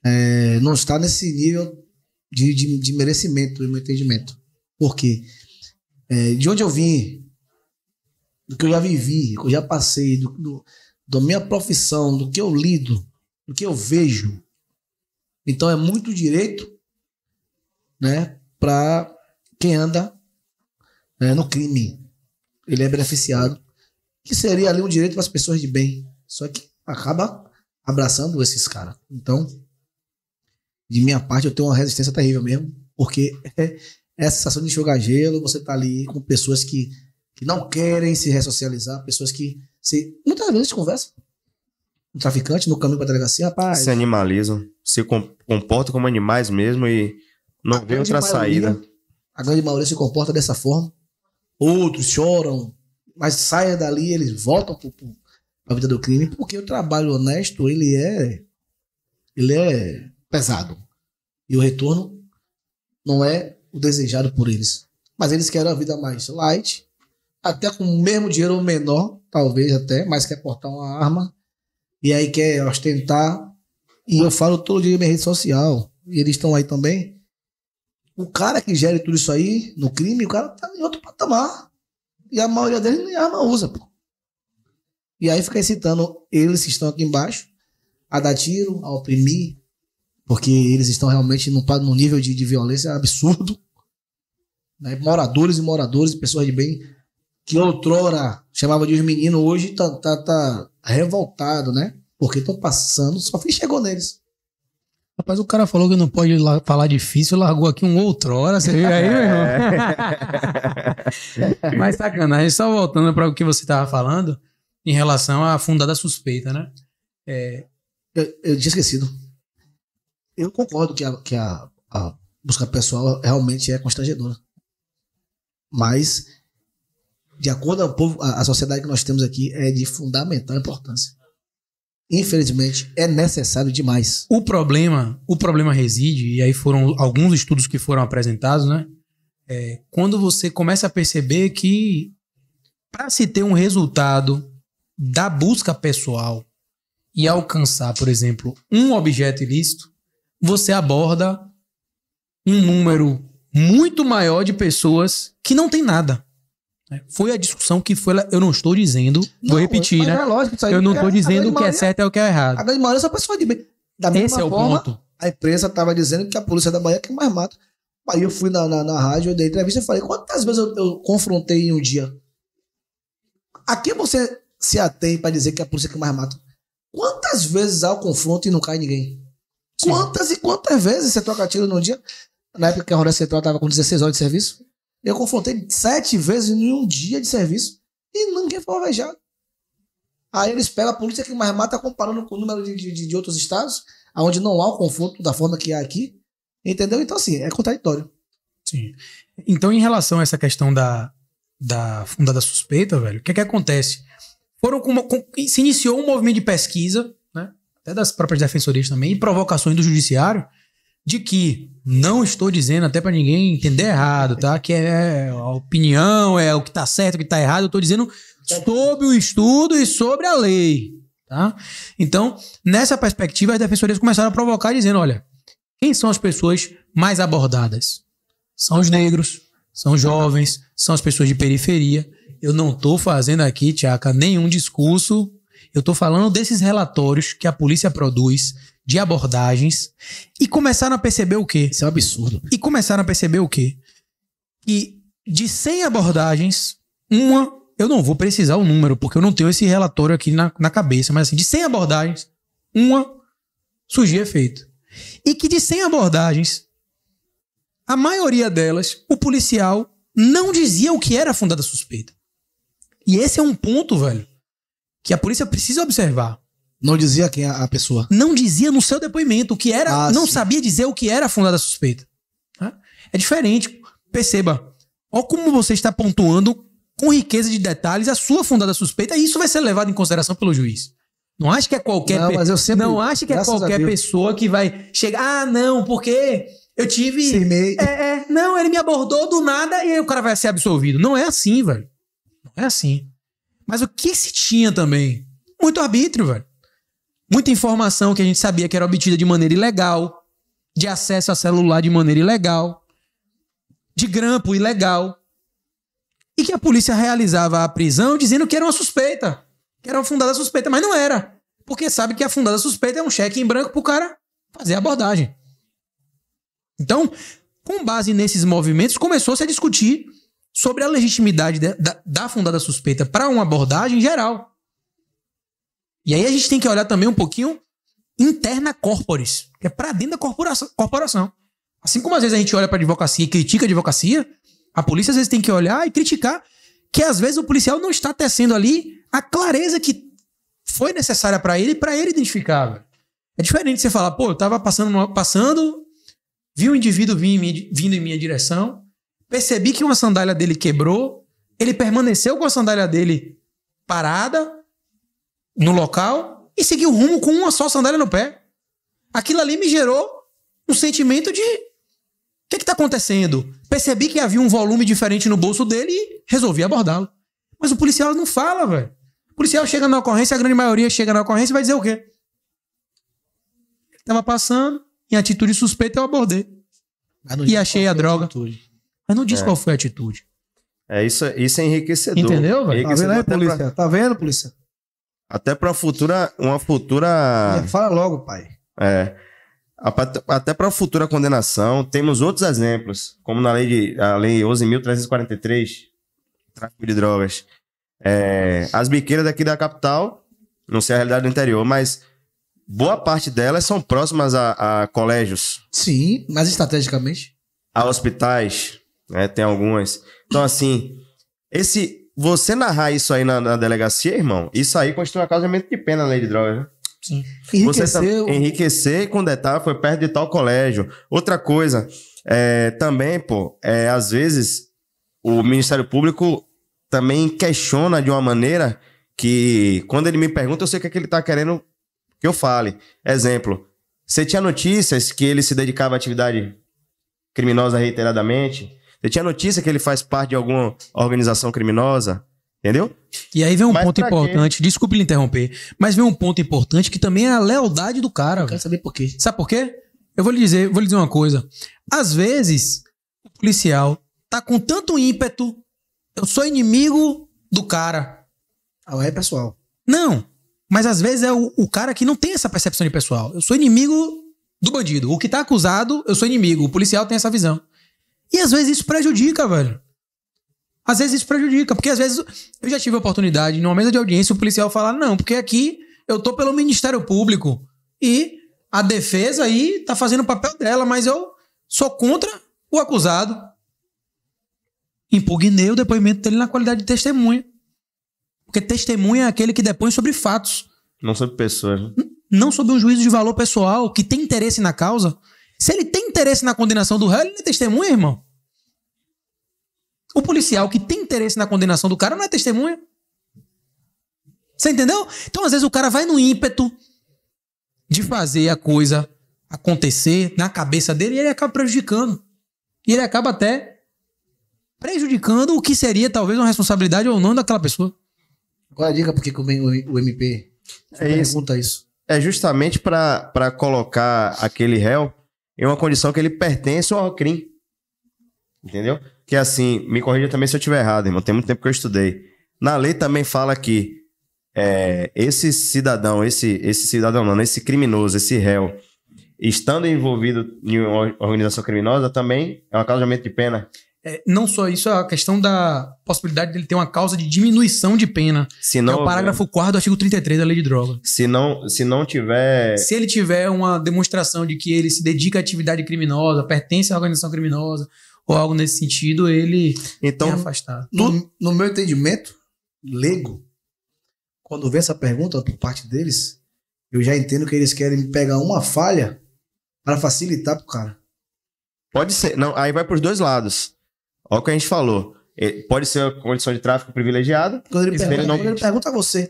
B: é não está nesse nível de, de, de merecimento, e meu entendimento. Por quê? É, de onde eu vim, do que eu já vivi, do que eu já passei, do, do da minha profissão, do que eu lido, do que eu vejo. Então é muito direito, né, para quem anda né, no crime. Ele é beneficiado, que seria ali um direito para as pessoas de bem. Só que acaba abraçando esses caras. Então, de minha parte, eu tenho uma resistência terrível mesmo, porque é essa sensação de enxugar gelo, você tá ali com pessoas que, que não querem se ressocializar, pessoas que você, muitas tá vezes conversa um traficante no caminho para delegacia, rapaz. Se
C: animalizam, se comportam como animais mesmo e
B: não vê outra maioria, saída. A grande maioria se comporta dessa forma. Outros choram, mas saem dali, eles voltam para a vida do crime, porque o trabalho honesto, ele é ele é pesado. E o retorno não é o desejado por eles. Mas eles querem a vida mais light, até com o mesmo dinheiro ou menor, talvez até, mas quer portar uma arma e aí quer ostentar. E eu falo todo dia na minha rede social, e eles estão aí também. O cara que gere tudo isso aí no crime, o cara tá em outro patamar. E a maioria deles nem arma usa, pô. E aí fica incitando eles que estão aqui embaixo a dar tiro, a oprimir, porque eles estão realmente num, num nível de, de violência absurdo. Né? Moradores e moradores, pessoas de bem que outrora chamava de os meninos, hoje tá, tá, tá revoltado, né? Porque estão passando, só fez chegou neles. Rapaz, o cara falou que não pode falar
D: difícil, largou aqui um outrora. Você viu aí, meu irmão? É. Mas sacanagem, só voltando para o que você estava falando em relação à fundada suspeita, né?
B: É... Eu, eu tinha esquecido. Eu concordo que a, que a, a busca pessoal realmente é constrangedora. Mas de acordo ao povo, a, a sociedade que nós temos aqui, é de fundamental importância. Infelizmente, é necessário demais.
D: O problema, o problema reside, e aí foram alguns estudos que foram apresentados, né? É, quando você começa a perceber que para se ter um resultado da busca pessoal e alcançar, por exemplo, um objeto ilícito, você aborda um número muito maior de pessoas que não tem nada. Né? Foi a discussão que foi. Eu não estou dizendo. Não, vou repetir, né? É lógico, eu não estou é dizendo o que é certo é o que é errado. A
B: grande maioria é só pessoa de bem. Da mesma Esse é o ponto. a imprensa estava dizendo que a polícia da Bahia é que mais mata. Aí eu fui na, na, na rádio, eu dei entrevista e falei: quantas vezes eu, eu, confrontei em um dia? A que você se atém para dizer que é a polícia é que mais mata? Quantas vezes há o confronto e não cai ninguém? Sim. Quantas e quantas vezes você troca tiro num dia? Na época que a Ronda Central estava com 16 horas de serviço? Eu confrontei sete vezes em um dia de serviço e ninguém foi alvejado. Aí eles pegam a polícia que mais mata comparando com o número de, de, de outros estados, onde não há o confronto da forma que há aqui. Entendeu? Então, assim, é contraditório.
D: Sim. Então, em relação a essa questão da, da fundada suspeita, velho, o que é que acontece? Foram com uma, com, se iniciou um movimento de pesquisa, né? Até das próprias defensorias também, e provocações do judiciário, de que não estou dizendo até para ninguém entender errado, tá? Que é, é a opinião, é o que tá certo, o que tá errado. Eu tô dizendo sobre o estudo e sobre a lei, tá? Então, nessa perspectiva, as defensorias começaram a provocar dizendo, olha, quem são as pessoas mais abordadas? São os negros, são jovens, são as pessoas de periferia. Eu não tô fazendo aqui, Tiaca, nenhum discurso. Eu tô falando desses relatórios que a polícia produz de abordagens e começaram a perceber o quê? Isso é um absurdo. E começaram a perceber o quê? Que de 100 abordagens, uma, eu não vou precisar o número, porque eu não tenho esse relatório aqui na, na cabeça, mas assim, de 100 abordagens, uma surgia efeito. E que de 100 abordagens, a maioria delas, o policial não dizia o que era a fundada suspeita. E esse é um ponto, velho, que a polícia precisa observar. Não dizia
B: quem a, é a pessoa.
D: Não dizia no seu depoimento o que era, ah, não sim. sabia dizer o que era a fundada suspeita. Tá? É diferente. Perceba, olha como você está pontuando com riqueza de detalhes a sua fundada suspeita e isso vai ser levado em consideração pelo juiz. Não acho que é qualquer não, eu sempre, não acho que é qualquer pessoa que vai chegar, ah, não, porque eu tive Sim, é, é, não, ele me abordou do nada e aí o cara vai ser absolvido. Não é assim, velho. Não é assim. Mas o que se tinha também? Muito arbítrio, velho. Muita informação que a gente sabia que era obtida de maneira ilegal, de acesso a celular de maneira ilegal, de grampo ilegal. E que a polícia realizava a prisão dizendo que era uma suspeita, que era uma fundada suspeita, mas não era. Porque sabe que a fundada suspeita é um cheque em branco pro cara fazer a abordagem. Então, com base nesses movimentos, começou-se a discutir sobre a legitimidade de, da, da fundada suspeita para uma abordagem geral. E aí a gente tem que olhar também um pouquinho interna corporis, que é para dentro da corporação, corporação. Assim como às vezes a gente olha para advocacia e critica a advocacia, a polícia às vezes tem que olhar e criticar que às vezes o policial não está tecendo ali a clareza que foi necessária para ele para ele identificar. É diferente você falar, pô, eu tava passando, passando vi um indivíduo vindo, vindo em minha direção, percebi que uma sandália dele quebrou, ele permaneceu com a sandália dele parada, no local e segui o rumo com uma só sandália no pé. Aquilo ali me gerou um sentimento de: o que está acontecendo? Percebi que havia um volume diferente no bolso dele e resolvi abordá-lo. Mas o policial não fala, velho. O policial chega na ocorrência, a grande maioria chega na ocorrência e vai dizer o quê? estava tava passando, em atitude suspeita, eu abordei. E achei a droga. Atitude. Mas não disse é. qual foi a atitude.
C: É, isso, é, isso é enriquecedor. Entendeu, velho? Tá vendo aí, polícia?
B: Pra... Tá vendo, polícia?
C: Até para futura, uma futura. É, fala logo, pai. É. Até para futura condenação, temos outros exemplos, como na lei de a lei 11.343, tráfico de drogas. É, as biqueiras daqui da capital, não sei a realidade do interior, mas boa parte delas são próximas a, a colégios. Sim, mas estrategicamente. A hospitais, né, tem algumas. Então, assim, esse você narrar isso aí na, na delegacia, irmão, isso aí constitui um acasamento de pena na lei de drogas, né? Sim. Tá- enriquecer, você, enriquecer com detalhe foi perto de tal colégio. Outra coisa, é, também, pô, é, às vezes o Ministério Público também questiona de uma maneira que quando ele me pergunta, eu sei o que, é que ele está querendo que eu fale. Exemplo, você tinha notícias que ele se dedicava à atividade criminosa reiteradamente? Eu tinha notícia que ele faz parte de alguma organização criminosa?
D: Entendeu? E aí vem um mas ponto importante, quê? desculpe lhe interromper, mas vem um ponto importante que também é a lealdade do cara. Eu quero saber por quê. Sabe por quê? Eu vou lhe dizer, vou lhe dizer uma coisa. Às vezes, o policial tá com tanto ímpeto, eu sou inimigo do cara. Ah, é pessoal. Não, mas às vezes é o, o cara que não tem essa percepção de pessoal. Eu sou inimigo do bandido. O que tá acusado, eu sou inimigo. O policial tem essa visão. E às vezes isso prejudica, velho. Às vezes isso prejudica, porque às vezes eu já tive a oportunidade, numa mesa de audiência, o policial falar: não, porque aqui eu tô pelo Ministério Público e a defesa aí tá fazendo o papel dela, mas eu sou contra o acusado. Impugnei o depoimento dele na qualidade de testemunha. Porque testemunha é aquele que depõe sobre fatos.
C: Não sobre pessoas. Né?
D: Não sobre um juízo de valor pessoal que tem interesse na causa. Se ele tem interesse na condenação do réu, ele não é testemunha, irmão. O policial que tem interesse na condenação do cara não é testemunha. Você entendeu? Então, às vezes, o cara vai no ímpeto de fazer a coisa acontecer na cabeça dele e ele acaba prejudicando. E ele acaba até prejudicando o que seria talvez uma responsabilidade ou
B: não daquela pessoa. Qual a dica por que o MP é isso. pergunta isso?
C: É justamente para colocar aquele réu em uma condição que ele pertence ao crime, Entendeu? Que assim, me corrija também se eu estiver errado, irmão. Tem muito tempo que eu estudei. Na lei também fala que é, esse cidadão, esse, esse cidadão não, né? esse criminoso, esse réu, estando envolvido em uma organização criminosa, também é um acasamento de pena.
D: É, não só isso, é a questão da possibilidade dele ter uma causa de diminuição de pena.
C: Se não, é o parágrafo 4 do artigo 33 da lei de droga. Se não, se não tiver. Se
D: ele tiver uma demonstração de que ele se dedica à atividade criminosa, pertence à organização criminosa, ou algo nesse sentido, ele então, é afastado. No, no meu entendimento,
B: leigo, quando vê essa pergunta por parte deles, eu já entendo que eles querem pegar uma falha para facilitar pro cara.
C: Pode ser. Não, aí vai pros dois lados. Olha o que a gente falou. É, pode ser uma condição de tráfico privilegiada. Quando ele, pergunta, ele não... quando ele
B: pergunta a você,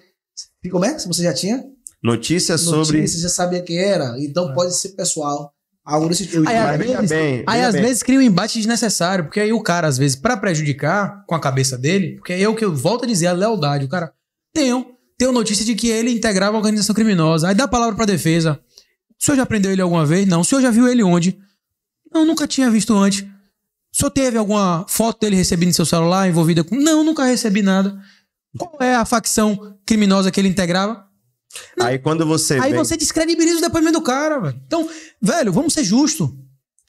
B: como é? Se você já tinha?
C: Notícias sobre.
B: Notícias, você sabia quem era. Então é. pode ser pessoal. Algo desse tipo. Aí, às vezes, bem, aí às bem. vezes
D: cria um embate desnecessário, porque aí o cara, às vezes, para prejudicar com a cabeça dele, porque é o que eu volto a dizer, a lealdade. O cara tem, tem notícia de que ele integrava a organização criminosa. Aí dá a palavra pra defesa. O senhor já prendeu ele alguma vez? Não. O senhor já viu ele onde? Não, nunca tinha visto antes. O senhor teve alguma foto dele recebendo em seu celular, envolvida com. Não, nunca recebi nada. Qual é a facção criminosa que ele integrava? Não. Aí quando você. Aí vem... você descredibiliza o depoimento do cara, velho. Então, velho, vamos ser justos.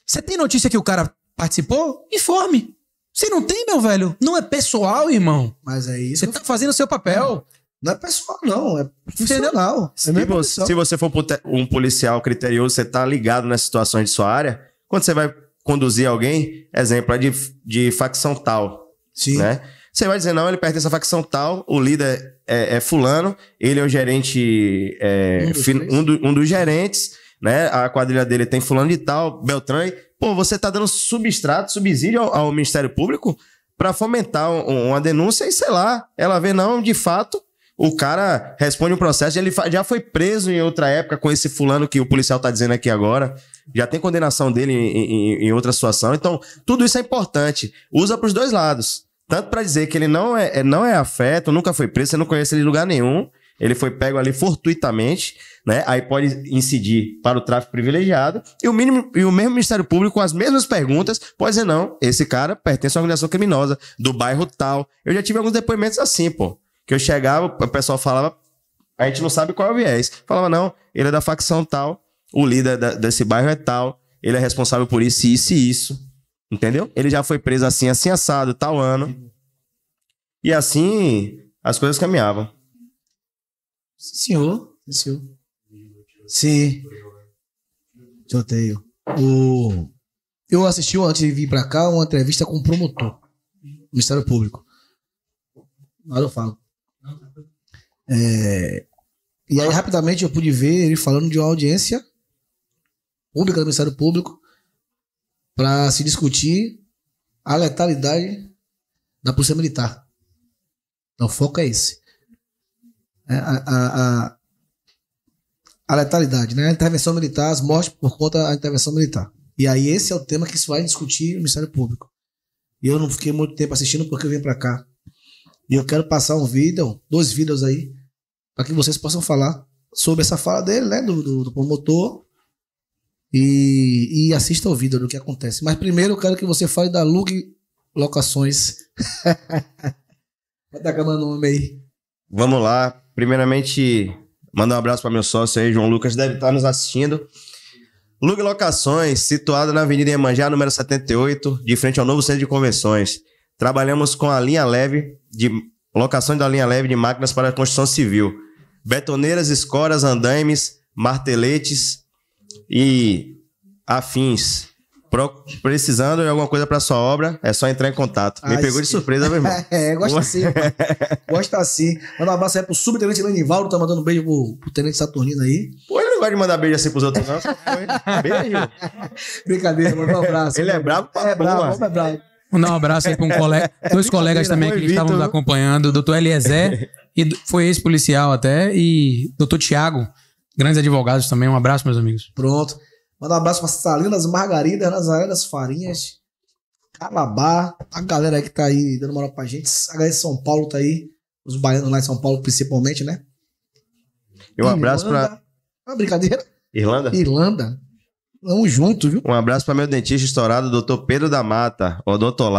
D: Você tem notícia que o cara participou? Informe. Você não tem, meu velho, não é pessoal, irmão. Mas é
B: isso. Você tá fazendo o seu papel. Não, não é pessoal, não. É profissional. É, é você, se
C: você for um policial criterioso, você tá ligado nas situações de sua área. Quando você vai conduzir alguém, exemplo, é de, de facção tal. Sim. Né? Você vai dizer, não, ele pertence à facção tal, o líder é, é fulano, ele é o gerente, é, um, dos um, do, um, dos gerentes, né? A quadrilha dele tem fulano de tal, Beltrão. Pô, você tá dando substrato, subsídio ao, ao Ministério Público para fomentar um, uma denúncia e, sei lá, ela vê, não, de fato, o cara responde um processo, ele já foi preso em outra época com esse fulano que o policial tá dizendo aqui agora já tem condenação dele em, em, em outra situação. Então, tudo isso é importante. Usa para os dois lados. Tanto para dizer que ele não é, é, não é afeto, nunca foi preso, você não conhece ele em lugar nenhum. Ele foi pego ali fortuitamente, né? Aí pode incidir para o tráfico privilegiado. E o, mínimo, e o mesmo Ministério Público, com as mesmas perguntas, pode dizer: não, esse cara pertence a uma organização criminosa do bairro tal. Eu já tive alguns depoimentos assim, pô. Que eu chegava, o pessoal falava, a gente não sabe qual é o viés. Falava, não, ele é da facção tal o líder da, desse bairro é tal, ele é responsável por isso, isso e isso. Entendeu? Ele já foi preso assim, assim, assado, tal ano. E assim as coisas caminhavam.
B: Senhor, senhor. Sim. Sorteio. O... Eu assisti antes de vir pra cá uma entrevista com um promotor do Ministério Público. Nada eu falo. É... E aí, rapidamente, eu pude ver ele falando de uma audiência pública do Ministério Público para se discutir a letalidade da Polícia Militar. Então, o foco é esse. É a, a, a, a, letalidade, né? a intervenção militar, as mortes por conta da intervenção militar. E aí, esse é o tema que se vai discutir no Ministério Público. E eu não fiquei muito tempo assistindo porque eu vim para cá. E eu quero passar um vídeo, dois vídeos aí, para que vocês possam falar sobre essa fala dele, né? Do, do, do promotor e, e assista ao vídeo do que acontece. Mas primeiro eu quero que você fale da Lug Locações. Vai tá acabando o nome aí.
C: Vamos lá. Primeiramente, mandar um abraço para meu sócio aí, João Lucas, deve estar tá nos assistindo. Lug Locações, situada na Avenida Iemanjá, número 78, de frente ao novo centro de convenções. Trabalhamos com a linha leve de locações da linha leve de máquinas para construção civil. Betoneiras, escoras, andaimes, marteletes, e afins Pro, precisando de alguma coisa para sua obra, é só entrar em contato. Me Ai, pegou de surpresa, meu irmão.
B: é, gosta assim. gosta assim. Manda um abraço aí pro subtenente Lenivaldo, tá mandando um beijo pro, pro tenente Saturnino aí. Pô, ele
C: não gosta de mandar beijo assim pros
B: outros, não. beijo. Brincadeira, manda um abraço. Ele é brabo pra É bravo, é brabo. Mandar um abraço aí pra um colega, é dois colegas também que estavam nos
D: acompanhando, o doutor Eliezer, e foi ex-policial até, e doutor Tiago Grandes advogados também. Um abraço, meus amigos. Pronto.
B: Manda um abraço para Salinas Margaridas, Nazaré das Farinhas, Calabar, a galera aí que tá aí dando moral pra gente. A galera de São Paulo tá aí. Os baianos lá em São Paulo, principalmente, né? E um abraço Irlanda, pra. É uma brincadeira.
C: Irlanda? Irlanda.
B: Tamo junto,
C: viu? Um abraço para meu dentista estourado, doutor Pedro da Mata, o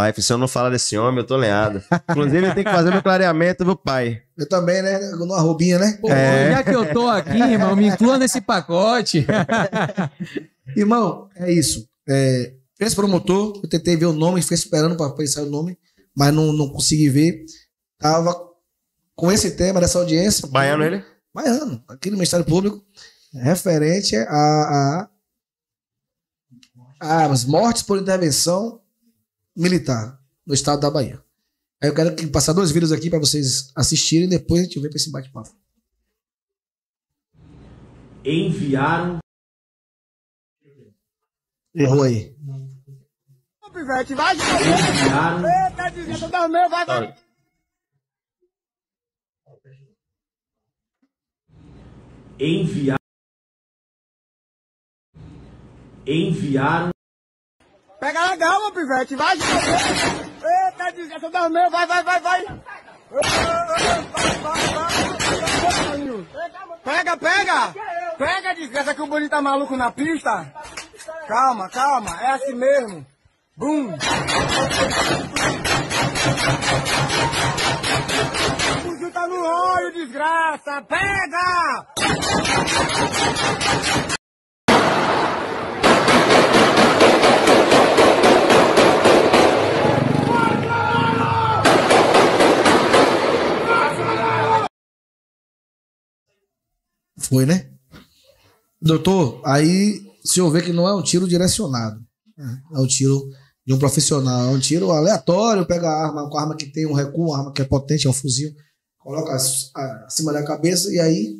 C: Life. Se eu não falar desse homem, eu tô lenhado. Inclusive, eu tenho que fazer
B: meu clareamento do pai. Eu também, né? No arrobinha, né? Pô, é. já que eu tô aqui, irmão, me
C: inclua nesse
D: pacote.
B: irmão, é isso. É, esse promotor, eu tentei ver o nome, fiquei esperando para pensar o nome, mas não, não consegui ver. Tava com esse tema dessa audiência. Baiano ele? Baiano, aqui no Ministério Público, referente a, a as mortes por intervenção militar no estado da Bahia. Aí eu quero que passar dois vídeos aqui para vocês assistirem e depois a gente vem para esse bate-papo.
E: Enviaram.
B: Errou aí.
A: Pivete, vai de Enviaram. Eita, pivete, vai, vai.
E: Enviaram. enviaram.
A: Pega legal, meu pivete, vai! Eita, desgraça, dorme, vai, vai, vai, vai! vai, vai,
B: Pega, pega! Pega, desgraça, que o bonito tá maluco na pista! Calma, calma, é assim mesmo! Bum!
A: O tá no olho, desgraça! Pega!
B: Foi, né? Doutor, aí o senhor vê que não é um tiro direcionado. Né? É um tiro de um profissional. É um tiro aleatório, pega a arma, com a arma que tem um recuo, uma arma que é potente, é um fuzil, coloca acima da cabeça e aí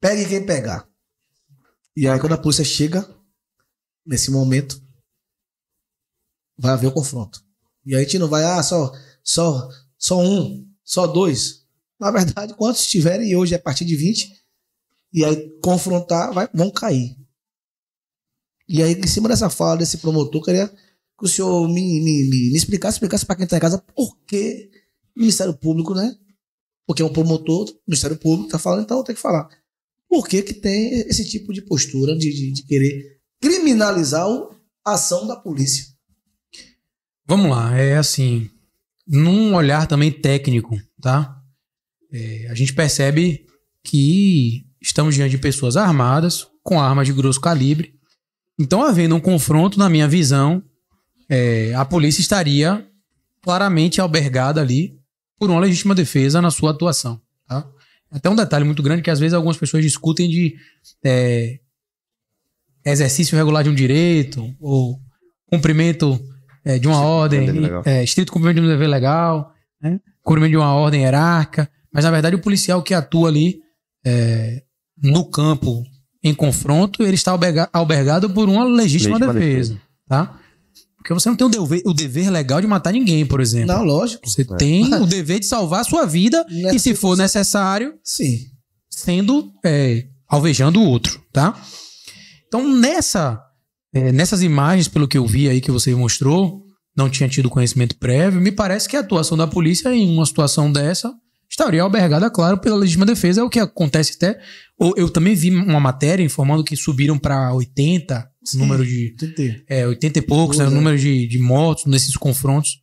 B: pegue quem pegar. E aí quando a polícia chega, nesse momento, vai haver o confronto. E aí a gente não vai, ah, só, só, só um, só dois. Na verdade, quantos tiverem, e hoje é a partir de 20, e aí confrontar, vai, vão cair. E aí, em cima dessa fala desse promotor, queria que o senhor me, me, me, me explicasse, explicasse para quem está em casa por que o Ministério Público, né? Porque é um promotor, o Ministério Público está falando, então tem que falar. Por que, que tem esse tipo de postura de, de, de querer criminalizar a ação da polícia?
D: Vamos lá, é assim, num olhar também técnico, tá? É, a gente percebe que Estamos diante de pessoas armadas, com armas de grosso calibre. Então, havendo um confronto, na minha visão, é, a polícia estaria claramente albergada ali por uma legítima defesa na sua atuação. Tá? Até um detalhe muito grande que às vezes algumas pessoas discutem de é, exercício regular de um direito ou cumprimento é, de uma Sim, ordem, é, estrito cumprimento de um dever legal, né? cumprimento de uma ordem hierárquica, mas na verdade o policial que atua ali é, no campo em confronto, ele está albergado por uma legítima, legítima defesa, defesa, tá? Porque você não tem o dever, o dever, legal de matar ninguém, por exemplo. Não, lógico. Você é. tem o dever de salvar a sua vida Nessa e, se for necessário, sim. sendo é, alvejando o outro, tá? Então, nessa, é, nessas imagens, pelo que eu vi aí que você mostrou, não tinha tido conhecimento prévio, me parece que a atuação da polícia em uma situação dessa estaria albergada, claro, pela legítima defesa, é o que acontece até. eu também vi uma matéria informando que subiram para 80, Sim, número de. 80. É, 80 e poucos, né, o é. número de, de mortos nesses confrontos.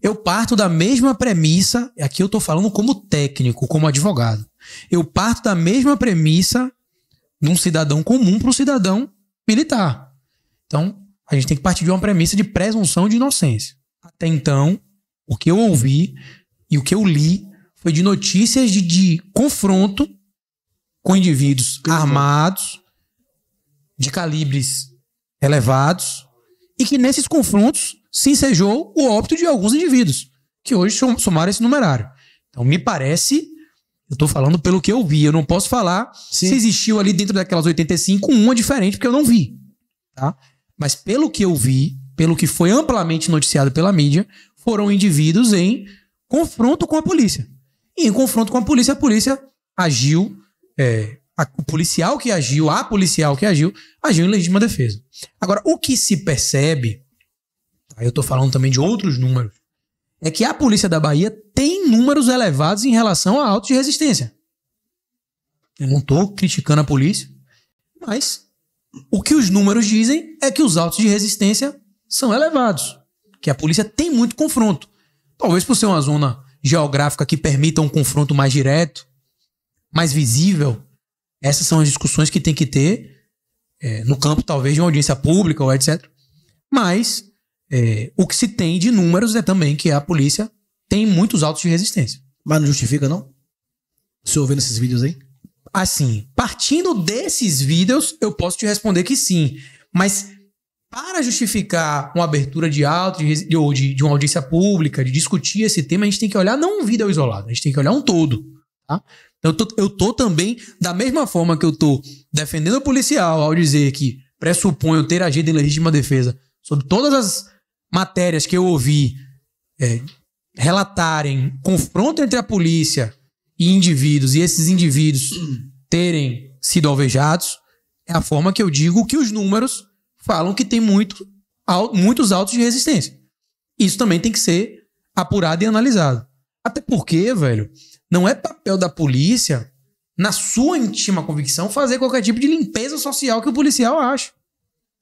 D: Eu parto da mesma premissa, aqui eu estou falando como técnico, como advogado. Eu parto da mesma premissa de um cidadão comum para um cidadão militar. Então, a gente tem que partir de uma premissa de presunção de inocência. Até então, o que eu ouvi e o que eu li foi de notícias de, de confronto com indivíduos armados, de calibres elevados, e que nesses confrontos se ensejou o óbito de alguns indivíduos, que hoje somaram esse numerário. Então, me parece, eu estou falando pelo que eu vi, eu não posso falar Sim. se existiu ali dentro daquelas 85 uma diferente, porque eu não vi. Tá? Mas pelo que eu vi, pelo que foi amplamente noticiado pela mídia, foram indivíduos em confronto com a polícia. E em confronto com a polícia, a polícia agiu, é, a, o policial que agiu, a policial que agiu, agiu em legítima defesa. Agora, o que se percebe, tá, eu estou falando também de outros números, é que a polícia da Bahia tem números elevados em relação a autos de resistência. Eu não estou criticando a polícia, mas o que os números dizem é que os autos de resistência são elevados, que a polícia tem muito confronto. Talvez por ser uma zona geográfica que permita um confronto mais direto, mais visível. Essas são as discussões que tem que ter é, no campo, talvez, de uma audiência pública ou etc. Mas é, o que se tem de números é também que a polícia tem muitos autos de resistência. Mas não justifica, não? Se ouvindo esses vídeos aí? Assim, partindo desses vídeos, eu posso te responder que sim. Mas para justificar uma abertura de auto, de, de, de uma audiência pública, de discutir esse tema, a gente tem que olhar não um vídeo isolado, a gente tem que olhar um todo. Tá? Então, eu tô, eu tô também, da mesma forma que eu tô defendendo o policial ao dizer que pressuponho ter agido em legítima defesa sobre todas as matérias que eu ouvi é, relatarem confronto entre a polícia e indivíduos, e esses indivíduos terem sido alvejados, é a forma que eu digo que os números falam que tem muito, muitos altos de resistência. Isso também tem que ser apurado e analisado. Até porque, velho, não é papel da polícia, na sua íntima convicção, fazer qualquer tipo de limpeza social que o policial acha.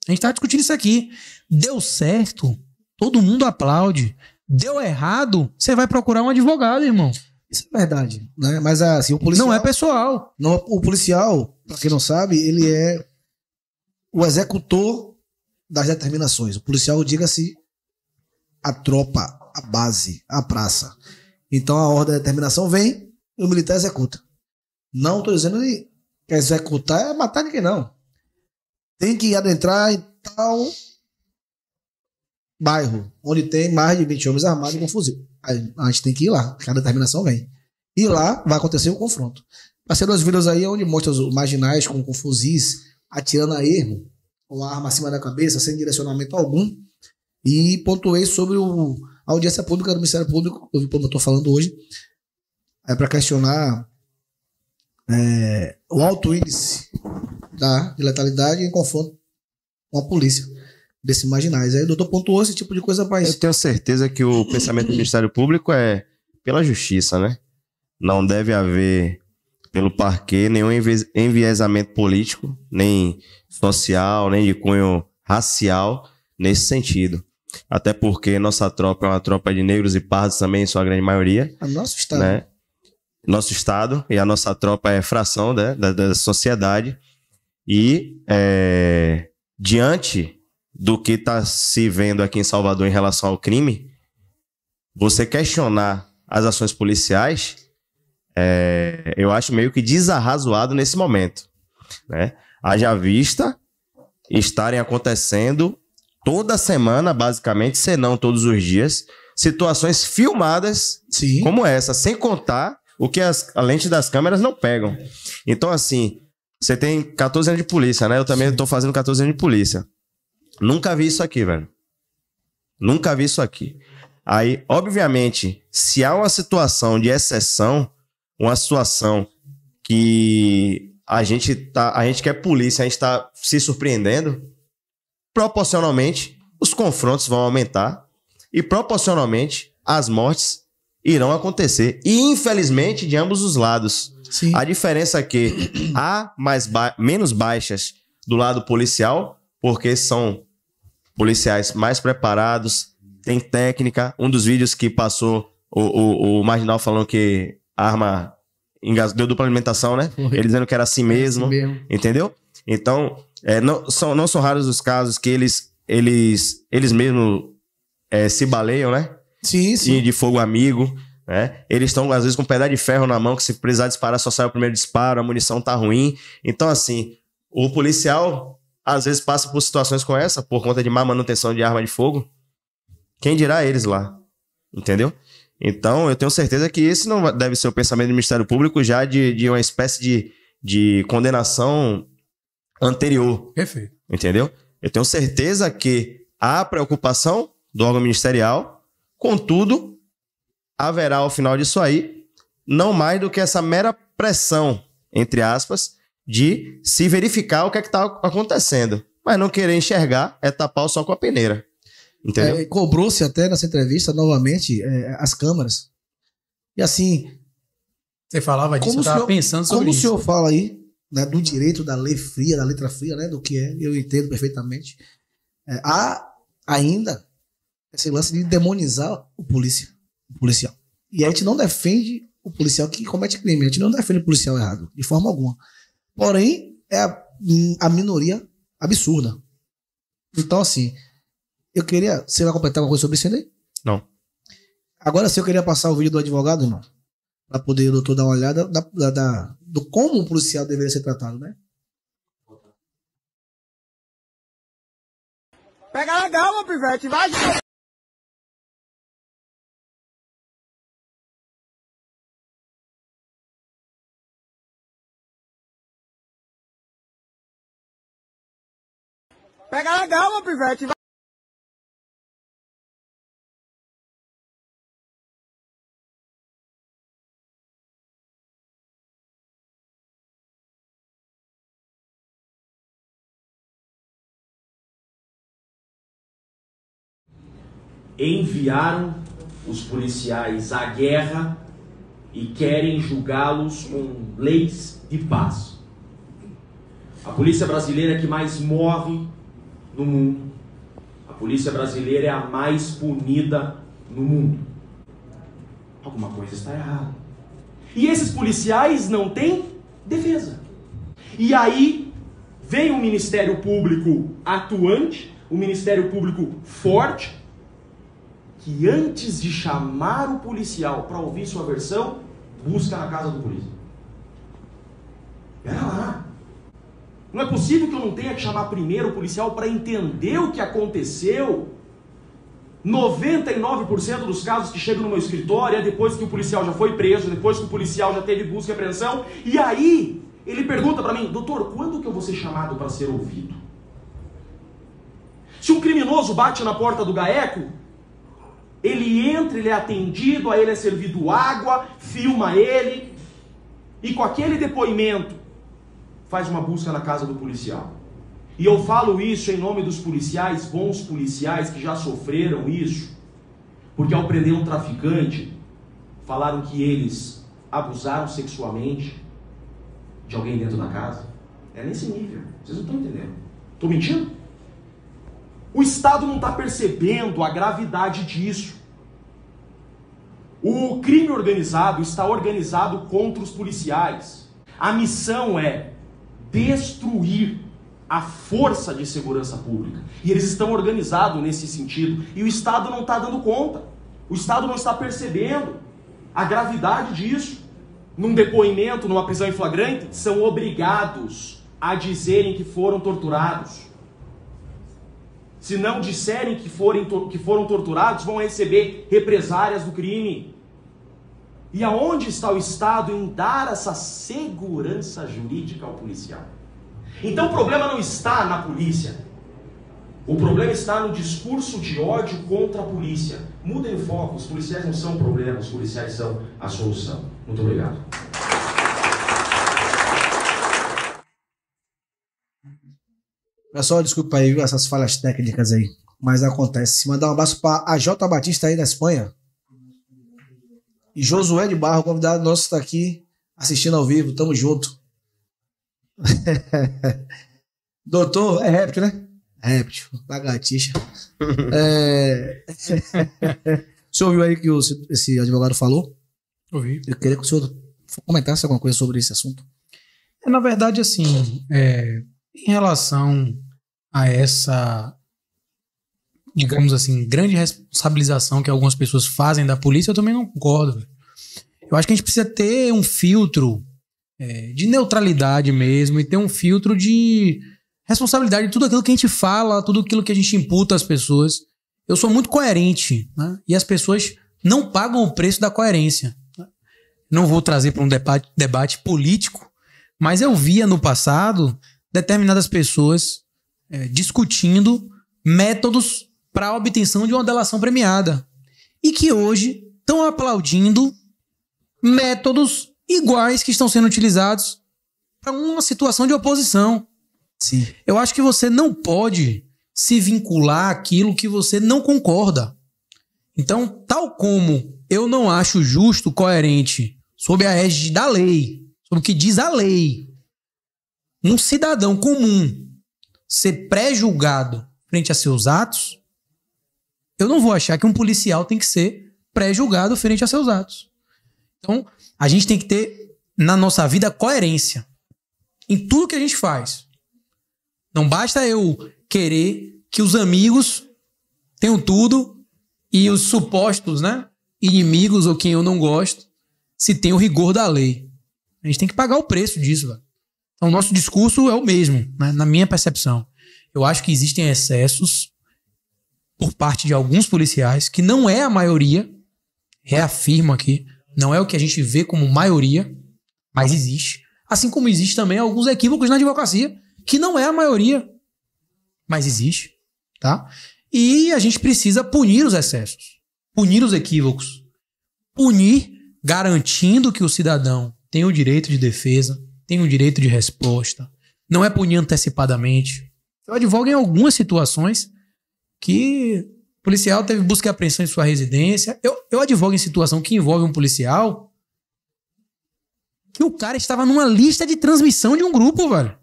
D: A gente está discutindo isso aqui. Deu certo,
B: todo mundo aplaude.
D: Deu errado, você vai procurar um advogado, irmão. Isso
B: é verdade, né? Mas assim, o policial. Não é pessoal. Não, o policial, pra quem não sabe, ele é o executor das determinações. O policial, diga-se, a tropa, a base, a praça. Então a ordem da determinação vem e o militar executa. Não estou dizendo que executar é matar ninguém, não. Tem que adentrar em tal bairro, onde tem mais de 20 homens armados com fuzil. A gente tem que ir lá, que a determinação vem. E lá vai acontecer o confronto. Vai ser duas vilas aí onde mostra os marginais com, com fuzis atirando a erro, com a arma acima da cabeça, sem direcionamento algum, e pontuei sobre o, a audiência pública do Ministério Público, como eu estou falando hoje, é para questionar é, o alto índice da, de letalidade em confronto com a polícia desses marginais. Aí o doutor pontuou esse tipo de coisa mais. Eu
C: tenho certeza que o pensamento do Ministério Público é pela justiça, né? Não deve haver pelo parque nenhum enviesamento político, nem social, nem de cunho racial nesse sentido. Até porque nossa tropa é uma tropa de negros e pardos também, em sua grande maioria.
B: A é nosso estado. Né?
C: Nosso estado e a nossa tropa é fração né? da, da, sociedade. E é, diante do que está se vendo aqui em Salvador em relação ao crime, você questionar as ações policiais é, eu acho meio que desarrazoado nesse momento. Né? Haja vista estarem acontecendo toda semana, basicamente, se não todos os dias, situações filmadas Sim. como essa, sem contar o que as, a lente das câmeras não pegam. Então, assim, você tem 14 anos de polícia, né? Eu também estou fazendo 14 anos de polícia. Nunca vi isso aqui, velho. Nunca vi isso aqui. Aí, obviamente, se há uma situação de exceção, uma situação que a gente tá, a gente quer é polícia, a gente está se surpreendendo, proporcionalmente os confrontos vão aumentar e proporcionalmente as mortes irão acontecer. E infelizmente de ambos os lados. Sim. A diferença é que há mais ba menos baixas do lado policial, porque são policiais mais preparados, tem técnica. Um dos vídeos que passou o, o, o Marginal falou que a arma engas... deu dupla alimentação, né? Ele dizendo que era assim mesmo, assim mesmo. entendeu? Então, é, não, são, não são raros os casos que eles, eles, eles mesmos é, se baleiam, né? Sim, sim. E de fogo amigo, né? Eles estão, às vezes, com um pedaço de ferro na mão, que se precisar disparar, só sai o primeiro disparo, a munição tá ruim. Então, assim, o policial, às vezes, passa por situações como essa, por conta de má manutenção de arma de fogo. Quem dirá eles lá? Entendeu? Então, eu tenho certeza que esse não deve ser o pensamento do Ministério Público já de, de uma espécie de, de condenação anterior. Perfeito. Entendeu? Eu tenho certeza que há preocupação do órgão ministerial, contudo, haverá ao final disso aí não mais do que essa mera pressão, entre aspas, de se verificar o que é que está acontecendo. Mas não querer enxergar é tapar o sol com a peneira. Entendeu? É,
B: Cobrou-se até nessa entrevista novamente é, as câmaras. E assim.
D: Você falava disso, eu estava pensando sobre como isso. Como o
B: senhor fala aí, né, do direito da lei fria, da letra fria, né, do que é, eu entendo perfeitamente. É, há ainda esse lance de demonizar o, polícia, o policial. E a gente não defende o policial que comete crime, a gente não defende o policial errado, de forma alguma. Porém, é a, a minoria absurda. Então, assim, eu queria. Você vai completar alguma coisa sobre isso ainda aí? Não. Agora sim, eu queria passar o vídeo do advogado, irmão. Pra poder o doutor dar uma olhada da, da, da, do como um policial deveria ser tratado, né?
A: Pega legal, meu pivete, vai! Pega legal, meu pivete, vai!
E: enviaram os policiais à guerra e querem julgá-los com leis de paz. A polícia brasileira é que mais morre no mundo. A polícia brasileira é a mais punida no mundo. Alguma coisa está errada. E esses policiais não têm defesa. E aí vem o um Ministério Público atuante, o um Ministério Público forte, que antes de chamar o policial para ouvir sua versão, busca na casa do policial. Pera lá. Não é possível que eu não tenha que chamar primeiro o policial para entender o que aconteceu. 99% dos casos que chegam no meu escritório é depois que o policial já foi preso, depois que o policial já teve busca e apreensão, e aí ele pergunta para mim, doutor, quando que eu vou ser chamado para ser ouvido? Se um criminoso bate na porta do GAECO, ele entra, ele é atendido, a ele é servido água, filma ele. E com aquele depoimento, faz uma busca na casa do policial. E eu falo isso em nome dos policiais, bons policiais que já sofreram isso, porque ao prender um traficante, falaram que eles abusaram sexualmente de alguém dentro da casa. É nesse nível. Vocês não estão entendendo. Estou mentindo? O Estado não está percebendo a gravidade disso. O crime organizado está organizado contra os policiais. A missão é destruir a força de segurança pública. E eles estão organizados nesse sentido. E o Estado não está dando conta. O Estado não está percebendo a gravidade disso. Num depoimento, numa prisão em flagrante, são obrigados a dizerem que foram torturados. Se não disserem que, forem, que foram torturados, vão receber represárias do crime. E aonde está o Estado em dar essa segurança jurídica ao policial? Então o problema não está na polícia. O problema está no discurso de ódio contra a polícia. Mudem o foco, os policiais não são problemas. os policiais são a solução. Muito obrigado.
B: Pessoal, é desculpa aí viu, essas falhas técnicas aí, mas acontece. Mandar um abraço para a Jota Batista aí da Espanha. E Josué de Barro, convidado nosso, está aqui assistindo ao vivo. Tamo junto. Doutor, é réptil, né? Réptil, lagartixa. é... o senhor ouviu aí que o, esse advogado falou? Ouvi. Eu queria que o senhor comentasse alguma coisa sobre esse assunto.
D: É, na verdade, assim,
B: é, em
D: relação a essa, digamos assim, grande responsabilização que algumas pessoas fazem da polícia, eu também não concordo. Véio. Eu acho que a gente precisa ter um filtro é, de neutralidade mesmo e ter um filtro de responsabilidade de tudo aquilo que a gente fala, tudo aquilo que a gente imputa às pessoas. Eu sou muito coerente né? e as pessoas não pagam o preço da coerência. Né? Não vou trazer para um debate, debate político, mas eu via no passado determinadas pessoas é, discutindo métodos para a obtenção de uma delação premiada. E que hoje estão aplaudindo métodos iguais que estão sendo utilizados para uma situação de oposição. Sim. Eu acho que você não pode se vincular àquilo que você não concorda. Então, tal como eu não acho justo, coerente, sob a égide da lei, sob o que diz a lei, um cidadão comum ser pré-julgado frente a seus atos, eu não vou achar que um policial tem que ser pré-julgado frente a seus atos. Então, a gente tem que ter na nossa vida coerência em tudo que a gente faz. Não basta eu querer que os amigos tenham tudo e os supostos, né, inimigos ou quem eu não gosto, se tenham rigor da lei. A gente tem que pagar o preço disso, velho. Então, o nosso discurso é o mesmo, né? na minha percepção. Eu acho que existem excessos por parte de alguns policiais, que não é a maioria, reafirmo aqui, não é o que a gente vê como maioria, mas existe. Assim como existe também alguns equívocos na advocacia, que não é a maioria, mas existe, tá? E a gente precisa punir os excessos, punir os equívocos, punir garantindo que o cidadão tem o direito de defesa, tem o direito de resposta, não é punir antecipadamente. Então, eu advogo em algumas situações que o policial teve busca e apreensão em sua residência. Eu, eu advogo em situação que envolve um policial que o cara estava numa lista de transmissão de um grupo, velho.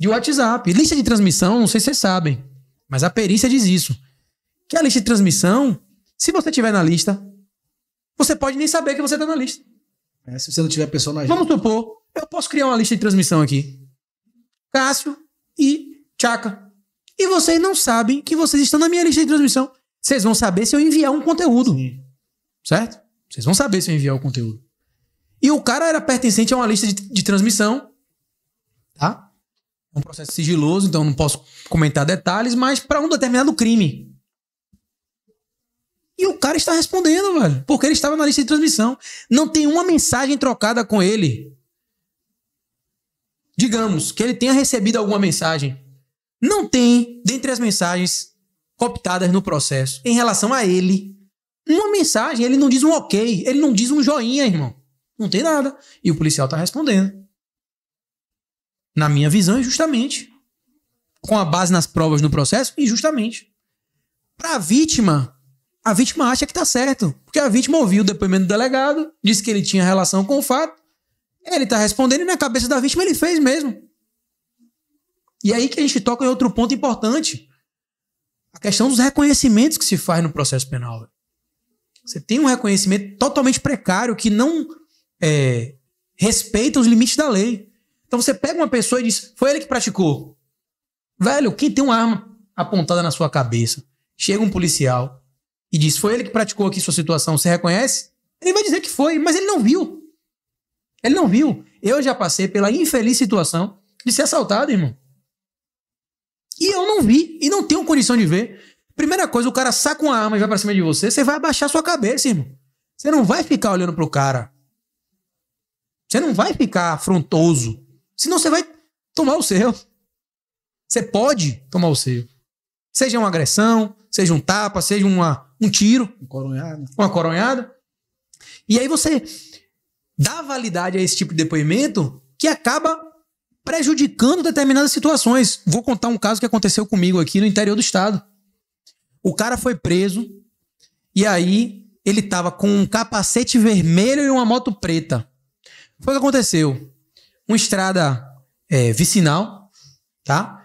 D: De WhatsApp. Lista de transmissão, não sei se vocês sabem, mas a perícia diz isso. Que a lista de transmissão, se você tiver na lista, você pode nem saber que você está na lista.
B: É, se você não tiver personagem. Vamos supor, eu posso criar uma lista de transmissão aqui.
D: Cássio e Chaka. E vocês não sabem que vocês estão na minha lista de transmissão. Vocês vão saber se eu enviar um conteúdo. Sim. Certo? Vocês vão saber se eu enviar o conteúdo. E o cara era pertencente a uma lista de, de transmissão. Tá? É um processo sigiloso, então não posso comentar detalhes, mas para um determinado crime. E o cara está respondendo, velho. Porque ele estava na lista de transmissão. Não tem uma mensagem trocada com ele. Digamos que ele tenha recebido alguma mensagem. Não tem, dentre as mensagens optadas no processo, em relação a ele, uma mensagem. Ele não diz um ok, ele não diz um joinha, irmão. Não tem nada. E o policial está respondendo. Na minha visão, injustamente. É com a base nas provas no processo, injustamente. Para a vítima, a vítima acha que tá certo. Porque a vítima ouviu o depoimento do delegado, disse que ele tinha relação com o fato, ele tá respondendo e na cabeça da vítima ele fez mesmo. E é aí que a gente toca em outro ponto importante. A questão dos reconhecimentos que se faz no processo penal. Você tem um reconhecimento totalmente precário que não é, respeita os limites da lei. Então você pega uma pessoa e diz: foi ele que praticou. Velho, quem tem uma arma apontada na sua cabeça? Chega um policial, e diz: Foi ele que praticou aqui sua situação, você reconhece? Ele vai dizer que foi, mas ele não viu. Ele não viu. Eu já passei pela infeliz situação de ser assaltado, irmão. E eu não vi, e não tenho condição de ver. Primeira coisa, o cara saca uma arma e vai pra cima de você, você vai abaixar sua cabeça, irmão. Você não vai ficar olhando pro cara. Você não vai ficar afrontoso. Senão você vai tomar o seu. Você pode tomar o seu. Seja uma agressão, seja um tapa, seja uma, um tiro,
B: uma coronhada. uma
D: coronhada. E aí você dá validade a esse tipo de depoimento que acaba prejudicando determinadas situações. Vou contar um caso que aconteceu comigo aqui no interior do estado. O cara foi preso e aí ele estava com um capacete vermelho e uma moto preta. Foi o que aconteceu. Uma estrada é, vicinal, tá?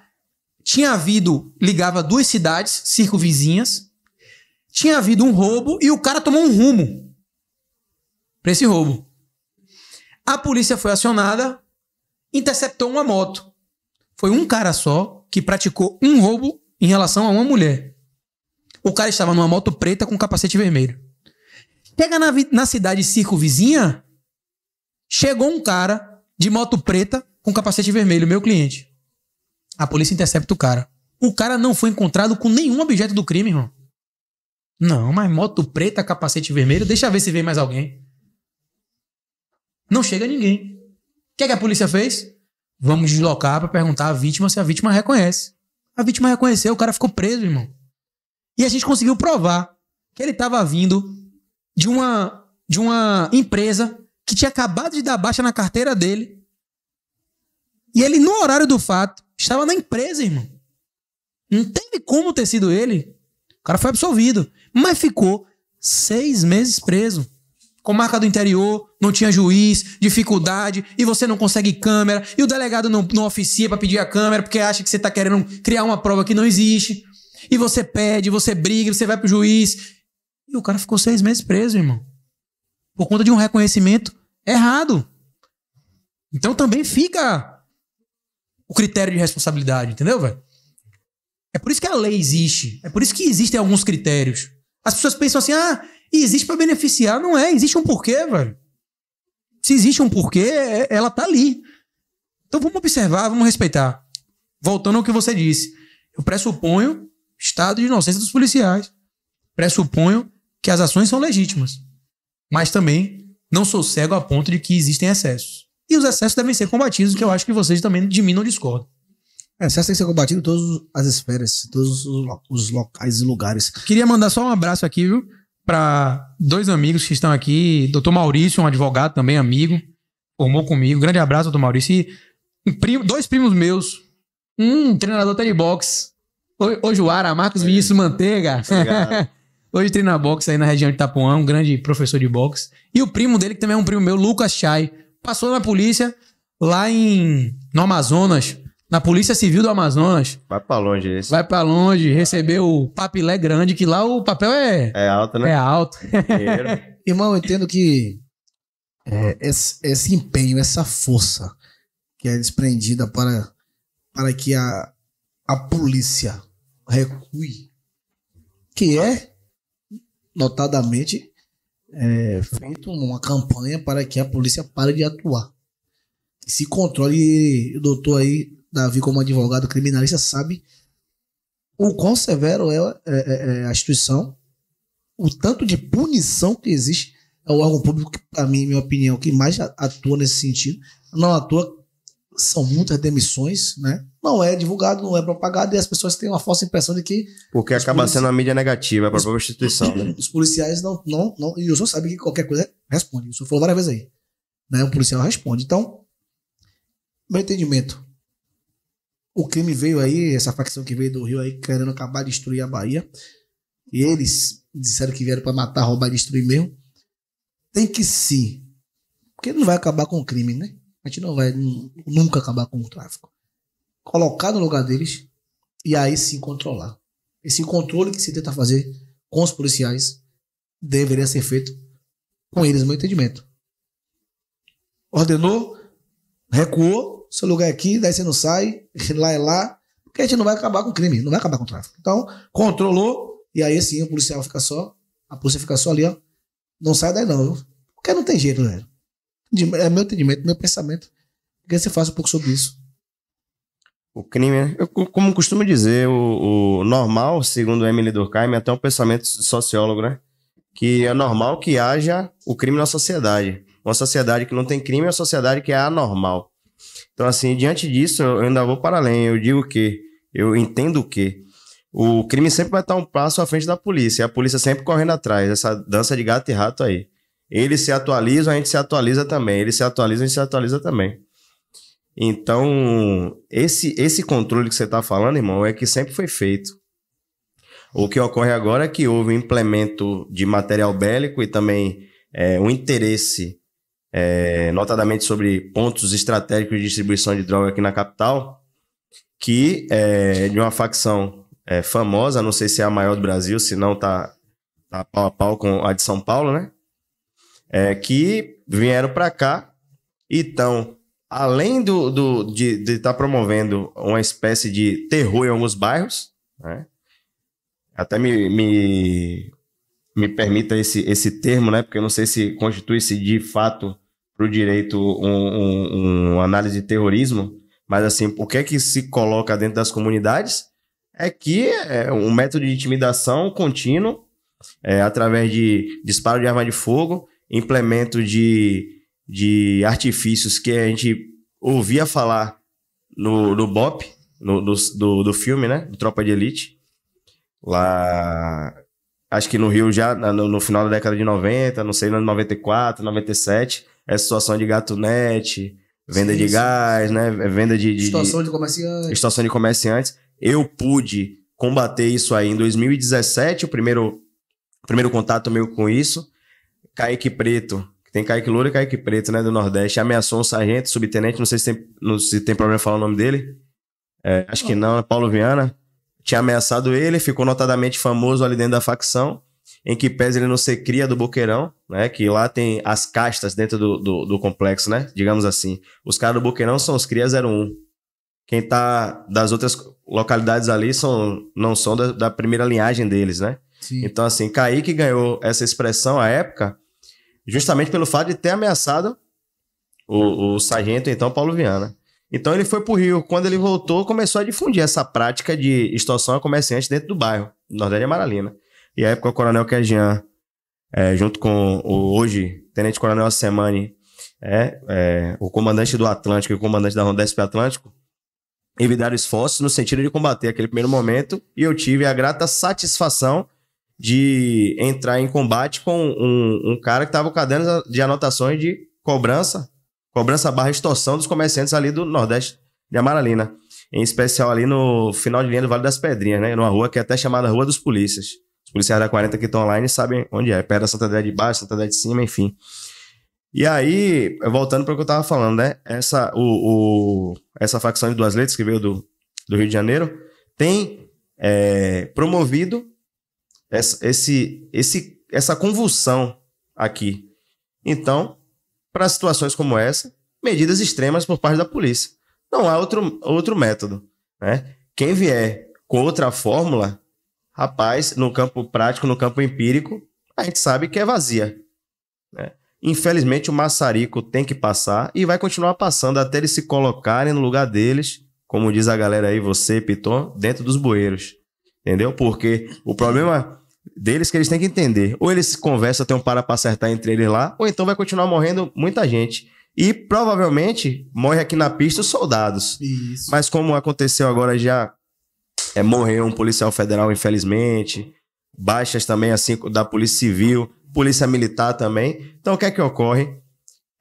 D: Tinha havido, ligava duas cidades, vizinhas tinha havido um roubo e o cara tomou um rumo para esse roubo. A polícia foi acionada, interceptou uma moto. Foi um cara só que praticou um roubo em relação a uma mulher. O cara estava numa moto preta com capacete vermelho. Chega na, na cidade circo vizinha, chegou um cara de moto preta com capacete vermelho, meu cliente. A polícia intercepta o cara. O cara não foi encontrado com nenhum objeto do crime, irmão. Não, mas moto preta, capacete vermelho, deixa ver se vem mais alguém. Não chega ninguém. O que, é que a polícia fez? Vamos deslocar para perguntar à vítima se a vítima reconhece. A vítima reconheceu, o cara ficou preso, irmão. E a gente conseguiu provar que ele estava vindo de uma de uma empresa que tinha acabado de dar baixa na carteira dele. E ele, no horário do fato, estava na empresa, irmão. Não teve como ter sido ele. O cara foi absolvido mas ficou seis meses preso. Com marca do interior, não tinha juiz, dificuldade, e você não consegue câmera, e o delegado não, não oficia para pedir a câmera porque acha que você tá querendo criar uma prova que não existe. E você pede, você briga, você vai pro juiz. E o cara ficou seis meses preso, irmão. Por conta de um reconhecimento errado. Então também fica o critério de responsabilidade, entendeu, velho? É por isso que a lei existe. É por isso que existem alguns critérios. As pessoas pensam assim: ah, existe para beneficiar. Não é, existe um porquê, velho. Se existe um porquê, é, ela tá ali. Então vamos observar, vamos respeitar. Voltando ao que você disse, eu pressuponho estado de inocência dos policiais. Pressuponho que as ações são legítimas. Mas também não sou cego a ponto de que existem excessos.
B: E os excessos devem ser combatidos, que eu acho que vocês também de mim não discordam. É, o excesso tem que ser combatido em todas as esferas, em todos os locais e lugares. Queria mandar só um abraço aqui, viu? Para
D: dois amigos que estão aqui. Doutor Maurício, um advogado também, amigo. Formou comigo. Grande abraço, doutor Maurício. E um primo, dois primos meus. Um treinador de boxe. Hoje o Ara, Marcos é. Vinícius Manteiga. Tá Hoje treina boxe aí na região de Itapuã, um grande professor de boxe. E o primo dele, que também é um primo meu, Lucas Chay, passou na polícia lá em no Amazonas na Polícia Civil do Amazonas. Vai pra longe esse. Vai pra longe, recebeu o papilé grande, que lá
B: o papel é.
D: É alto, né? É alto.
B: Irmão, eu entendo que é, esse, esse, empenho, essa força que é desprendida para, para que a, a polícia recue, que é notadamente é, feito uma campanha para que a polícia pare de atuar. Se controle, o doutor aí Davi, como advogado criminalista, sabe o quão severo é, é, é, é a instituição, o tanto de punição que existe. É o órgão público, que, para mim, minha opinião, que mais atua nesse sentido. Não atua, são muitas demissões, né? Não é divulgado, não é propagado, e as pessoas têm uma falsa impressão de que.
C: Porque acaba sendo a mídia negativa, é a própria os, instituição, né? Os
B: policiais não, não, não. E o senhor sabe que qualquer coisa responde. O senhor falou várias vezes aí. Né? O policial responde. Então, meu entendimento, o crime veio aí, essa facção que veio do Rio aí querendo acabar de destruir a Bahia. E eles disseram que vieram para matar, roubar, destruir mesmo. Tem que sim. Porque não vai acabar com o crime, né? A gente não vai nunca acabar com o tráfico. Colocar no lugar deles e aí sim controlar. Esse controle que se tenta fazer com os policiais deveria ser feito com eles, no meu entendimento. Ordenou, recuou, seu lugar é aqui, daí você não sai, lá é lá, porque a gente não vai acabar com o crime, não vai acabar com o tráfico. Então, controlou, e aí sim o policial fica só, a polícia fica só ali, ó. Não sai daí não, Porque não tem jeito, né? É meu entendimento, meu pensamento. Queria que você faça um pouco sobre isso.
C: O crime, é, eu, como costumo dizer, o, o normal, segundo Emily Durkheim, é até um pensamento sociólogo, né? Que é normal que haja o crime na sociedade. Uma sociedade que não tem crime é uma sociedade que é anormal. Então, assim, diante disso, eu ainda vou para além. Eu digo que, eu entendo que o crime sempre vai estar um passo à frente da polícia. A polícia sempre correndo atrás, essa dança de gato e rato aí. Eles se atualizam, a gente se atualiza também. Eles se atualizam, a gente se atualiza também. Então, esse, esse controle que você está falando, irmão, é que sempre foi feito. O que ocorre agora é que houve um implemento de material bélico e também é, um interesse é, notadamente sobre pontos estratégicos de distribuição de droga aqui na capital, que é de uma facção é, famosa, não sei se é a maior do Brasil, se não está tá pau a pau com a de São Paulo, né? É, que vieram para cá e estão, além do, do, de estar tá promovendo uma espécie de terror em alguns bairros, né? até me, me me permita esse, esse termo, né? Porque eu não sei se constitui-se de fato para o direito um, um, um, análise de terrorismo, mas assim, o que é que se coloca dentro das comunidades é que é um método de intimidação contínuo, é, através de disparo de arma de fogo, implemento de, de artifícios que a gente ouvia falar no, no BOP, no, do, do, do filme, né? Do Tropa de Elite. Lá acho que no Rio já no, no, final da década de 90, não sei, no 94, 97, essa situação de net, venda sim, de sim, gás, né? É venda de. de estação de, de
B: comerciantes.
C: Estação de comerciantes. Eu pude combater isso aí em 2017, o primeiro, primeiro contato meu com isso. Kaique Preto, tem Kaique Loura e Kaique Preto, né, do Nordeste, ameaçou um sargento, subtenente, não sei se tem, não, se tem problema falar o nome dele. É, acho que não, é Paulo Viana tinha ameaçado ele, ficou notadamente famoso ali dentro da facção, em que pese ele não ser cria do Boqueirão, né? Que lá tem as castas dentro do, do, do complexo, né? Digamos assim. Os caras do Boqueirão são os cria 01. Quem tá das outras localidades ali são, não são da, da primeira linhagem deles, né? Sim. Então, assim, Kaique ganhou essa expressão à época justamente pelo fato de ter ameaçado o, o sargento, então, Paulo Viana. Então ele foi para o Rio. Quando ele voltou, começou a difundir essa prática de extorsão a comerciantes dentro do bairro, Nordeste de Maralina. E a época o Coronel Kejan, é, junto com o hoje Tenente Coronel Semani, é, é, o comandante do Atlântico e o comandante da Ronda SP Atlântico, evitaram esforços no sentido de combater aquele primeiro momento. E eu tive a grata satisfação de entrar em combate com um, um cara que estava com cadernos de anotações de cobrança cobrança barra extorsão dos comerciantes ali do Nordeste de Amaralina. Em especial ali no final de linha do Vale das Pedrinhas, né? Numa rua que é até chamada Rua dos Polícias. Os policiais da 40 que estão online sabem onde é. Pedra Santa Dé de baixo, Santa Dé de cima, enfim. E aí, voltando para o que eu estava falando, né? Essa, o, o, essa facção de duas letras que veio do, do Rio de Janeiro tem é, promovido essa, esse, esse, essa convulsão aqui. Então, para situações como essa, medidas extremas por parte da polícia. Não há outro, outro método. Né? Quem vier com outra fórmula, rapaz, no campo prático, no campo empírico, a gente sabe que é vazia. Né? Infelizmente, o maçarico tem que passar e vai continuar passando até eles se colocarem no lugar deles, como diz a galera aí, você, Piton, dentro dos bueiros. Entendeu? Porque o problema deles que eles têm que entender. Ou eles conversam, tem um para para acertar entre eles lá, ou então vai continuar morrendo muita gente. E provavelmente morre aqui na pista os soldados. Isso. Mas como aconteceu agora já é, morreu um policial federal, infelizmente, baixas também assim da polícia civil, polícia militar também. Então o que é que ocorre?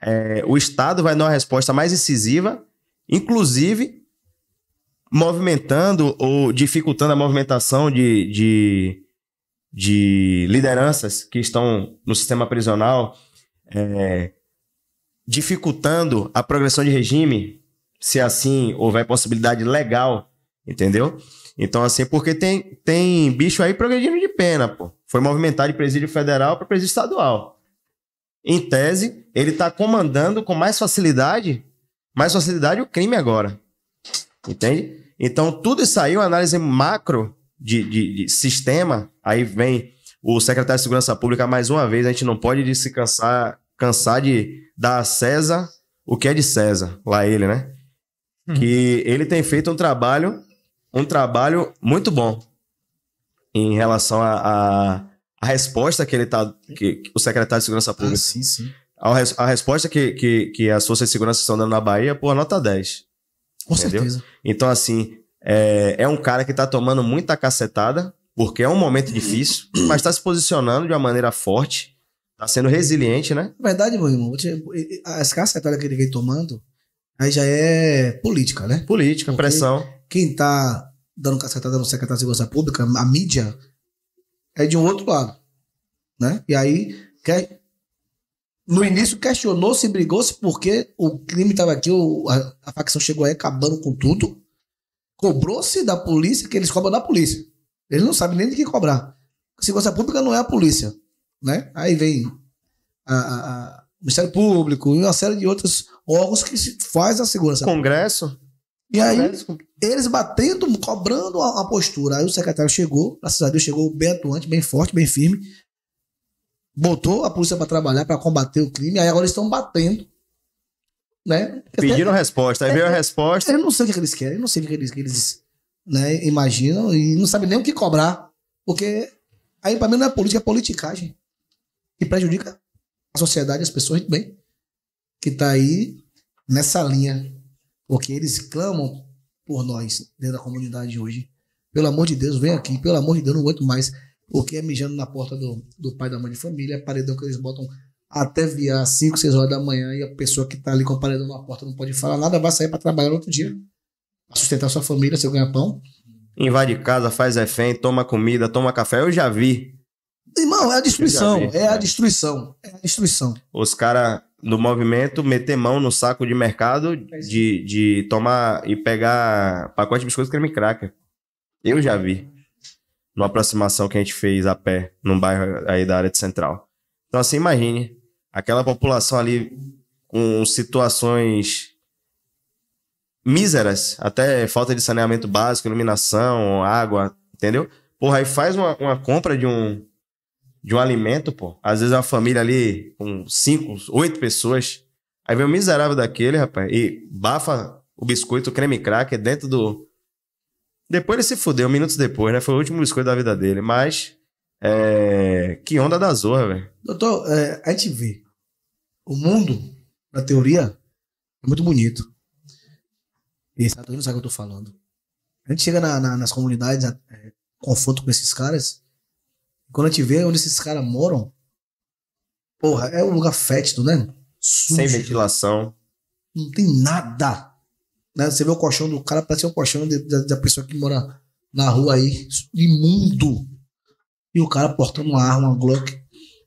C: É, o Estado vai dar uma resposta mais incisiva, inclusive movimentando ou dificultando a movimentação de, de de lideranças que estão no sistema prisional é, dificultando a progressão de regime, se assim houver possibilidade legal, entendeu? Então, assim, porque tem, tem bicho aí progredindo de pena, pô. Foi movimentado de presídio federal para presídio estadual. Em tese, ele está comandando com mais facilidade, mais facilidade o crime agora. Entende? Então, tudo isso aí, uma análise macro, de, de, de sistema, aí vem o secretário de Segurança Pública, mais uma vez, a gente não pode se cansar, cansar de dar a César o que é de César, lá ele, né? Hum. Que ele tem feito um trabalho, um trabalho muito bom em relação à a, a, a, resposta que ele tá, que, que o secretário de Segurança ah, Pública. Ah, sim, sim. A, a, resposta que, que, que as forças de segurança estão dando na Bahia, pô, nota 10. Com entendeu? certeza. Então, assim, é, é um cara que está tomando muita cacetada, porque é um momento difícil, mas está se posicionando de uma maneira forte, está sendo resiliente, né?
B: Verdade, meu irmão. As cacetadas que ele vem tomando, aí já é política, né? Política, porque pressão. Quem está dando cacetada no secretário de Segurança Pública, a mídia, é de um outro lado, né? E aí, quer, é, no início questionou se brigou-se porque o crime estava aqui, o, a, a, facção chegou aí acabando com tudo. Cobrou-se da polícia que eles cobram da polícia. Eles não sabem nem de que cobrar. Segurança é pública não é a polícia. Né? Aí vem a, a, a Ministério Público e uma série de outros órgãos que faz a segurança. Congresso? E Congresso. aí, eles batendo, cobrando a, a, postura. Aí o secretário chegou, graças a Deus, chegou bem atuante, bem forte, bem firme. Botou a polícia para trabalhar, para combater o crime. Aí agora eles estão batendo né? Pediram é, resposta, aí é, veio a é, resposta. Eu não sei o que eles querem, eu não sei o que eles, que eles né, imaginam e não sabem nem o que cobrar. Porque aí para mim não é política, é politicagem. E prejudica a sociedade, as pessoas bem. Que tá aí nessa linha. Porque eles clamam por nós, dentro da comunidade hoje. Pelo amor de Deus, vem aqui. Pelo amor de Deus, não aguento mais. Porque é mijando na porta do, do pai da mãe de família, paredão que eles botam até virar 5, 6 horas da manhã e a pessoa que está ali com o paredão na porta não pode falar nada, vai sair para trabalhar no outro dia. Né? Pra sustentar sua família, seu ganha-pão.
C: Invade casa, faz refém, toma comida, toma café. Eu já vi.
B: Irmão, é a destruição. Vi, é a é. destruição. É a destruição.
C: Os caras do movimento meter mão no saco de mercado é de, de tomar e pegar pacote de biscoito creme cracker. Eu já vi. Numa aproximação que a gente fez a pé, num bairro aí da área de central. Então, assim, imagine aquela população ali com situações míseras, até falta de saneamento básico, iluminação, água, entendeu? Porra, aí faz uma, uma compra de um, de um alimento, pô. Às vezes é uma família ali com cinco, oito pessoas. Aí vem o um miserável daquele, rapaz, e bafa o biscoito, o creme cracker dentro do. Depois ele se fudeu, minutos depois, né? Foi o último biscoito da vida dele. Mas. É... Que onda da zorra, velho.
B: Doutor, é, a gente vê o mundo, na teoria, é muito bonito. E sabe o que eu tô falando. A gente chega na, na, nas comunidades, é, confronto com esses caras. Quando a gente vê onde esses caras moram, porra, é um lugar fétido, né? Sujo. Sem
C: ventilação.
B: Não tem nada. Né? Você vê o colchão do cara, parece ser é o colchão da pessoa que mora na rua aí, imundo. E o cara portando uma arma, uma Glock,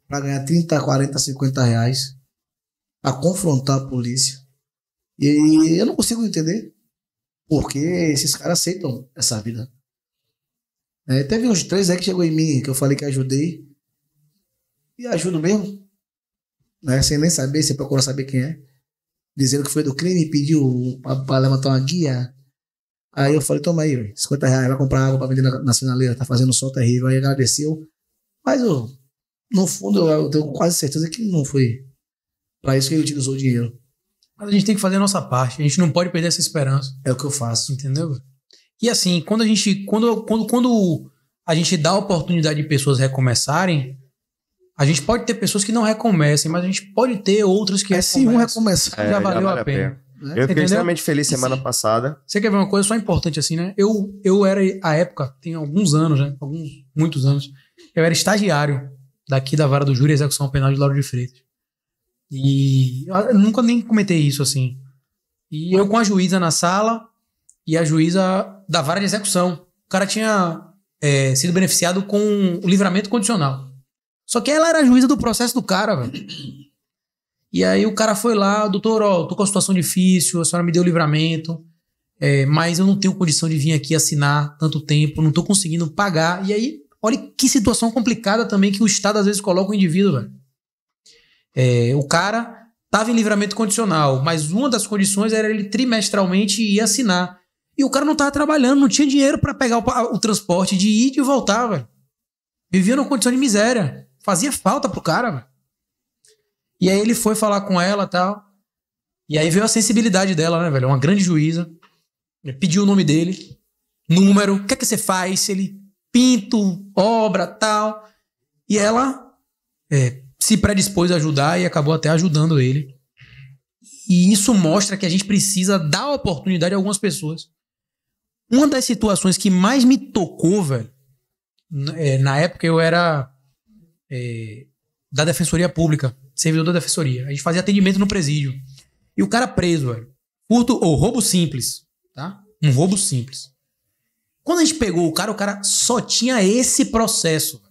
B: pra ganhar 30, 40, 50 reais a confrontar a polícia. E eu não consigo entender porque esses caras aceitam essa vida. É, teve uns três aí que chegou em mim, que eu falei que ajudei. E ajudo mesmo. Né, sem nem saber, sem procurar saber quem é. Dizendo que foi do crime, pediu para levantar uma guia. Aí eu falei, toma aí, 50 reais, vai comprar água para vender na, na sinaleira, tá fazendo um sol terrível. Aí agradeceu. Mas eu, no fundo, eu, eu tenho quase certeza que não foi para isso que ele utilizou o dinheiro.
D: Mas a gente tem que fazer a nossa parte. A gente não pode perder essa esperança. É o que eu faço. Entendeu? E assim, quando a gente. Quando, quando, quando a gente dá a oportunidade de pessoas recomeçarem, a gente pode ter pessoas que não recomecem, mas a gente pode ter outras que é, recomecem. Se um recomeçar, é, já valeu já vale a, pena. a pena. Né? Eu fiquei Entendeu? extremamente feliz semana passada. Você quer ver uma coisa só importante assim, né? Eu, eu era, à época, tem alguns anos, né? Alguns, muitos anos. Eu era estagiário daqui da vara do júri e execução penal de Lauro de Freitas. E eu nunca nem comentei isso assim. E eu com a juíza na sala e a juíza da vara de execução. O cara tinha é, sido beneficiado com o livramento condicional. Só que ela era a juíza do processo do cara, velho. E aí o cara foi lá, doutor, ó, tô com a situação difícil, a senhora me deu o livramento, é, mas eu não tenho condição de vir aqui assinar tanto tempo, não tô conseguindo pagar. E aí, olha que situação complicada também que o Estado às vezes coloca o indivíduo, velho. É, o cara estava em livramento condicional, mas uma das condições era ele trimestralmente ir assinar. E o cara não estava trabalhando, não tinha dinheiro para pegar o, o, transporte de ir e voltar, velho. Vivia numa condição de miséria. Fazia falta pro cara, velho. E aí ele foi falar com ela tal. E aí veio a sensibilidade dela, né, velho? Uma grande juíza. Pediu o nome dele, número, o que é que você faz? Ele pinto, obra, tal. E ela é, se predispôs a ajudar e acabou até ajudando ele. E isso mostra que a gente precisa dar oportunidade a algumas pessoas. Uma das situações que mais me tocou, velho, é, na época eu era é, da Defensoria Pública, servidor da Defensoria. A gente fazia atendimento no presídio. E o cara preso, velho. Furto ou roubo simples, tá? Um roubo simples. Quando a gente pegou o cara, o cara só tinha esse processo.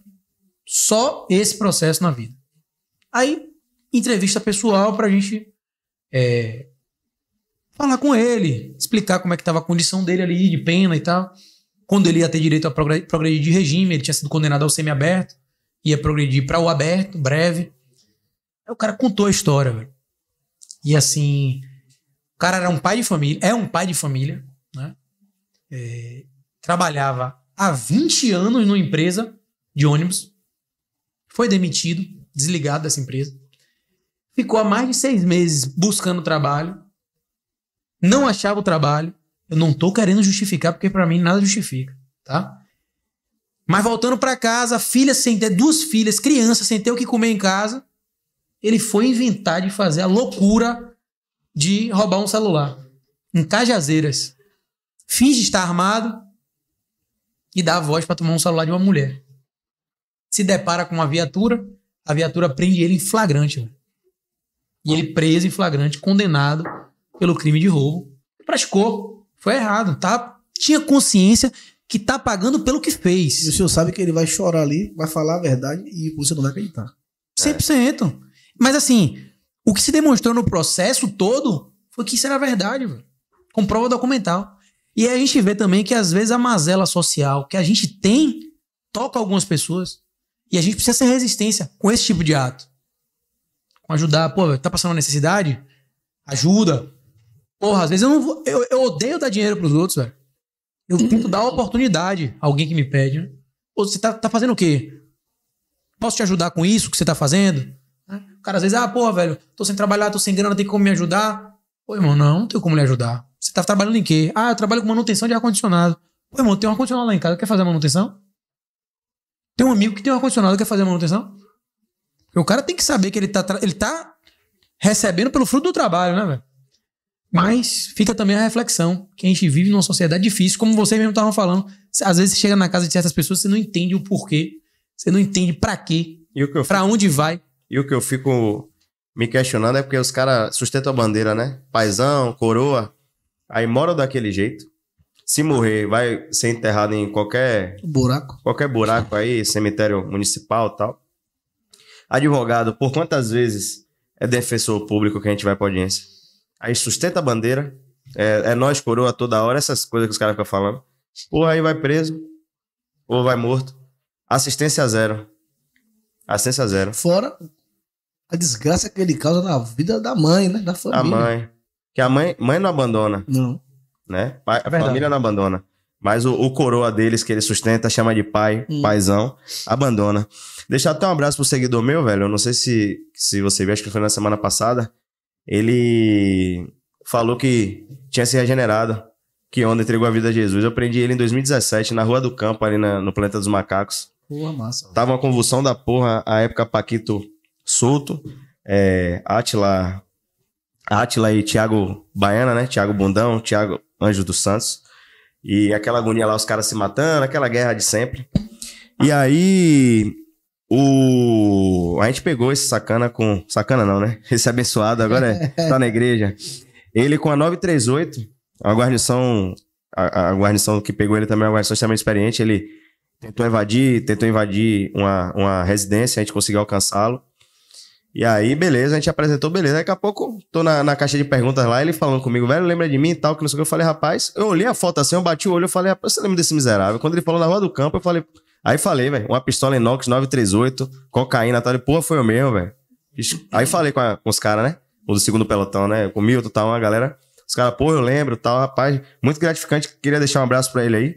D: Só esse processo na vida. Aí, entrevista pessoal pra gente é, falar com ele, explicar como é que estava a condição dele ali, de pena e tal. Quando ele ia ter direito a progredir de regime, ele tinha sido condenado ao semiaberto, ia progredir para o aberto, breve. Aí o cara contou a história, velho. E assim, o cara era um pai de família, é um pai de família, né? É, trabalhava há 20 anos numa empresa de ônibus, foi demitido, desligado dessa empresa. Ficou há mais de seis meses buscando trabalho. Não achava o trabalho. Eu não tô querendo justificar, porque para mim nada justifica, tá? Mas voltando para casa, filha sem ter, duas filhas, criança sem ter o que comer em casa, ele foi inventar de fazer a loucura de roubar um celular. Em Cajazeiras. Finge estar armado e dá a voz para tomar um celular de uma mulher. Se depara com uma viatura, a viatura prende ele em flagrante. Véio. E ele preso em flagrante, condenado pelo crime de roubo.
B: Praticou. Foi errado. Tá? Tinha consciência que tá pagando pelo que fez. E o senhor sabe que ele vai chorar ali, vai falar a verdade e você não vai acreditar. 100%. É. Mas assim, o que se demonstrou no
D: processo todo foi que isso era verdade, véio. com prova documental. E a gente vê também que às vezes a mazela social que a gente tem toca algumas pessoas. E a gente precisa ser resistência com esse tipo de ato. Com ajudar, pô, tá passando uma necessidade? Ajuda. Porra, às vezes eu não vou, eu, eu odeio dar dinheiro pros outros, velho. Eu tento dar uma oportunidade a alguém que me pede, né? Pô, você tá, tá fazendo o quê? Posso te ajudar com isso que você tá fazendo? O cara às vezes, ah, porra, velho, tô sem trabalhar, tô sem grana, tem como me ajudar? Pô, irmão, não, não tem como lhe ajudar. Você tá trabalhando em quê? Ah, eu trabalho com manutenção de ar-condicionado. Pô, irmão, tem um ar-condicionado lá em casa, quer fazer a manutenção? Tem um amigo que tem um ar-condicionado que quer fazer manutenção. O cara tem que saber que ele tá, ele tá recebendo pelo fruto do trabalho, né, velho? Mas fica também a reflexão que a gente vive numa sociedade difícil, como vocês mesmo estavam falando. Às vezes você chega na casa de certas pessoas, você não entende o porquê, você não entende para quê, para onde vai. E
C: o que eu fico me questionando é porque os caras sustentam a bandeira, né? Paisão, coroa, aí moram daquele jeito, se morrer, vai ser enterrado em qualquer buraco, qualquer buraco aí, cemitério municipal, tal. Advogado, por quantas vezes é defensor público que a gente vai para audiência? Aí sustenta a bandeira, é, é nós coroa toda hora, essas coisas que os caras ficam falando. Ou aí vai preso, ou vai morto. Assistência zero. Assistência zero. Fora
B: a desgraça que ele causa na vida da mãe, né? Da família. A mãe.
C: Que a mãe, mãe não abandona. Não né? Pai, é família não abandona. Mas o, o, coroa deles que ele sustenta, chama de pai, hum. paizão, abandona. Deixar até um abraço pro seguidor meu, velho. Eu não sei se, se você viu, acho que foi na semana passada. Ele falou que tinha se regenerado, que onda entregou a vida a Jesus. Eu prendi ele em 2017, na Rua do Campo, ali na, no Planeta dos Macacos. Porra, massa. Tava uma convulsão da porra, a época Paquito solto. É, Atila, Atila e Thiago Baiana, né? Thiago Bundão, Thiago, Anjo dos Santos. E aquela agonia lá, os caras se matando, aquela guerra de sempre. E aí, o... A gente pegou esse sacana com. Sacana não, né? Esse abençoado agora é... tá na igreja. Ele com a 938, a guarnição. A, a guarnição que pegou ele também é uma guarnição extremamente experiente. Ele tentou invadir, tentou invadir uma, uma residência, a gente conseguiu alcançá-lo. E aí, beleza, a gente apresentou, beleza. Daqui a pouco, tô na, na caixa de perguntas lá, ele falando comigo, velho, lembra de mim e tal, que não sei o que. Eu falei, rapaz, eu olhei a foto assim, eu bati o olho, eu falei, rapaz, você lembra desse miserável? Quando ele falou na rua do campo, eu falei, aí falei, velho, uma pistola inox 938, cocaína tal. E, porra, foi eu mesmo, velho. Aí falei com, a, com os caras, né? O do segundo pelotão, né? Com o Milton e tal, uma galera. Os caras, porra, eu lembro tal, rapaz. Muito gratificante, queria deixar um abraço pra ele aí.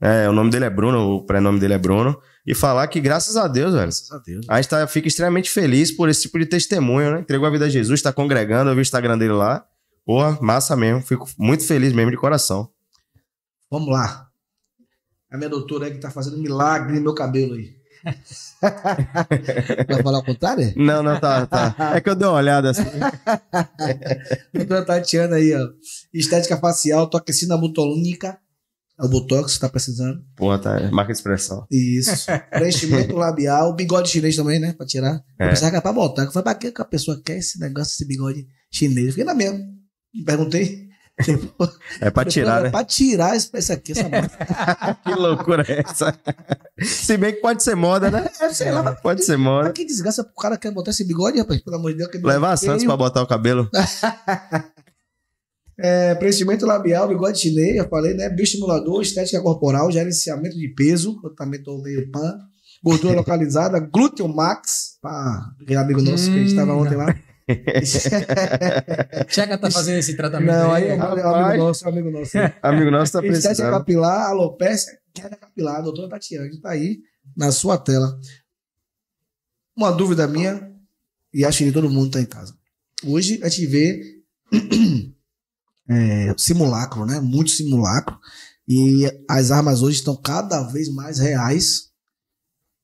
C: É, o nome dele é Bruno, o prenome dele é Bruno e falar que graças a Deus, velho. Graças a Deus. A gente tá, fica extremamente feliz por esse tipo de testemunho, né? Entregou a vida a Jesus, está congregando, eu vi o Instagram dele lá. Porra, massa mesmo. Fico muito feliz mesmo de coração.
B: Vamos lá. A minha doutora aí é que tá fazendo milagre no meu cabelo aí.
C: Vai falar o contrário? Não, não, tá, tá. É que eu dei uma olhada assim.
B: doutora Tatiana aí, ó. Estética facial, toque sinamutolúnica é o Botox tá precisando.
C: Porra, tá. É marca de expressão.
B: Isso. Preenchimento labial, bigode chinês também, né? Pra tirar. É. Eu pensava que era pra botar. Eu falei, pra que a pessoa quer esse negócio, esse bigode chinês? Eu fiquei na mesma. Perguntei. é pra tirar, é né? É pra tirar esse aqui, essa moto.
C: que loucura é essa?
B: Se bem que pode ser moda, né? É, sei lá. Pode que, ser moda. Que desgraça, o cara quer botar esse bigode, rapaz, pelo amor de Deus. Levar a Santos pra botar o cabelo. É, preenchimento labial, bigode chinês, eu falei, né? Bioestimulador, estética corporal, gerenciamento de peso, eu também tô meio pan. Gordura localizada, glúteo max, para aquele amigo nosso hum, que a gente estava ontem lá. Chega tá fazendo esse tratamento. Não, aí, aí é amigo nosso, é amigo nosso. Amigo nosso tá precisando. Estética capilar, alopecia, queda capilar, doutora Tatiana, que tá aí na sua tela. Uma dúvida minha, e acho que todo mundo tá em casa. Hoje a gente vê é, simulacro, né? Muito simulacro. E as armas hoje estão cada vez mais reais.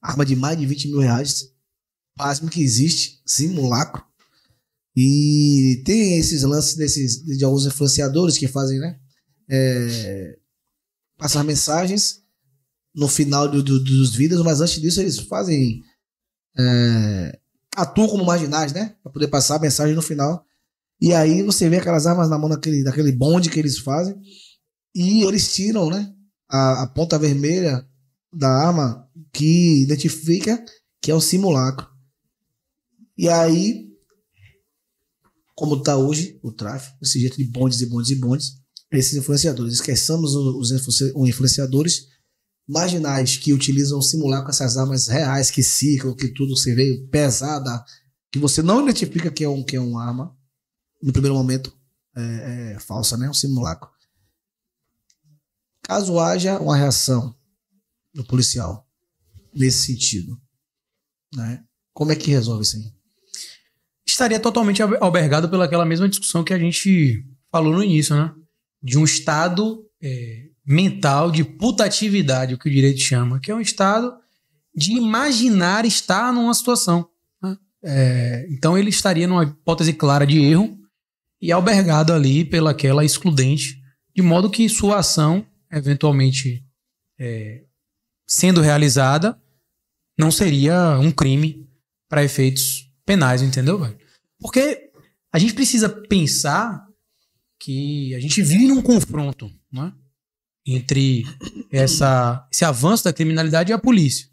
B: Arma de mais de 20 mil reais. Pasmo que existe. Simulacro. E tem esses lances desses, de alguns influenciadores que fazem, né? É, passar mensagens no final do, do, dos vídeos, mas antes disso eles fazem. É, atuam como marginais, né? Para poder passar a mensagem no final e aí você vê aquelas armas na mão daquele, daquele bonde que eles fazem. E eles tiram, né? A, a ponta vermelha da arma que identifica que é um simulacro. E aí, como está hoje o tráfico, esse jeito de bondes e bondes e bondes, esses influenciadores. Esqueçamos os influenciadores marginais que utilizam simulacro, essas armas reais que ciclam, que tudo se vê pesada, que você não identifica que é, um, que é uma arma no primeiro momento, é, é, falsa, né? Um simulacro. Caso haja uma reação do policial nesse sentido, né? Como é que resolve isso aí?
D: Estaria totalmente albergado pelaquela mesma discussão que a gente falou no início, né? De um estado é, mental de putatividade, o que o direito chama, que é um estado de imaginar estar numa situação. Né? É, então ele estaria numa hipótese clara de erro, e albergado ali pelaquela excludente, de modo que sua ação, eventualmente é, sendo realizada, não seria um crime para efeitos penais, entendeu? Velho? Porque a gente precisa pensar que a gente vive num confronto né, entre essa, esse avanço da criminalidade e a polícia.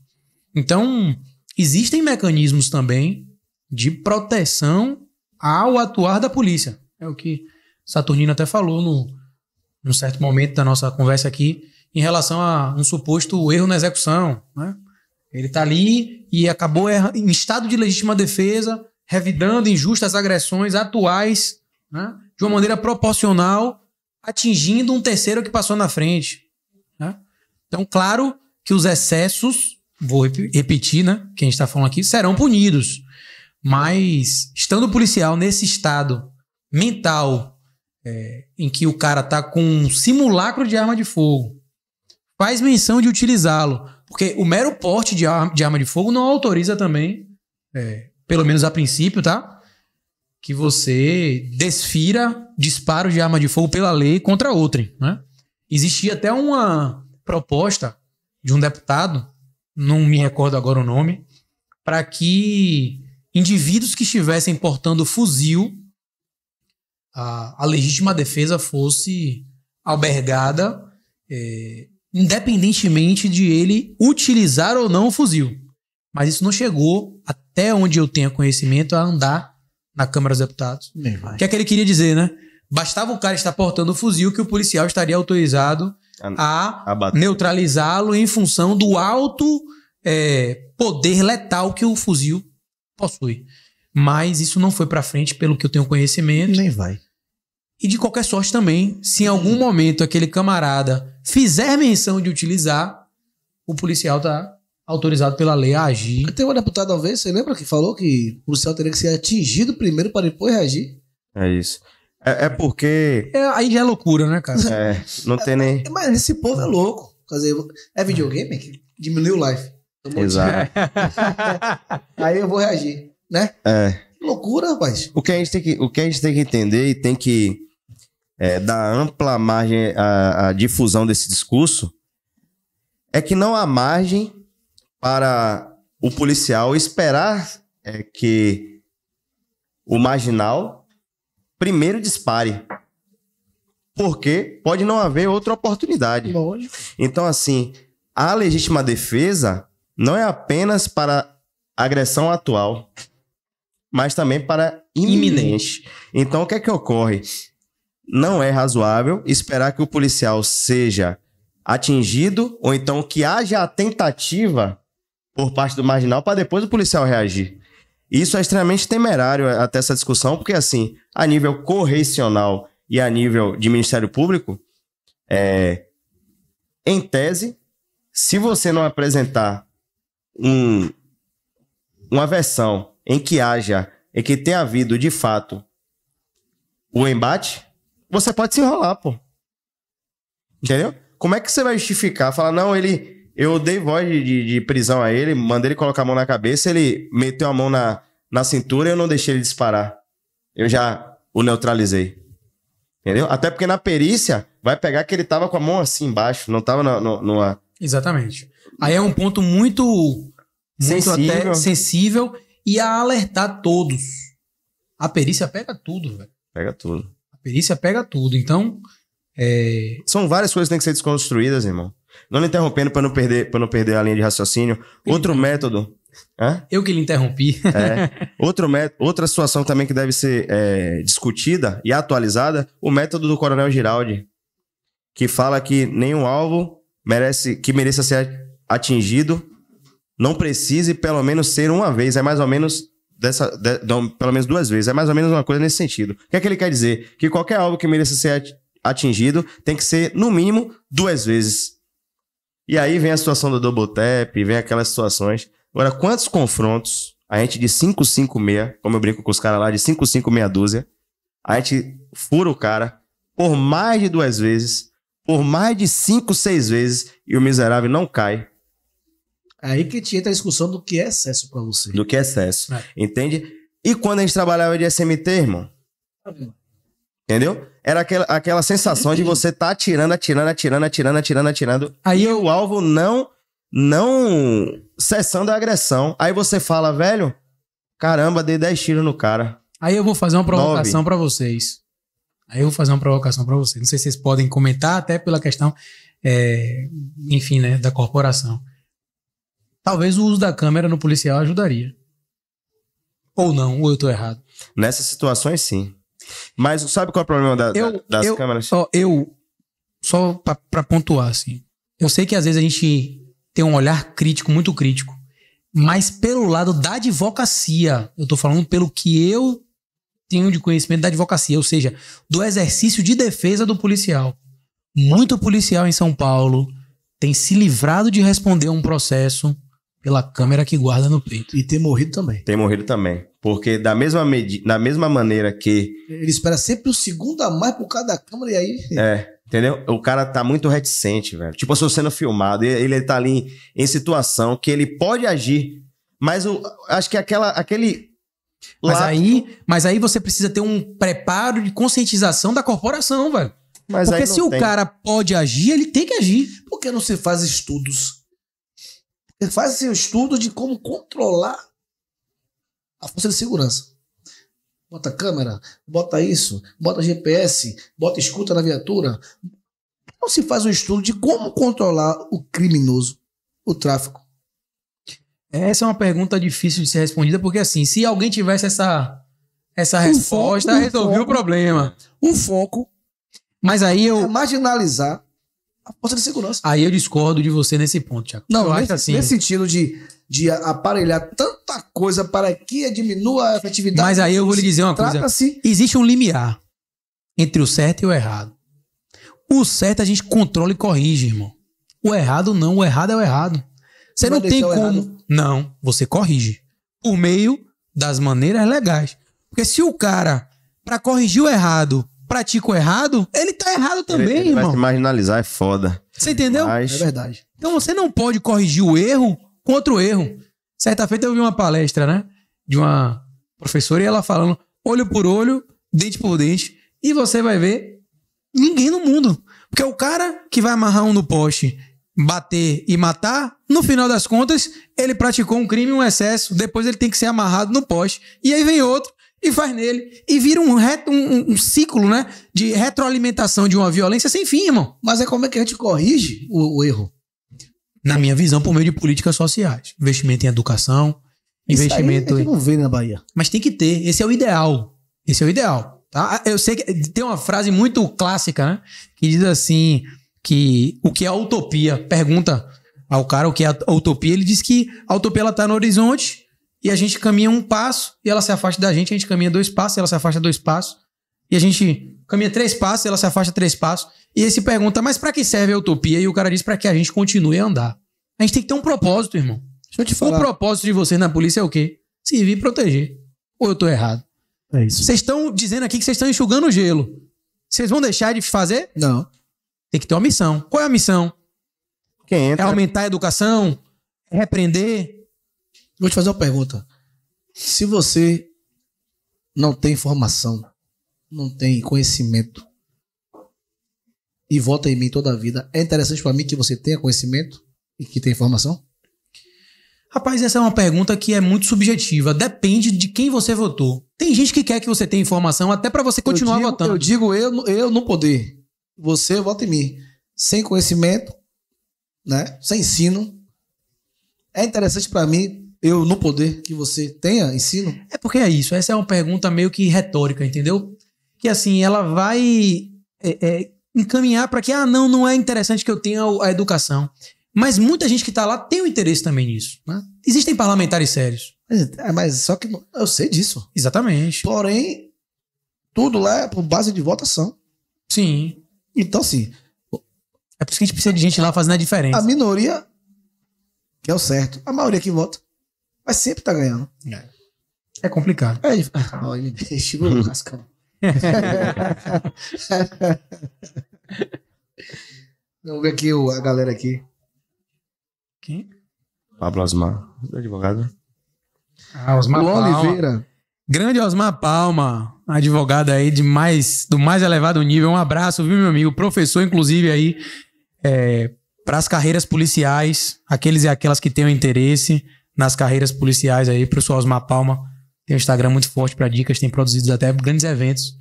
D: Então, existem mecanismos também de proteção ao atuar da polícia. É o que Saturnino até falou no, num certo momento da nossa conversa aqui, em relação a um suposto erro na execução. Né? Ele está ali e acabou em estado de legítima defesa, revidando injustas agressões atuais né? de uma maneira proporcional, atingindo um terceiro que passou na frente. Né? Então, claro que os excessos, vou repetir, né? Quem está falando aqui, serão punidos. Mas, estando o policial nesse estado mental, é, em que o cara tá com um simulacro de arma de fogo, faz menção de utilizá-lo, porque o mero porte de, ar, de arma de fogo não autoriza também, é, pelo menos a princípio, tá? Que você desfira disparo de arma de fogo pela lei contra outrem, né? Existia até uma proposta de um deputado, não me recordo agora o nome, para que indivíduos que estivessem portando fuzil a, a legítima defesa fosse albergada, é, independentemente de ele utilizar ou não o fuzil. Mas isso não chegou, até onde eu tenho conhecimento, a andar na Câmara dos Deputados. que é que ele queria dizer, né? Bastava o cara estar portando o fuzil que o policial estaria autorizado a, a neutralizá-lo em função do alto é, poder letal que o fuzil possui. Mas isso não foi para frente, pelo que eu tenho conhecimento. Nem vai. E de qualquer sorte também, se em algum momento aquele camarada fizer
B: menção de utilizar, o policial tá autorizado pela lei a agir. Tem uma deputada uma vez, você lembra que falou que o policial teria que ser atingido primeiro para depois reagir? É isso. É, é porque. É, aí já é loucura, né, cara? É, não tem nem. É, mas esse povo é louco. Quer dizer, é videogame que diminuiu o life. Exato. aí eu vou reagir né?
C: É. Que loucura, rapaz. O que a gente tem que, o que, a gente tem que entender e tem que é, dar ampla margem à, à difusão desse discurso é que não há margem para o policial esperar é, que o marginal primeiro dispare. Porque pode não haver outra oportunidade. Lógico. Então, assim, a legítima defesa não é apenas para agressão atual mas também para iminente. Então, o que é que ocorre? Não é razoável esperar que o policial seja atingido ou então que haja a tentativa por parte do marginal para depois o policial reagir. Isso é extremamente temerário até essa discussão, porque assim, a nível correcional e a nível de Ministério Público, é, em tese, se você não apresentar um, uma versão em que haja e que tenha havido de fato o embate, você pode se enrolar, pô. Entendeu? Como é que você vai justificar? Falar, não, ele. Eu dei voz de, de, de prisão a ele, mandei ele colocar a mão na cabeça, ele meteu a mão na, na cintura e eu não deixei ele disparar. Eu já o neutralizei. Entendeu? Até porque na perícia vai pegar que ele tava com a mão assim embaixo, não tava no no, numa.
D: Exatamente. Aí é um ponto muito, muito sensível. até sensível e a alertar todos. A perícia pega tudo, velho. Pega tudo. A perícia pega tudo. Então.
C: É... São várias coisas que têm que ser desconstruídas, irmão. Não interrompendo para não perder para não perder a linha de raciocínio. Outro método. Hã? Eu
D: que lhe interrompi.
C: é. Outro Outra situação também que deve ser é, discutida e atualizada: o método do Coronel Giraldi, que fala que nenhum alvo merece que mereça ser atingido não precise pelo menos ser uma vez, é mais ou menos dessa, de, pelo menos duas vezes, é mais ou menos uma coisa nesse sentido. O que é que ele quer dizer? Que qualquer alvo que mereça ser atingido tem que ser no mínimo duas vezes. E aí vem a situação do double tap, vem aquelas situações. Agora, quantos confrontos a gente de 556, como eu brinco com os caras lá, de 556 dúzia, a gente fura o cara por mais de duas vezes, por mais de cinco, seis vezes, e o miserável não cai
B: é aí que te entra a discussão do que é excesso para você.
C: Do que é excesso. É. Entende? E quando a gente trabalhava de SMT, irmão? Entendeu? Era aquela, aquela sensação de você tá atirando, atirando, atirando, atirando, atirando, atirando. Aí eu... o alvo não não cessando a agressão. Aí você fala, velho, caramba, dei 10 tiros no cara.
D: Aí eu vou fazer uma provocação para vocês. Aí eu vou fazer uma provocação para vocês. Não sei se vocês podem comentar, até pela questão, é, enfim, né, da corporação. Talvez o uso da câmera no policial ajudaria. Ou não, ou eu tô errado.
C: Nessas situações, sim. Mas sabe qual é o problema da, eu, da, das eu, câmeras?
D: Ó, eu, só para pontuar, assim. Eu sei que às vezes a gente tem um olhar crítico, muito crítico. Mas pelo lado da advocacia, eu tô falando pelo que eu tenho de conhecimento da advocacia, ou seja, do exercício de defesa do policial. Muito policial em São Paulo tem se livrado de responder a um processo pela câmera que guarda no peito. E ter morrido também.
C: Ter morrido também. Porque da mesma, medi da mesma maneira que.
B: Ele espera sempre o um segundo a mais por causa da câmera e aí.
C: É. Entendeu? O cara tá muito reticente, velho. Tipo, eu estou sendo filmado, ele, ele tá ali em situação que ele pode agir, mas eu
D: acho que aquela, aquele mas aí, mas aí você precisa ter um preparo de conscientização da corporação, velho. Mas Porque se o cara pode agir, ele tem que agir. Por
B: que não se faz estudos ele faz assim, um estudo de como controlar a força de segurança. Bota câmera, bota isso, bota GPS, bota escuta na viatura. Não se faz um estudo de como controlar o criminoso, o tráfico. Essa é uma pergunta difícil
D: de ser respondida, porque assim, se alguém tivesse essa, essa um resposta, foco, um o problema.
B: Um foco. Mas aí eu. É marginalizar a força de segurança. Aí
D: eu discordo de você nesse ponto, Tiago. Não, eu nesse, assim. Nesse
B: sentido de, de aparelhar tanta coisa para que diminua a efetividade. Mas aí eu vou lhe dizer uma coisa.
D: Existe um limiar entre o certo e o errado. O certo a gente controla e corrige, irmão. O errado não, o errado é o errado.
E: Você não, não tem como. Errado.
D: Não, você corrige. Por meio das maneiras legais. Porque se o cara, para corrigir o errado, pratica o errado, ele tá errado também, ele, ele irmão. Vai se
C: marginalizar é foda.
D: Você entendeu? Mas... É verdade. Então você não pode corrigir o erro contra o erro. Certa feita eu vi uma palestra, né? De uma professora e ela falando olho por olho, dente por dente. E você vai ver ninguém no mundo. Porque é o cara que vai amarrar um no poste, bater e matar, no final das contas, ele praticou um crime, um excesso. Depois ele tem que ser amarrado no poste. E aí vem outro e faz nele. E vira um, reto, um, um, ciclo, né? De retroalimentação de uma violência sem fim, irmão. Mas é como é que a gente corrige o, o erro? Na minha visão, por meio de políticas sociais. Investimento em educação, Isso investimento. Aí é que não vê na Bahia. Mas tem que ter. Esse é o ideal. Esse é o ideal. Tá? Eu sei que tem uma frase muito clássica, né? Que diz assim: que o que é a utopia? Pergunta ao cara o que é a utopia. Ele diz que a utopia está no horizonte e a gente caminha um passo e ela se afasta da gente, a gente caminha dois passos e ela se afasta dois passos, e a gente caminha três passos e ela se afasta três passos, e aí se pergunta, mas para que serve a utopia? E o cara diz para que a gente continue a andar. A gente tem que ter um propósito, irmão. Deixa eu te falar. O propósito de vocês na polícia é o quê? Servir e proteger. Ou eu tô errado? É isso. Vocês estão dizendo aqui que vocês estão enxugando o gelo. Vocês vão deixar de fazer? Não. Tem que ter uma missão. Qual é a missão?
B: Quem entra... É aumentar a educação? É repreender? Vou te fazer uma pergunta. Se você não tem informação, não tem conhecimento e vota em mim toda a vida, é interessante para mim que você tenha conhecimento e que tenha informação? Rapaz, essa é uma pergunta que é muito
D: subjetiva. Depende de quem você votou. Tem gente que quer que você tenha informação até para você continuar eu digo, votando. Eu
B: digo eu, eu no poder. Você vota em mim. Sem conhecimento, né? Sem ensino. É interessante para mim eu no poder que você tenha, ensino? É porque é isso. Essa é uma
D: pergunta meio que retórica, entendeu? Que assim, ela vai é, é, encaminhar para que, ah, não, não é interessante que eu tenha a educação. Mas muita gente que está lá tem um interesse também nisso. Né? Existem parlamentares sérios. Mas,
B: é, mas só que eu sei disso. Exatamente. Porém, tudo lá é por base de votação. Sim. Então, sim. É por isso que a gente precisa de gente lá fazendo a diferença. A minoria, que é o certo. A maioria que vota. Mas sempre tá ganhando. É, é complicado. É, olha, me deixa, o Cascão. Vamos ver aqui o, a galera aqui.
C: Quem? Pablo Osmar, advogado.
D: Ah, Osmar Luan Palma. Oliveira. Grande Osmar Palma, advogado aí de mais, do mais elevado nível. Um abraço, viu, meu amigo? Professor, inclusive, aí, é, para as carreiras policiais, aqueles e aquelas que têm o interesse nas carreiras policiais aí. Professor Osmar Palma tem um Instagram muito forte para dicas, tem produzido até grandes eventos.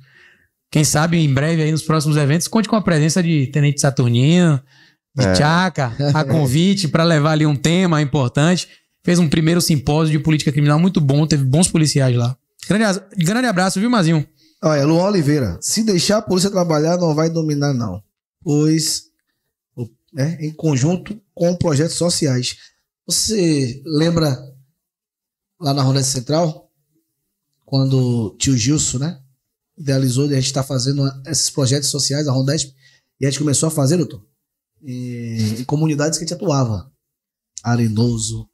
D: Quem sabe em breve aí nos próximos eventos, conte com a presença de Tenente Saturnino, de é.
B: a convite
D: para levar ali um tema importante. Fez um primeiro simpósio de política criminal muito bom,
B: teve bons policiais lá. Grande, grande
D: abraço, viu, Mazinho?
B: Olha, Luan Oliveira, se deixar a polícia trabalhar, não vai dominar, não. Pois, né, em conjunto com projetos sociais. Você lembra lá na Rolândia Central, quando tio Gilson, né? Idealizou de a gente estar tá fazendo esses projetos sociais, a Rondesp, e a gente começou a fazer, doutor, em, comunidades que a gente atuava. Arenoso,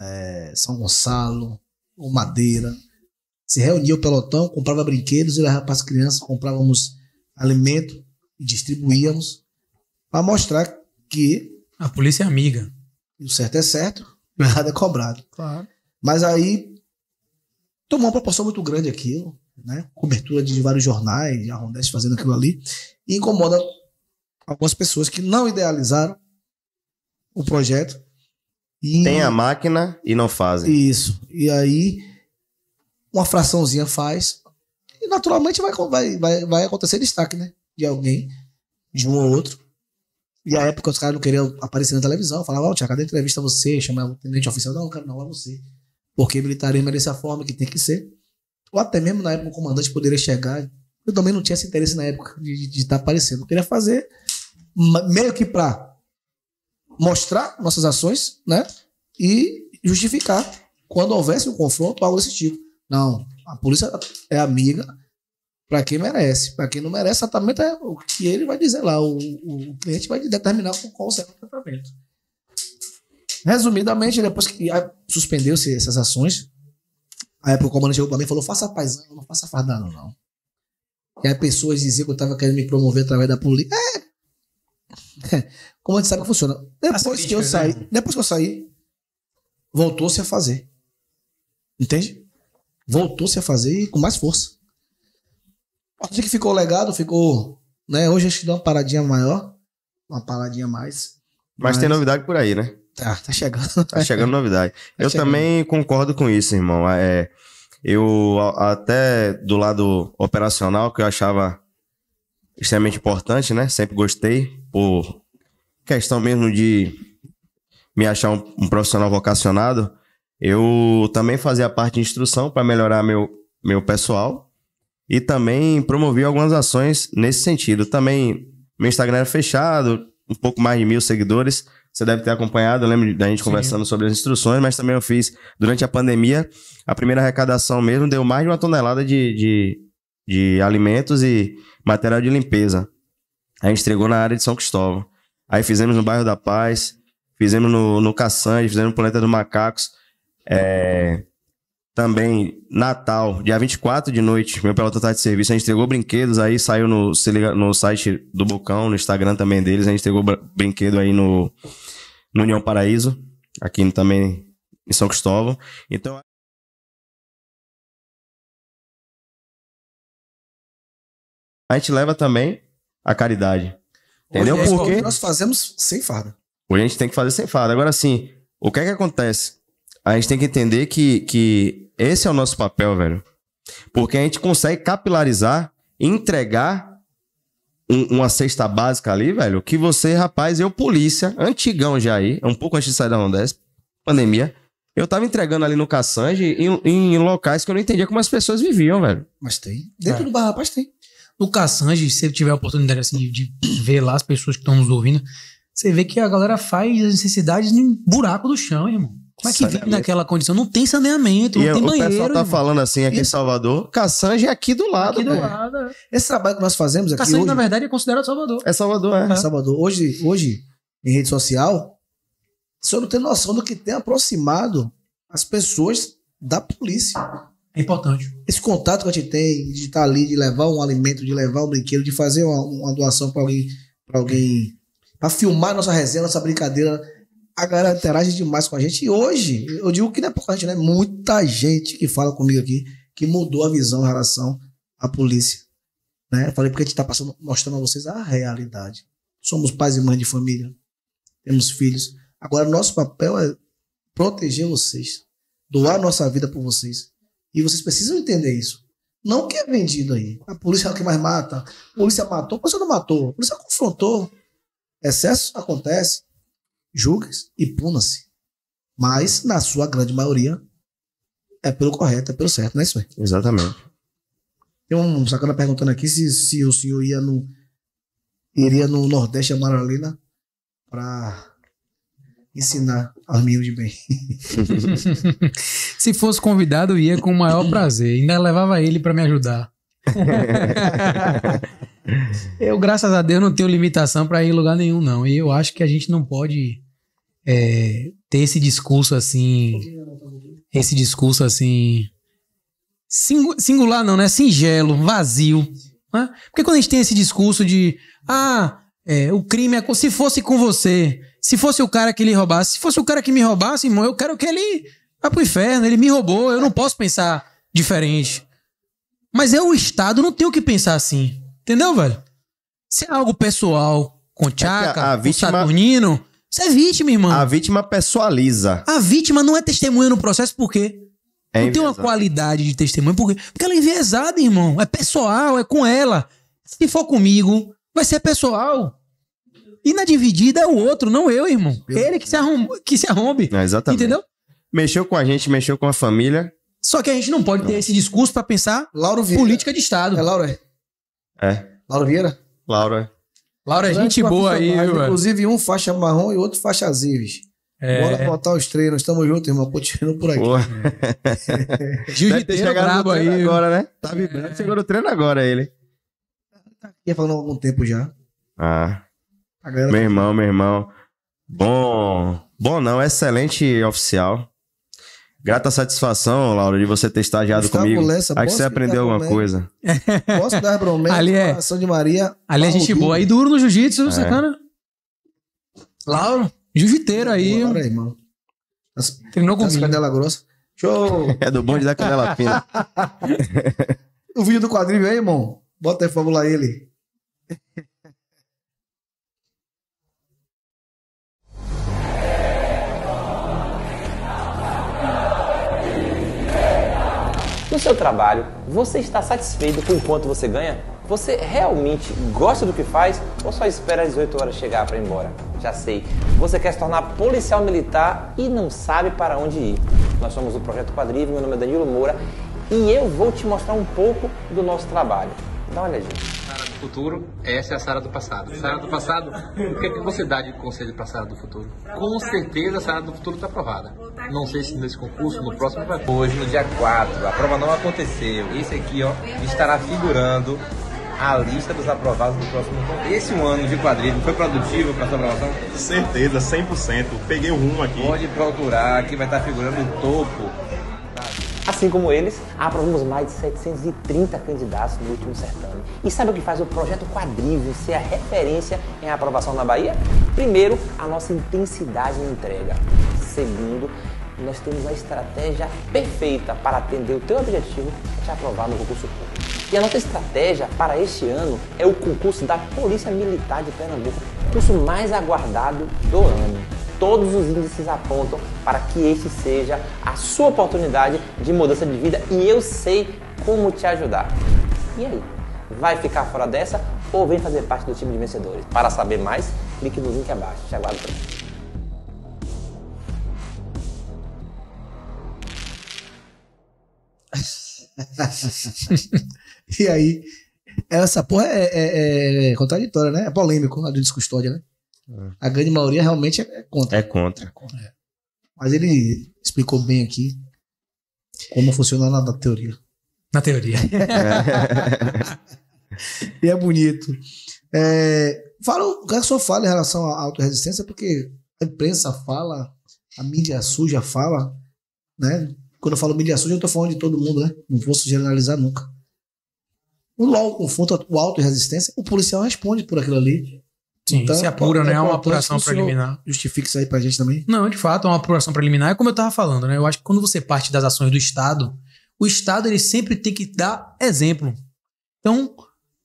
B: é, São Gonçalo, O Madeira. Se reunia o pelotão, comprava brinquedos e levava para as crianças, comprávamos alimento e distribuíamos para mostrar que. A polícia é amiga o certo é certo, nada é cobrado. Claro. Mas aí tomou uma proporção muito grande aquilo, né? Cobertura de vários jornais, a Rondeste fazendo aquilo ali, e incomoda algumas pessoas que não idealizaram o projeto. E... Tem a máquina
C: e não fazem.
B: Isso. E aí uma fraçãozinha faz e naturalmente vai, vai, vai, vai acontecer destaque, né? De alguém, de um ou outro. E à época os caras não queriam aparecer na televisão. Falavam, ó, oh, Tiago, cadê a entrevista a você? chama o tenente oficial. Não, cara, não, é você. Porque militarismo é dessa forma que tem que ser. Ou até mesmo na época o comandante poderia chegar. Eu também não tinha esse interesse na época de estar tá aparecendo. Eu queria fazer meio que para mostrar nossas ações, né? E justificar quando houvesse um confronto, algo desse tipo. Não, a polícia é amiga, para quem merece. Para quem não merece, tratamento é o que ele vai dizer lá. O, o, o cliente vai determinar com qual será o tratamento. Resumidamente, depois que suspendeu-se essas ações, a época o comandante chegou para mim e falou: faça paisão, não faça fardado, não. E aí pessoas diziam que eu estava querendo me promover através da política. É. é. Como a gente sabe que funciona. Depois que eu saí, né? depois que eu saí, voltou-se a fazer. Entende? Voltou-se a fazer e com mais força. Acho que ficou legado, ficou. Né? Hoje a gente dá uma paradinha maior, uma paradinha mais. Mas, mas... tem
C: novidade por aí, né? Tá, tá chegando. Tá chegando novidade. Tá eu chegando. também concordo com isso, irmão. Ah, é, eu até do lado operacional, que eu achava extremamente importante, né? Sempre gostei, por questão mesmo de me achar um, um profissional vocacionado. Eu também fazia parte de instrução para melhorar meu, meu pessoal, e também promovi algumas ações nesse sentido. Também meu Instagram era fechado, um pouco mais de mil seguidores. Você deve ter acompanhado, eu lembro da gente Sim. conversando sobre as instruções, mas também eu fiz durante a pandemia. A primeira arrecadação mesmo deu mais de uma tonelada de, de, de alimentos e material de limpeza. A gente entregou na área de São Cristóvão. Aí fizemos no bairro da Paz, fizemos no, no Caçange, fizemos no Planeta dos Macacos. É, também, Natal, dia 24 de noite, meu pelota tá de serviço. A gente entregou brinquedos aí, saiu no, se liga, no site do Bocão, no Instagram também deles. A gente entregou brinquedo aí no, no União Paraíso, aqui também em São Cristóvão. Então. A gente leva também a caridade.
A: Entendeu? Hoje, Porque. Nós
B: fazemos sem farda.
C: Hoje a gente tem que fazer sem farda. Agora sim, o que é que acontece? A gente tem que entender que, que esse é o nosso papel, velho. Porque a gente consegue capilarizar, entregar um, uma cesta básica ali, velho, que você, rapaz, eu polícia, antigão já aí, um pouco antes de sair da pandemia, eu tava entregando ali no Cassange em, em, locais que eu não entendia como as pessoas viviam, velho.
B: Mas tem. Dentro é. do Barrabás tem. No
D: Cassange, se você tiver a oportunidade assim, de, de ver lá as pessoas que estão nos ouvindo, você vê que a galera faz as necessidades em buraco do chão, irmão. Como é que vive naquela condição? Não tem saneamento, e não tem banheiro. O pessoal tá irmão. falando
B: assim aqui e... em Salvador. Cassange é aqui do lado. Aqui do né? lado. É. Esse trabalho que nós fazemos aqui. Cassange, hoje, na
D: verdade, é considerado Salvador.
B: É Salvador, é. é. Salvador. Hoje, hoje, em rede social, o senhor não tem noção do que tem aproximado as pessoas da polícia. É importante. Esse contato que a gente tem de estar ali, de levar um alimento, de levar um brinquedo, de fazer uma, uma doação para alguém, para alguém, para filmar nossa resenha, nossa brincadeira a galera interage demais com a gente. E hoje, eu digo que não é pouca gente, né? Muita gente que fala comigo aqui que mudou a visão em relação à polícia. Né? Eu falei porque a gente está passando, mostrando a vocês a realidade. Somos pais e mães de família, temos filhos. Agora, nosso papel é proteger vocês, doar nossa vida por vocês. E vocês precisam entender isso. Não o que é vendido aí. A polícia é o que mais mata. A polícia matou, a polícia não matou. A polícia confrontou. Excesso acontece julgue-se e puna-se. Mas, na sua grande maioria, é pelo correto, é pelo certo, não é isso? Aí? Exatamente. Tem um sacana perguntando aqui se, se o senhor ia no, iria no Nordeste Amaralina para ensinar aos meninos de bem. se fosse
D: convidado, ia com o maior prazer. Ainda levava ele para me ajudar. eu, graças a Deus, não tenho limitação para ir em lugar nenhum, não. E eu acho que a gente não pode é, ter esse discurso assim. Esse discurso assim. Singular não, né? Singelo, vazio. Né? Porque quando a gente tem esse discurso de. Ah, é, o crime é. Se fosse com você, se fosse o cara que lhe roubasse, se fosse o cara que me roubasse, irmão, eu quero que ele vá pro inferno, ele me roubou, eu não posso pensar diferente. Mas é o Estado, não tem o que pensar assim. Entendeu, velho? Se é algo pessoal, com Tchaka, é a, a vítima... com Saturnino, você é vítima, irmão. A vítima pessoaliza. A vítima não é testemunha no processo, por quê? É não tem uma qualidade de testemunha, por quê? Porque ela é enviesada, irmão. É pessoal, é com ela. Se for comigo, vai ser pessoal. E na dividida é o outro, não eu, irmão. Ele que se, arrom
C: que se arrombe. É, exatamente. Entendeu? Mexeu com a gente, mexeu com a família.
B: Só que a gente não pode não. ter esse discurso para pensar Lauro Vieira. política de Estado. É Laura? É. é. Laura Vieira? Laura. É. Laura, é, é gente boa aí, mano. Inclusive, um faixa marrom e outro faixa azives. É. Bora botar os treinos. Tamo junto, irmão. Continuando por aqui. Jiu-jiteiro brabo aí. Agora, né? Tá é. vibrando. É. Chegou
C: no treino agora, ele.
B: Tá aqui falando há algum tempo já.
C: Ah. Meu tá irmão, meu irmão. Bom. Bom não, excelente oficial. Grata satisfação, Laura, de você ter estagiado comigo. Lessa, Acho que você aprendeu alguma bromé. coisa.
B: Posso dar bromento? Ali é. Coração de Maria. Ali é tá gente boa. Aí duro no jiu-jitsu, é. sacana? Laura, jiu-jiteiro aí. Laura, irmão. As, Treinou comigo. Canela grossa. Show! É do bonde da canela fina. o vídeo do quadril, aí, irmão. Bota aí, fórmula ele.
F: No seu trabalho, você está satisfeito com o quanto você ganha? Você realmente gosta do que faz ou só espera às 18 horas chegar para ir embora? Já sei, você quer se tornar policial militar e não sabe para onde ir. Nós somos o Projeto Quadrilha, meu nome é Danilo Moura e eu vou te mostrar um pouco do nosso trabalho. Dá uma olhadinha. Sara do futuro, essa é a Sara do passado. Sara do passado, o que, é que você dá de conselho para a Sara do futuro? Com certeza a Sara do futuro está aprovada. Não sei se nesse concurso, no próximo vai. Hoje, no dia 4, a prova não aconteceu. Esse aqui, ó, estará figurando a lista dos aprovados do próximo concurso. Esse um ano de quadrilho foi produtivo para sua aprovação? Certeza, 100%. Peguei o rumo aqui. Pode procurar, que vai estar figurando o topo Assim como eles, aprovamos mais de 730 candidatos no último certame. E sabe o que faz o projeto Quadrívio ser a referência em aprovação na Bahia? Primeiro, a nossa intensidade na entrega. Segundo, nós temos a estratégia perfeita para atender o teu objetivo de te aprovar no concurso público. E a nossa estratégia para este ano é o concurso da Polícia Militar de Pernambuco, o concurso mais aguardado do ano todos os índices apontam para que este seja a sua oportunidade de mudança de vida e eu sei como te ajudar. E aí? Vai ficar fora dessa ou vem fazer parte do time de vencedores? Para saber mais, clique no link abaixo. Te aguardo.
B: e aí, essa porra é, é, é, contraditória, né? É polêmico a de descustódia, né? É. A grande maioria realmente é contra.
C: É contra. É contra. É.
B: Mas ele explicou bem aqui como funciona na, teoria. Na teoria. e é bonito. É, fala, o que só fala em relação à autorresistência, porque a imprensa fala, a mídia suja fala, né? Quando eu falo mídia suja, eu tô falando de todo mundo, né? Não posso generalizar nunca. O LOL confronta o auto e resistência, o policial responde por aquilo ali. Sim, então, se apura, né? É, é uma é apuração preliminar. justifique isso aí pra gente também?
D: Não, de fato, é uma apuração preliminar. É como eu tava falando, né? Eu acho que quando você parte das ações do Estado, o Estado ele sempre tem que dar exemplo. Então,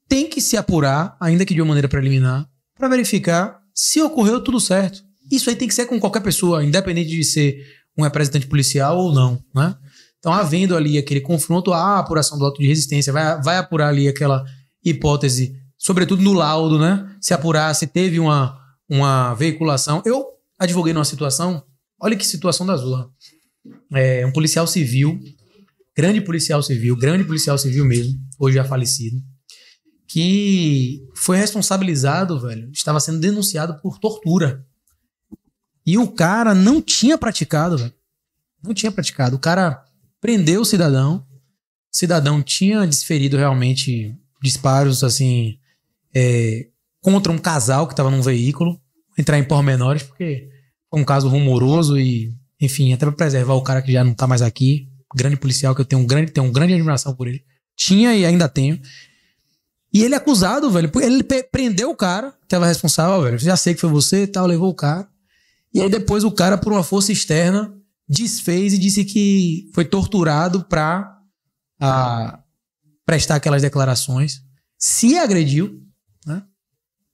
D: tem que se apurar, ainda que de uma maneira preliminar, para verificar se ocorreu tudo certo. Isso aí tem que ser com qualquer pessoa, independente de ser um representante policial ou não, né? Então, havendo ali aquele confronto, há apuração do auto de resistência, vai, vai apurar ali aquela hipótese sobretudo no laudo, né? Se apurar se teve uma, uma veiculação. Eu advoguei numa situação, olha que situação da Zula. É, um policial civil, grande policial civil, grande policial civil mesmo, hoje já falecido, que foi responsabilizado, velho, estava sendo denunciado por tortura. E o cara não tinha praticado, velho. Não tinha praticado. O cara prendeu o cidadão. O cidadão tinha desferido realmente disparos assim é, contra um casal que estava num veículo. entrar em pormenores, porque foi um caso rumoroso e, enfim, até para preservar o cara que já não tá mais aqui. Grande policial que eu tenho um grande, tenho um grande admiração por ele. Tinha e ainda tenho. E ele é acusado, velho. Ele prendeu o cara que tava responsável, velho. Já sei que foi você e tal, levou o cara. E aí depois o cara, por uma força externa, desfez e disse que foi torturado pra prestar aquelas declarações. Se agrediu,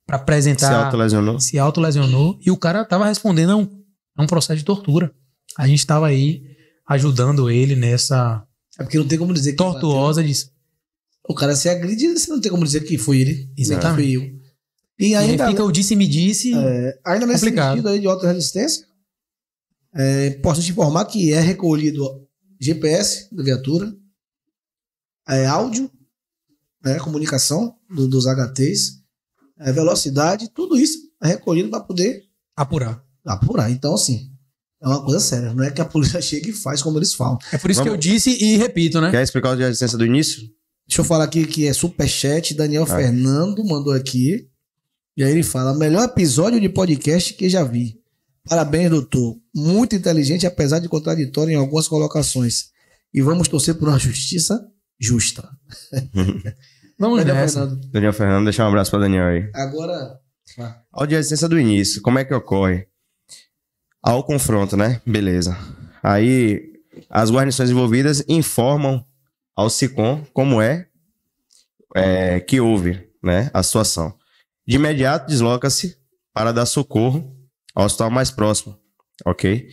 D: para apresentar. Se autolesionou. Se autolesionou. E o cara tava respondendo a um, a um processo de tortura. A gente tava aí ajudando ele nessa.
B: É porque não tem como dizer que. Tortuosa disso. O cara se agrediu, você não tem como dizer que foi ele. Né? Exatamente. foi eu. E ainda. E fica o disse-me-disse. é, ainda nesse complicado. sentido aí de autorresistência, é, posso te informar que é recolhido GPS da viatura, é, áudio, é, comunicação do, dos HTs, é, velocidade, tudo isso é recolhido para poder apurar. Apurar. Então, assim, é uma coisa séria. Não é que a polícia chega e faz como eles falam. É por isso Vamos. que eu disse e repito, né? Quer explicar o de licença do início? Deixa eu falar aqui que é superchat. Daniel ah. Fernando mandou aqui. E aí ele fala: melhor episódio de podcast que já vi. Parabéns, doutor. Muito inteligente, apesar de contraditório em algumas colocações. E vamos torcer por uma justiça justa. Vamos Daniel nessa. É
D: Fernando.
C: Daniel Fernando, deixar um abraço para Daniel aí.
B: Agora. Ah.
C: essência do início, como é que ocorre? Ao confronto, né? Beleza. Aí as guarnições envolvidas informam ao SICOM como é, é que houve né, a situação. De imediato, desloca-se para dar socorro ao hospital mais próximo, ok?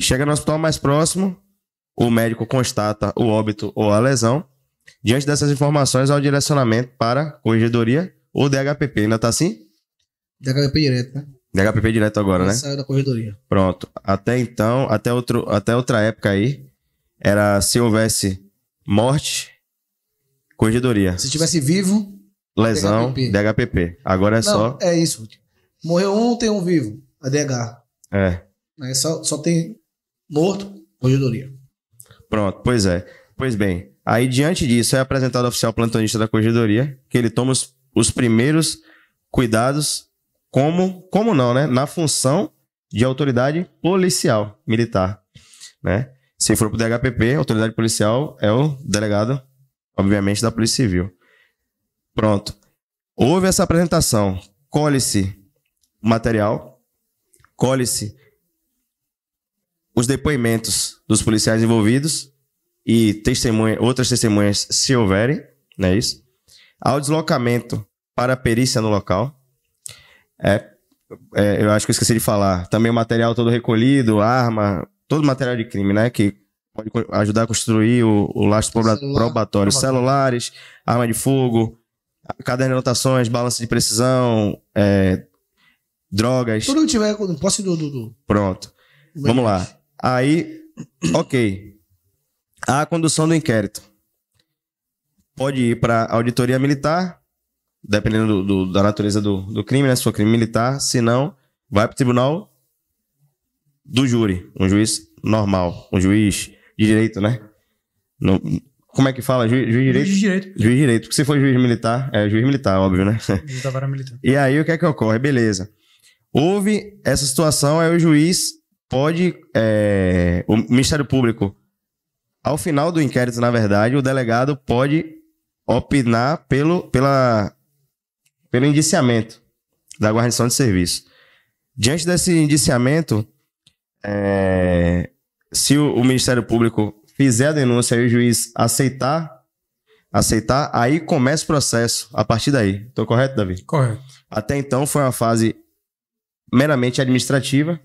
C: Chega no hospital mais próximo, o médico constata o óbito ou a lesão Diante dessas informações, há um direcionamento para corregedoria ou DHPP. Ainda está assim?
B: DHPP direto, né?
C: DHPP direto agora, né? Saiu da corredoria. Pronto. Até então, até, outro, até outra época aí, era se houvesse morte, corredoria. Se
B: tivesse vivo,
C: lesão, DHPP. DHPP. Agora é Não, só.
B: É isso. Morreu um, tem um vivo, a DH. É. é só, só tem morto,
C: corredoria. Pronto, pois é. Pois bem, Aí, diante disso, é apresentado ao oficial plantonista da corregedoria, que ele toma os, os primeiros cuidados, como, como não, né? Na função de autoridade policial militar, né? Se for para o DHPP, autoridade policial é o delegado, obviamente, da Polícia Civil. Pronto. Houve essa apresentação. Colhe-se material, colhe-se os depoimentos dos policiais envolvidos, e testemunha, outras testemunhas, se houverem, não é isso? Ao deslocamento para a perícia no local. É, é, eu acho que eu esqueci de falar. Também o material todo recolhido, arma, todo material de crime, né? Que pode ajudar a construir o, o lastro Celular, probatório. Celulares, arma de fogo, caderno de anotações, balança de precisão, é, drogas. Tudo
B: que tiver posse do, do, do. Pronto. Vamos lá.
C: Aí, ok. A condução do inquérito pode ir para auditoria militar, dependendo do, do, da natureza do, do crime, né? Se for crime militar, se não, vai para o tribunal do júri, um juiz normal, um juiz de direito, né? No, como é que fala? Ju, juiz de direito? Juiz de direito. Juiz de direito, porque se for juiz militar, é juiz militar, óbvio, né? Juiz da vara militar. E aí o que é que ocorre? Beleza. Houve essa situação, aí o juiz pode. É, o Ministério Público ao final do inquérito, na verdade, o delegado pode opinar pelo, pela, pelo indiciamento da guarnição de serviço. Diante desse indiciamento, é, se o, o, Ministério Público fizer a denúncia e o juiz aceitar, aceitar, aí começa o processo a partir daí. Estou correto, Davi? Correto. Até então foi uma fase meramente administrativa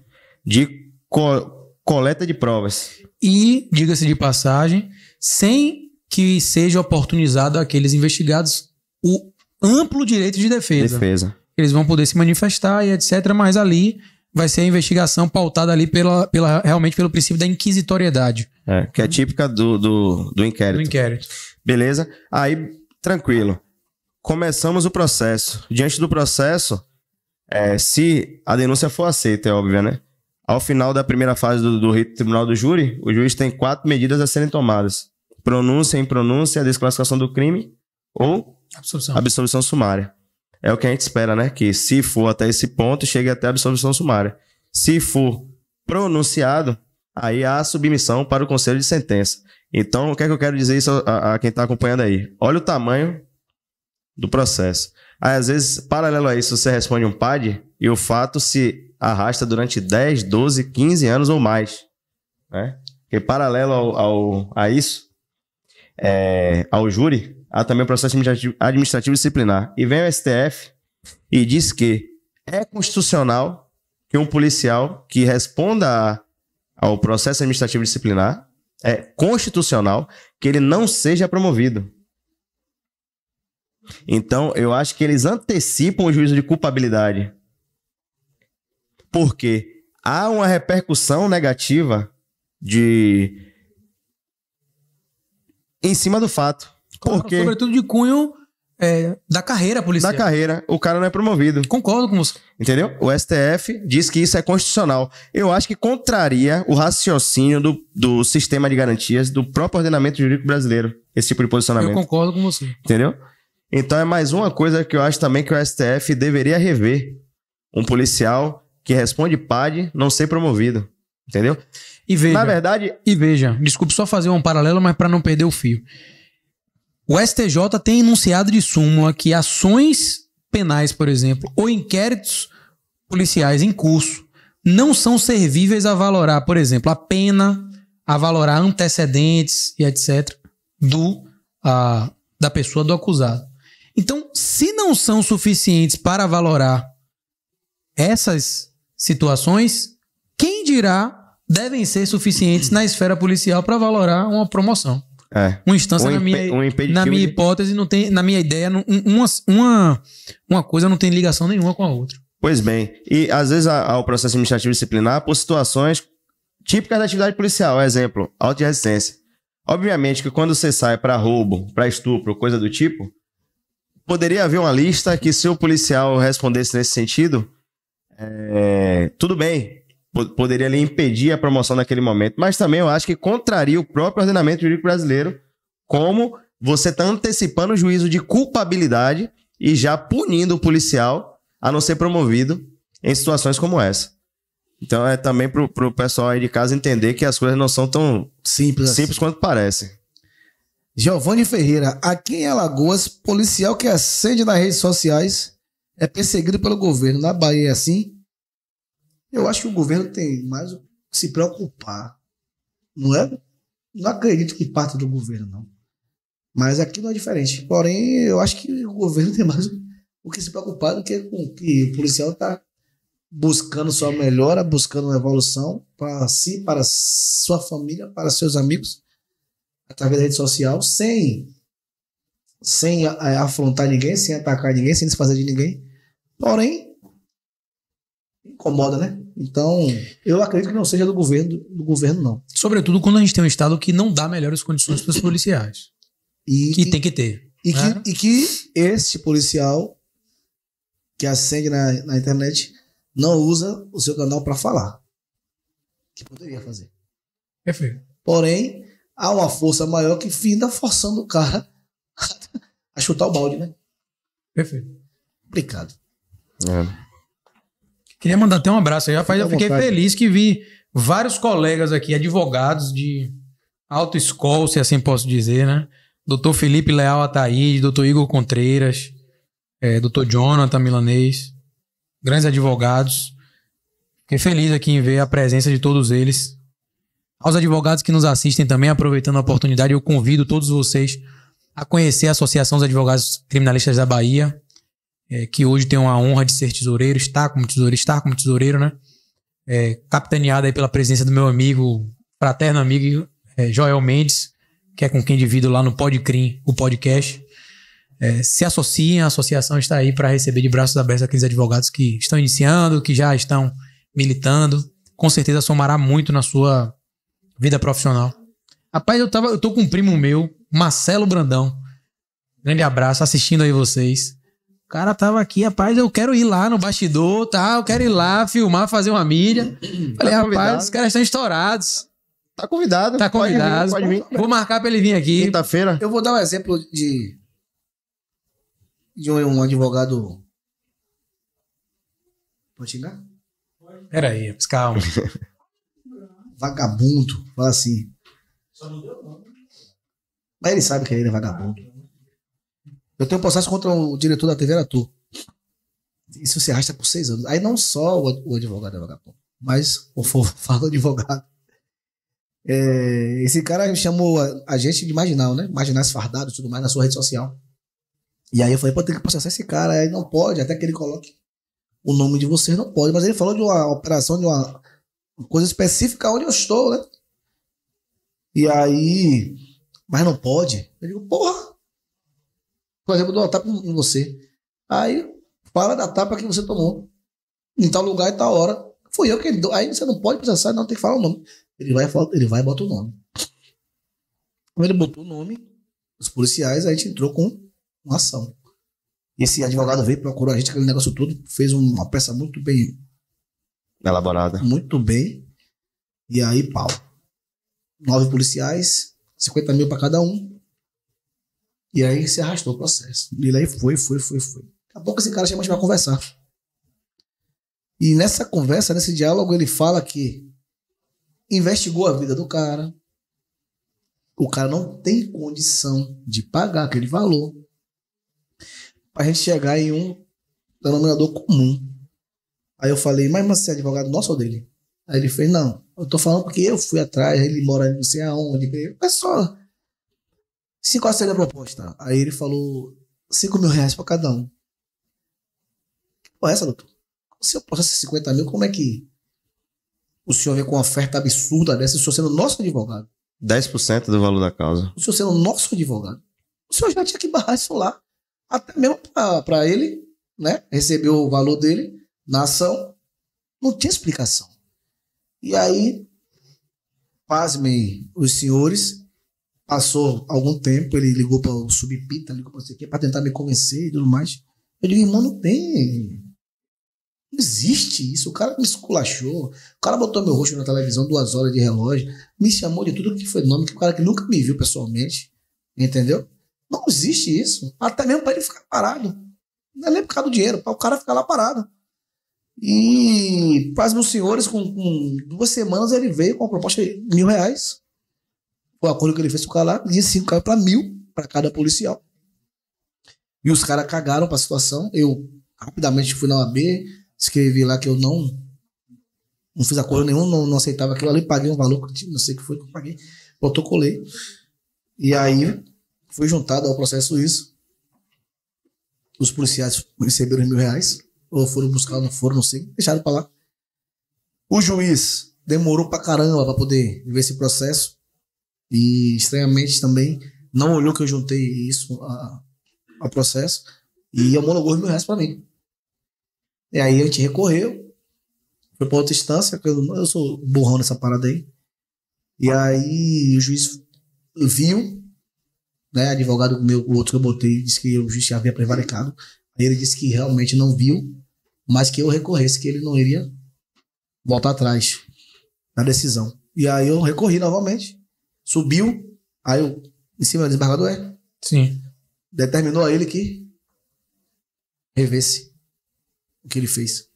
C: de co coleta de provas
D: e, diga-se de passagem, sem que seja oportunizado àqueles investigados o amplo direito de defesa. Defesa. Eles vão poder se manifestar e etc, mas ali vai ser a investigação pautada ali pela, pela, realmente pelo princípio da inquisitoriedade.
C: É, que é típica do, do, do inquérito. Do inquérito. Beleza? Aí, tranquilo. Começamos o processo. Diante do processo, é, se a denúncia for aceita, é óbvio, né? Ao final da primeira fase do, do rito tribunal do júri, o juiz tem quatro medidas a serem tomadas: pronúncia, impronúncia, desclassificação do crime ou absolução. absolvição sumária. É o que a gente espera, né? Que se for até esse ponto, chegue até a absolvição sumária. Se for pronunciado, aí há submissão para o conselho de sentença. Então, o que é que eu quero dizer isso a, a quem está acompanhando aí? Olha o tamanho do processo. Aí, às vezes, paralelo a isso, você responde um PAD e o fato se arrasta durante 10, 12, 15 anos ou mais. Né? Porque paralelo ao, ao a isso, é, ao júri, há também o processo administrativo, administrativo disciplinar. E vem o STF e diz que é constitucional que um policial que responda a, ao processo administrativo disciplinar, é constitucional que ele não seja promovido. Então, eu acho que eles antecipam o juízo de culpabilidade porque há uma repercussão negativa de em cima do fato.
D: porque sobretudo de cunho é, da carreira
C: policial. Da carreira, o cara não é promovido. Concordo com você. Entendeu? O STF diz que isso é constitucional. Eu acho que contraria o raciocínio do, do sistema de garantias do próprio ordenamento jurídico brasileiro, esse tipo de posicionamento. Eu
D: concordo com você.
C: Entendeu? Então é mais uma coisa que eu acho também que o STF deveria rever. Um policial que responde PAD
D: não ser promovido. Entendeu? E veja, Na verdade. E veja, desculpe só fazer um paralelo, mas para não perder o fio. O STJ tem enunciado de súmula que ações penais, por exemplo, ou inquéritos policiais em curso não são servíveis a valorar, por exemplo, a pena, a valorar antecedentes e etc. do a, da pessoa do acusado. Então, se não são suficientes para valorar essas situações, quem dirá devem ser suficientes na esfera policial para valorar uma promoção.
C: É. Uma instância, um na minha, um na minha
D: hipótese, não tem, na minha ideia, uma, uma, uma coisa não tem ligação nenhuma com a outra.
C: Pois bem, e às vezes ao processo administrativo disciplinar por situações típicas da atividade policial. Exemplo, auto de resistência. Obviamente que quando você sai para roubo, para estupro, coisa do tipo, poderia haver uma lista que se o policial respondesse nesse sentido, é, tudo bem, poderia impedir a promoção naquele momento, mas também eu acho que contraria o próprio ordenamento jurídico brasileiro, como você está antecipando o juízo de culpabilidade e já punindo o policial a não ser promovido em situações como essa. Então é também para o pessoal aí de casa entender que as coisas não são tão simples, assim. simples assim. quanto parecem.
B: Giovanni Ferreira, aqui em Alagoas, policial que acende nas redes sociais é perseguido pelo governo. Na Bahia é assim. Eu acho que o governo tem mais o que se preocupar. Não é? Não acredito que parte do governo, não. Mas aqui não é diferente. Porém, eu acho que o governo tem mais o que se preocupar do que com o que o policial está buscando sua melhora, buscando uma evolução para si, para sua família, para seus amigos, através da rede social, sem sem eh, afrontar ninguém, sem atacar ninguém, sem se fazer de ninguém. Porém, incomoda, né? Então, eu acredito que não seja do governo, do governo não.
D: Sobretudo quando a gente tem um Estado que não dá melhores condições para os policiais. E que, que, tem que ter. E, né?
B: que, e que esse policial que acende na, na internet não usa o seu canal para falar. Que poderia fazer. Perfeito. Porém, há uma força maior que finda forçando o cara a chutar o balde, né? Perfeito. Complicado.
D: É. Queria mandar até um abraço aí. Rapaz, eu fiquei vontade. feliz que vi vários colegas aqui, advogados de alto se assim posso dizer, né? Doutor Felipe Leal Ataíde, doutor Igor Contreiras, é, doutor Jonathan Milanês, grandes advogados. Fiquei feliz aqui em ver a presença de todos eles. Aos advogados que nos assistem também, aproveitando a oportunidade, eu convido todos vocês a conhecer a Associação dos Advogados Criminalistas da Bahia é, que hoje tem uma honra de ser tesoureiro, está como tesoureiro, estar como tesoureiro, né? É, capitaneado aí pela presença do meu amigo, fraterno amigo é, Joel Mendes, que é com quem divido lá no Podcrim, o podcast. É, se associem, a associação está aí para receber de braços abertos aqueles advogados que estão iniciando, que já estão militando. Com certeza somará muito na sua vida profissional. Rapaz, eu, tava, eu tô com um primo meu, Marcelo Brandão. Grande abraço, assistindo aí vocês. O cara tava aqui, rapaz, eu quero ir lá no bastidor, tá? Eu quero ir lá filmar, fazer uma mídia. Tá Falei, tá rapaz, os
B: caras estão estourados. Tá convidado. Tá convidado. Pode vir, pode vir. Vou marcar pra ele vir aqui. Quinta-feira. Eu vou dar um exemplo de. De um advogado. Pode xingar? aí, calma. vagabundo, fala assim. Só não deu nome. Mas ele sabe que ele é vagabundo. Eu tenho um processo contra o diretor da TV Aratu. Isso se arrasta por seis anos. Aí não só o, advogado, advogado é vagabundo, mas o advogado. É, esse cara chamou a, a gente de marginal, né? Marginais fardados e tudo mais na sua rede social. E aí eu falei, pô, tem que processar esse cara. Aí não pode, até que ele coloque o nome de vocês, não pode. Mas ele falou de uma operação, de uma coisa específica onde eu estou, né? E aí, mas não pode. Eu digo, porra, por exemplo, eu dou uma tapa em você. Aí, fala da tapa que você tomou. Em tal lugar e tal hora. Fui eu que ele deu. Aí você não pode processar, não tem que falar o nome. Ele vai, ele vai e bota o nome. Quando ele botou o nome, os policiais, a gente entrou com uma ação. Esse advogado veio, procurou a gente, aquele negócio todo, fez uma peça muito bem elaborada. Muito bem. E aí, pau. Nove policiais, 50 mil para cada um. E aí se arrastou o processo. E aí foi, foi, foi, foi. Daqui a pouco esse cara chama a gente conversar. E nessa conversa, nesse diálogo, ele fala que investigou a vida do cara. O cara não tem condição de pagar aquele valor pra gente chegar em um denominador comum. Aí eu falei, mas você é advogado nosso ou dele? Aí ele fez, não, eu tô falando porque eu fui atrás, ele mora não sei aonde. É só cinco qual seria a proposta? Aí ele falou 5 mil reais para cada um. Que porra é essa, doutor? Se eu ser 50 mil, como é que o senhor vem com uma oferta absurda dessa, o senhor sendo nosso advogado?
C: 10% do valor da causa.
B: O senhor sendo nosso advogado. O senhor já tinha que barrar isso lá. Até mesmo para ele, né? Receber o valor dele na ação. Não tinha explicação. E aí, pasmem os senhores, Passou algum tempo, ele ligou para o Subpita, ligou para você para tentar me convencer e tudo mais. Eu digo, irmão, não tem. Não existe isso. O cara me esculachou. O cara botou meu rosto na televisão, duas horas de relógio. Me chamou de tudo que foi nome, que o cara que nunca me viu pessoalmente. Entendeu? Não existe isso. Até mesmo para ele ficar parado. Não é nem por causa do dinheiro, para o cara ficar lá parado. E quase meus senhores, com, com, duas semanas, ele veio com a proposta de mil reais. O acordo que ele fez com o cara lá, de 5 assim, caiu para mil para cada policial. E os caras cagaram para a situação. Eu rapidamente fui na OAB, escrevi lá que eu não não fiz acordo nenhum, não, não aceitava aquilo ali, paguei um valor, não sei o que foi que eu paguei, protocolei. E aí foi juntado ao processo isso. Os policiais receberam mil reais, ou foram buscar, não foram, não sei, deixaram para lá. O juiz demorou pra caramba para poder ver esse processo. E estranhamente também não olhou que eu juntei isso a, a processo e homologou os mil reais para mim. E aí a gente recorreu, foi para outra instância, eu, eu sou burrão nessa parada aí. E aí o juiz viu, né, advogado meu, o outro que eu botei, disse que o juiz havia prevaricado. Aí ele disse que realmente não viu, mas que eu recorresse, que ele não iria voltar atrás na decisão. E aí eu recorri novamente. Subiu, aí eu, em cima do desembargador é? Sim. Determinou a ele que revesse o que ele fez.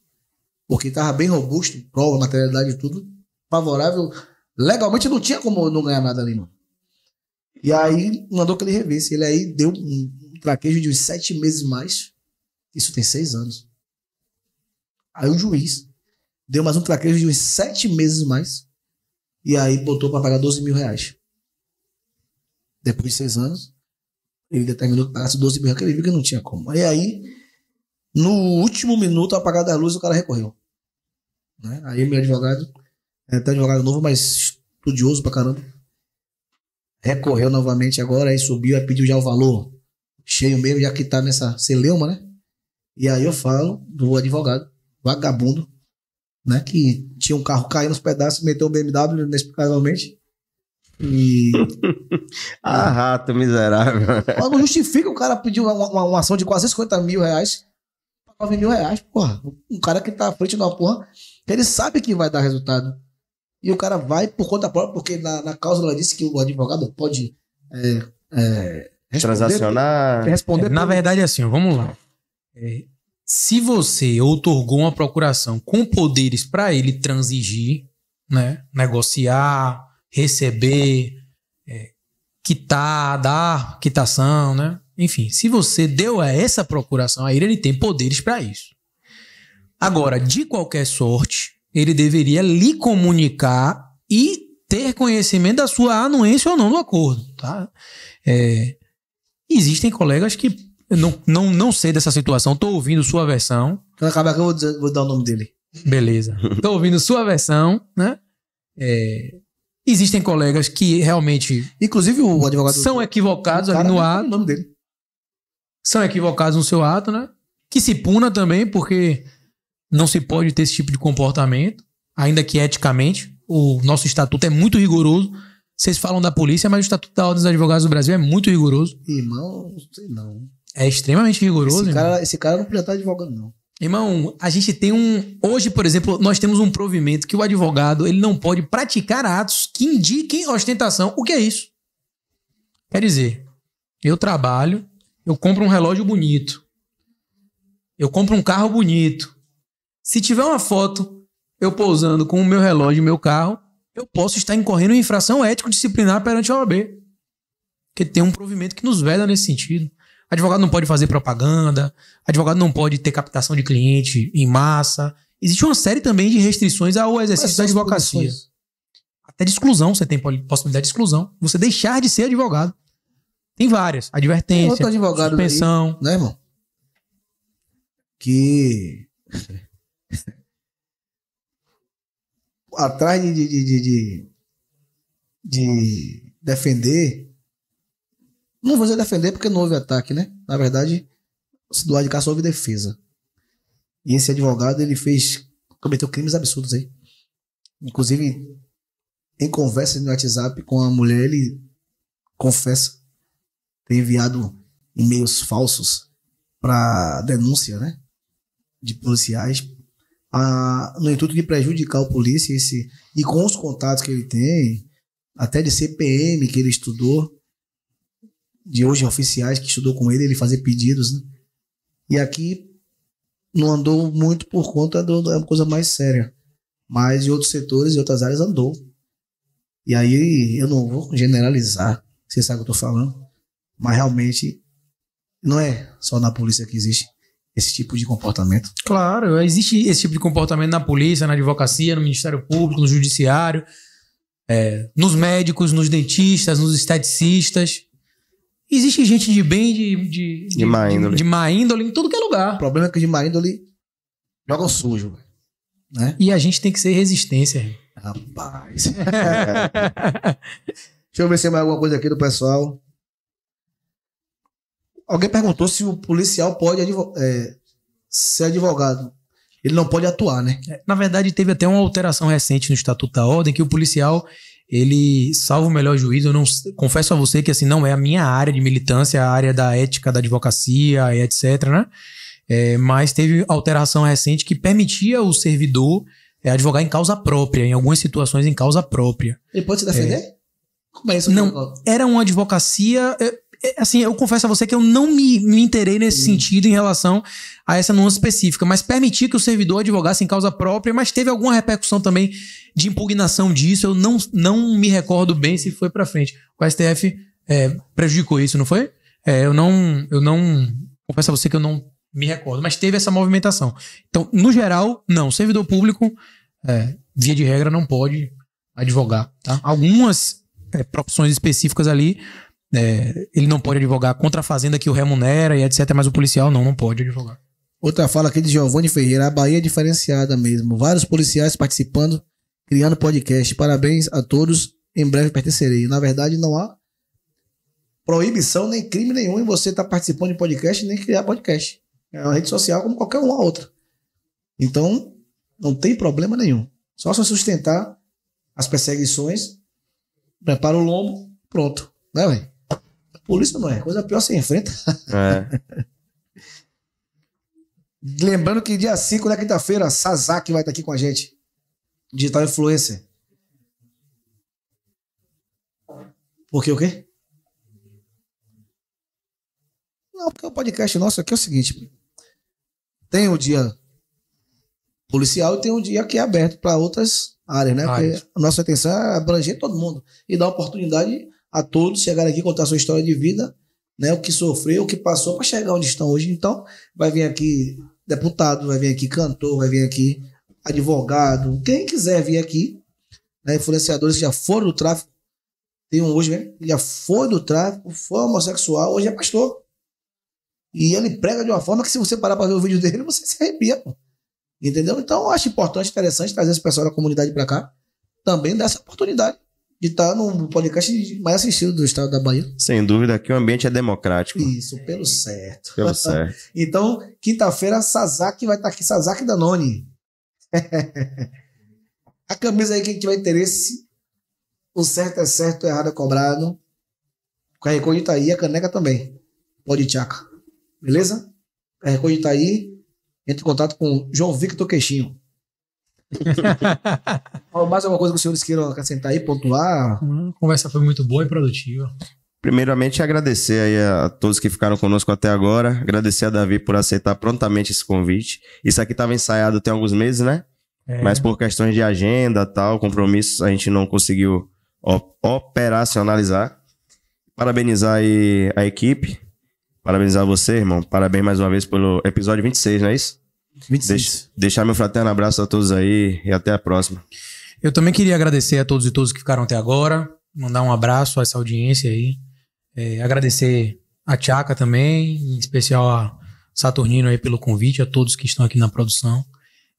B: Porque estava bem robusto, prova, materialidade e tudo, favorável. Legalmente não tinha como não ganhar nada ali, mano. E aí mandou que ele revesse. Ele aí deu um traquejo de uns sete meses mais. Isso tem seis anos. Aí o juiz deu mais um traquejo de uns sete meses mais. E aí botou para pagar 12 mil reais depois de seis anos, ele determinou que pagasse 12 mil que ele viu que não tinha como. E aí, no último minuto, apagado a luz, o cara recorreu. Né? Aí meu advogado, é até advogado novo, mas estudioso pra caramba, recorreu novamente agora, aí subiu, aí pediu já o valor cheio mesmo, já que tá nessa celeuma, né? E aí eu falo do advogado, vagabundo, né? Que tinha um carro caindo nos pedaços, meteu o BMW inexplicavelmente. E...
C: ah, rato miserável. Logo
B: justifica o cara pedir uma, uma, uma, ação de quase 50 mil reais pra 9 mil reais, porra. Um cara que tá à frente de uma porra, ele sabe que vai dar resultado. E o cara vai por conta própria, porque na, na causa ela disse que o advogado pode é, é, responder, transacionar. Responder é, na
D: verdade, assim, vamos lá. É, se você outorgou uma procuração com poderes para ele transigir, né, negociar, receber, é, quitar, dar quitação, né? Enfim, se você deu essa procuração a ele, ele tem poderes para isso. Agora, de qualquer sorte, ele deveria lhe comunicar e ter conhecimento da sua anuência ou não do acordo, tá? É, existem colegas que não, não, não sei dessa situação, tô ouvindo sua versão.
B: Quando acabar aqui, eu vou, dizer, vou dar o nome dele. Beleza.
D: tô ouvindo sua versão, né? É, Existem colegas que realmente.
B: Inclusive o advogado. São
D: equivocados ali no ato. O nome dele. São equivocados no seu ato, né? Que se puna também, porque não se pode ter esse tipo de comportamento, ainda que eticamente. O nosso estatuto é muito rigoroso. Vocês falam da polícia, mas o Estatuto da Ordem dos Advogados do Brasil é muito rigoroso.
B: Irmão, não sei não.
D: É extremamente rigoroso. Esse
B: cara, irmão. esse cara não podia estar advogando, não.
D: Irmão, a gente tem um. Hoje, por exemplo, nós temos um provimento que o advogado ele não pode praticar atos que indiquem ostentação. O que é isso? Quer dizer, eu trabalho, eu compro um relógio bonito, eu compro um carro bonito. Se tiver uma foto eu pousando com o meu relógio e meu carro, eu posso estar incorrendo em infração ético-disciplinar perante a OAB. Porque tem um provimento que nos veda nesse sentido. Advogado não pode fazer propaganda, advogado não pode ter captação de cliente em massa. Existe uma série também de restrições ao exercício da advocacia. Posições? Até de exclusão, você tem possibilidade de exclusão. Você deixar de ser advogado.
B: Tem várias. Advertência, tem advogado suspensão. Daí, né, irmão? Que... Atrás de, de, de, de, de defender não vou dizer defender porque não houve ataque, né? Na verdade, do lado de cá só houve defesa. E esse advogado, ele fez. cometeu crimes absurdos aí. Inclusive, em conversa no WhatsApp com a mulher, ele confessa ter enviado e-mails falsos para denúncia, né? De policiais, a, no intuito de prejudicar o polícia esse, e com os contatos que ele tem, até de CPM que ele estudou, de hoje oficiais que estudou com ele, ele fazia pedidos, né? E aqui não andou muito por conta de uma coisa mais séria. Mas em outros setores e outras áreas andou. E aí eu não vou generalizar, você sabe o que eu tô falando. Mas realmente não é só na polícia que existe esse tipo de comportamento.
D: Claro, existe esse tipo de comportamento na polícia, na advocacia, no Ministério Público, no Judiciário, é, nos médicos, nos dentistas, nos esteticistas.
B: Existe gente de bem, de, de, de, de má índole. De, de má índole em tudo que é lugar. O problema é que de má índole joga sujo. Né? E a gente tem que ser resistência. Rapaz. Deixa eu ver se tem mais alguma coisa aqui do pessoal. Alguém perguntou se o policial pode advo é, ser advogado. Ele não pode atuar, né?
D: É, na verdade, teve até uma alteração recente no Estatuto da Ordem que o policial ele salva o melhor juiz. Eu não confesso a você que assim não é a minha área de militância, é a área da ética, da advocacia, etc. Né? É, mas teve alteração recente que permitia o servidor é, advogar em causa própria, em algumas situações em causa própria. Ele pode se defender? É, Como é isso? Não, era uma advocacia. É, é, é, assim, eu confesso a você que eu não me, me interei nesse uhum. sentido em relação a essa nuance específica, mas permitir que o servidor advogasse em causa própria, mas teve alguma repercussão também de impugnação disso, eu não, não me recordo bem se foi para frente. O STF é, prejudicou isso, não foi? É, eu não, eu não, confesso a você que eu não me recordo, mas teve essa movimentação. Então, no geral, não, servidor público, é, via de regra, não pode advogar, tá? Algumas é, profissões específicas ali é, ele não pode advogar contra a fazenda que o remunera e etc. Mas o policial não, não pode advogar.
B: Outra fala aqui de Giovanni Ferreira. A Bahia é diferenciada mesmo. Vários policiais participando, criando podcast. Parabéns a todos. Em breve pertencerei. Na verdade, não há proibição nem crime nenhum em você estar tá participando de podcast nem criar podcast. É uma rede social como qualquer uma outra. Então, não tem problema nenhum. Só se sustentar as perseguições, prepara o lombo, pronto. Né, velho? Polícia não é. Coisa pior você enfrenta.
A: É.
B: Lembrando que dia 5 é quinta-feira, Sazak vai estar aqui com a gente. Digital Influencer. Porque o quê? Não, porque o podcast nosso aqui é o seguinte: tem o dia policial e tem um dia que é aberto para outras áreas, né? Porque a nossa atenção é abranger todo mundo e dar oportunidade a todos chegarem aqui, contar sua história de vida, né, o que sofreu, o que passou para chegar onde estão hoje. Então, vai vir aqui deputado, vai vir aqui cantor, vai vir aqui advogado, quem quiser vir aqui, né, influenciadores que já foram do tráfico, tem um hoje mesmo, né? já foi do tráfico, foi homossexual, hoje é pastor. E ele prega de uma forma que se você parar para ver o vídeo dele, você se arrepia, pô. Entendeu? Então, eu acho importante, interessante trazer esse pessoal da comunidade para cá, também dessa oportunidade de estar no podcast mais assistido do estado da Bahia.
C: Sem dúvida, que o ambiente é democrático.
B: Isso, pelo certo. Pelo certo. então, quinta-feira, Sazaki vai estar aqui, Sazaki Danone. a camisa aí, quem tiver interesse, o certo é certo, o errado é cobrado. O QR Code tá aí, a caneca também. Pode tchaca. Beleza? O QR Code tá aí. Entre em contato com João Victor Queixinho. Mais alguma coisa que os senhores queiram acrescentar aí, pontuar? Hum, a conversa foi muito boa e produtiva.
C: Primeiramente, agradecer aí a todos que ficaram conosco até agora. Agradecer a Davi por aceitar prontamente esse convite. Isso aqui estava ensaiado tem alguns meses, né? É. Mas por questões de agenda, tal, compromissos, a gente não conseguiu operacionalizar. Parabenizar aí a equipe. Parabenizar você, irmão. Parabéns mais uma vez pelo episódio 26, não é isso? Deixa, deixar meu fraterno abraço a todos aí e até a próxima.
D: Eu também queria agradecer a todos e todas que ficaram até agora, mandar um abraço a essa audiência aí, é, agradecer a Tiaca também, em especial a Saturnino aí pelo convite, a todos que estão aqui na produção.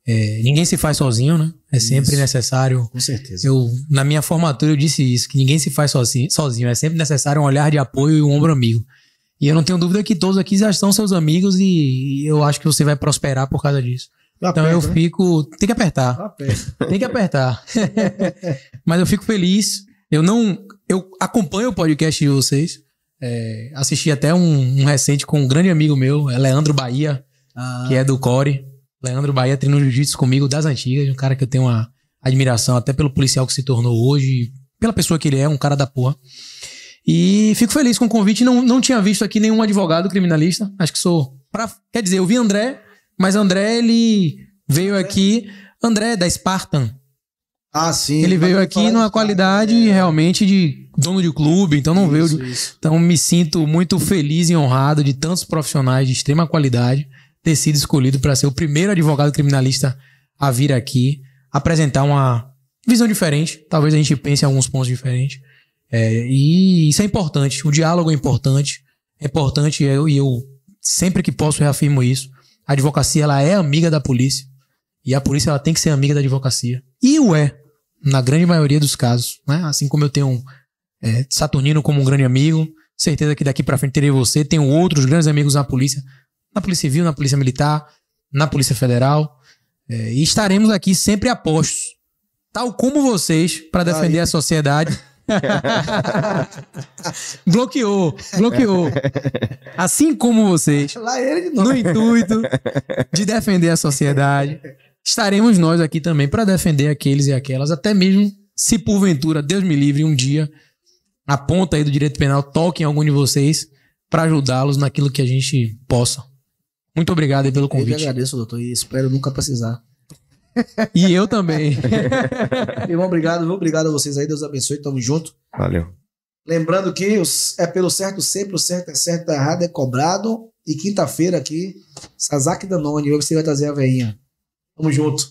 D: É, ninguém se faz sozinho, né? É sempre isso. necessário. Com certeza. Eu, na minha formatura eu disse isso, que ninguém se faz sozinho, sozinho. É sempre necessário um olhar de apoio e um ombro amigo. E eu não tenho dúvida que todos aqui já são seus amigos e eu acho que você vai prosperar por causa disso. então eu né? fico. Tem que apertar. Tem que apertar. Mas eu fico feliz. Eu não. Eu acompanho o podcast de vocês. É, assisti até um, um, recente com um grande amigo meu, é Leandro Bahia, ah. que é do Core. Leandro Bahia treinou jiu-jitsu comigo das antigas, um cara que eu tenho uma admiração até pelo policial que se tornou hoje, pela pessoa que ele é, um cara da porra. E fico feliz com o convite. Não, não tinha visto aqui nenhum advogado criminalista. Acho que sou. Pra, quer dizer, eu vi André, mas André, ele veio aqui. André, da Spartan.
B: Ah, sim. Ele veio aqui
D: numa qualidade é. realmente de dono de clube, então não isso, veio. Isso. Então me sinto muito feliz e honrado de tantos profissionais de extrema qualidade ter sido escolhido para ser o primeiro advogado criminalista a vir aqui apresentar uma visão diferente. Talvez a gente pense em alguns pontos diferentes. É, e isso é importante, o diálogo é importante, é importante e eu, eu, sempre que posso reafirmo isso. A advocacia ela é amiga da polícia e a polícia ela tem que ser amiga da advocacia. E o é, na grande maioria dos casos, né? Assim como eu tenho é, Saturnino como um grande amigo, certeza que daqui para frente terei você, tenho outros grandes amigos na polícia, na Polícia Civil, na Polícia Militar, na Polícia Federal. É, e estaremos aqui sempre apostos, tal como vocês, para tá defender Aí. a sociedade bloqueou, bloqueou. Assim como vocês, no intuito de defender a sociedade, estaremos nós aqui também para defender aqueles e aquelas, até mesmo se porventura, Deus me livre, um dia a ponta aí do direito penal toque em algum de vocês para ajudá-los naquilo que a gente possa. Muito obrigado pelo convite. Eu que
B: agradeço, doutor, e espero nunca precisar. E eu também. Irmão, obrigado, Obrigado a vocês aí. Deus abençoe. Tamo junto. Valeu. Lembrando que é pelo certo sempre, o certo é certo, tá errado é cobrado. E quinta-feira aqui, Sazaki Danone. Hoje você vai trazer a veinha. Tamo junto.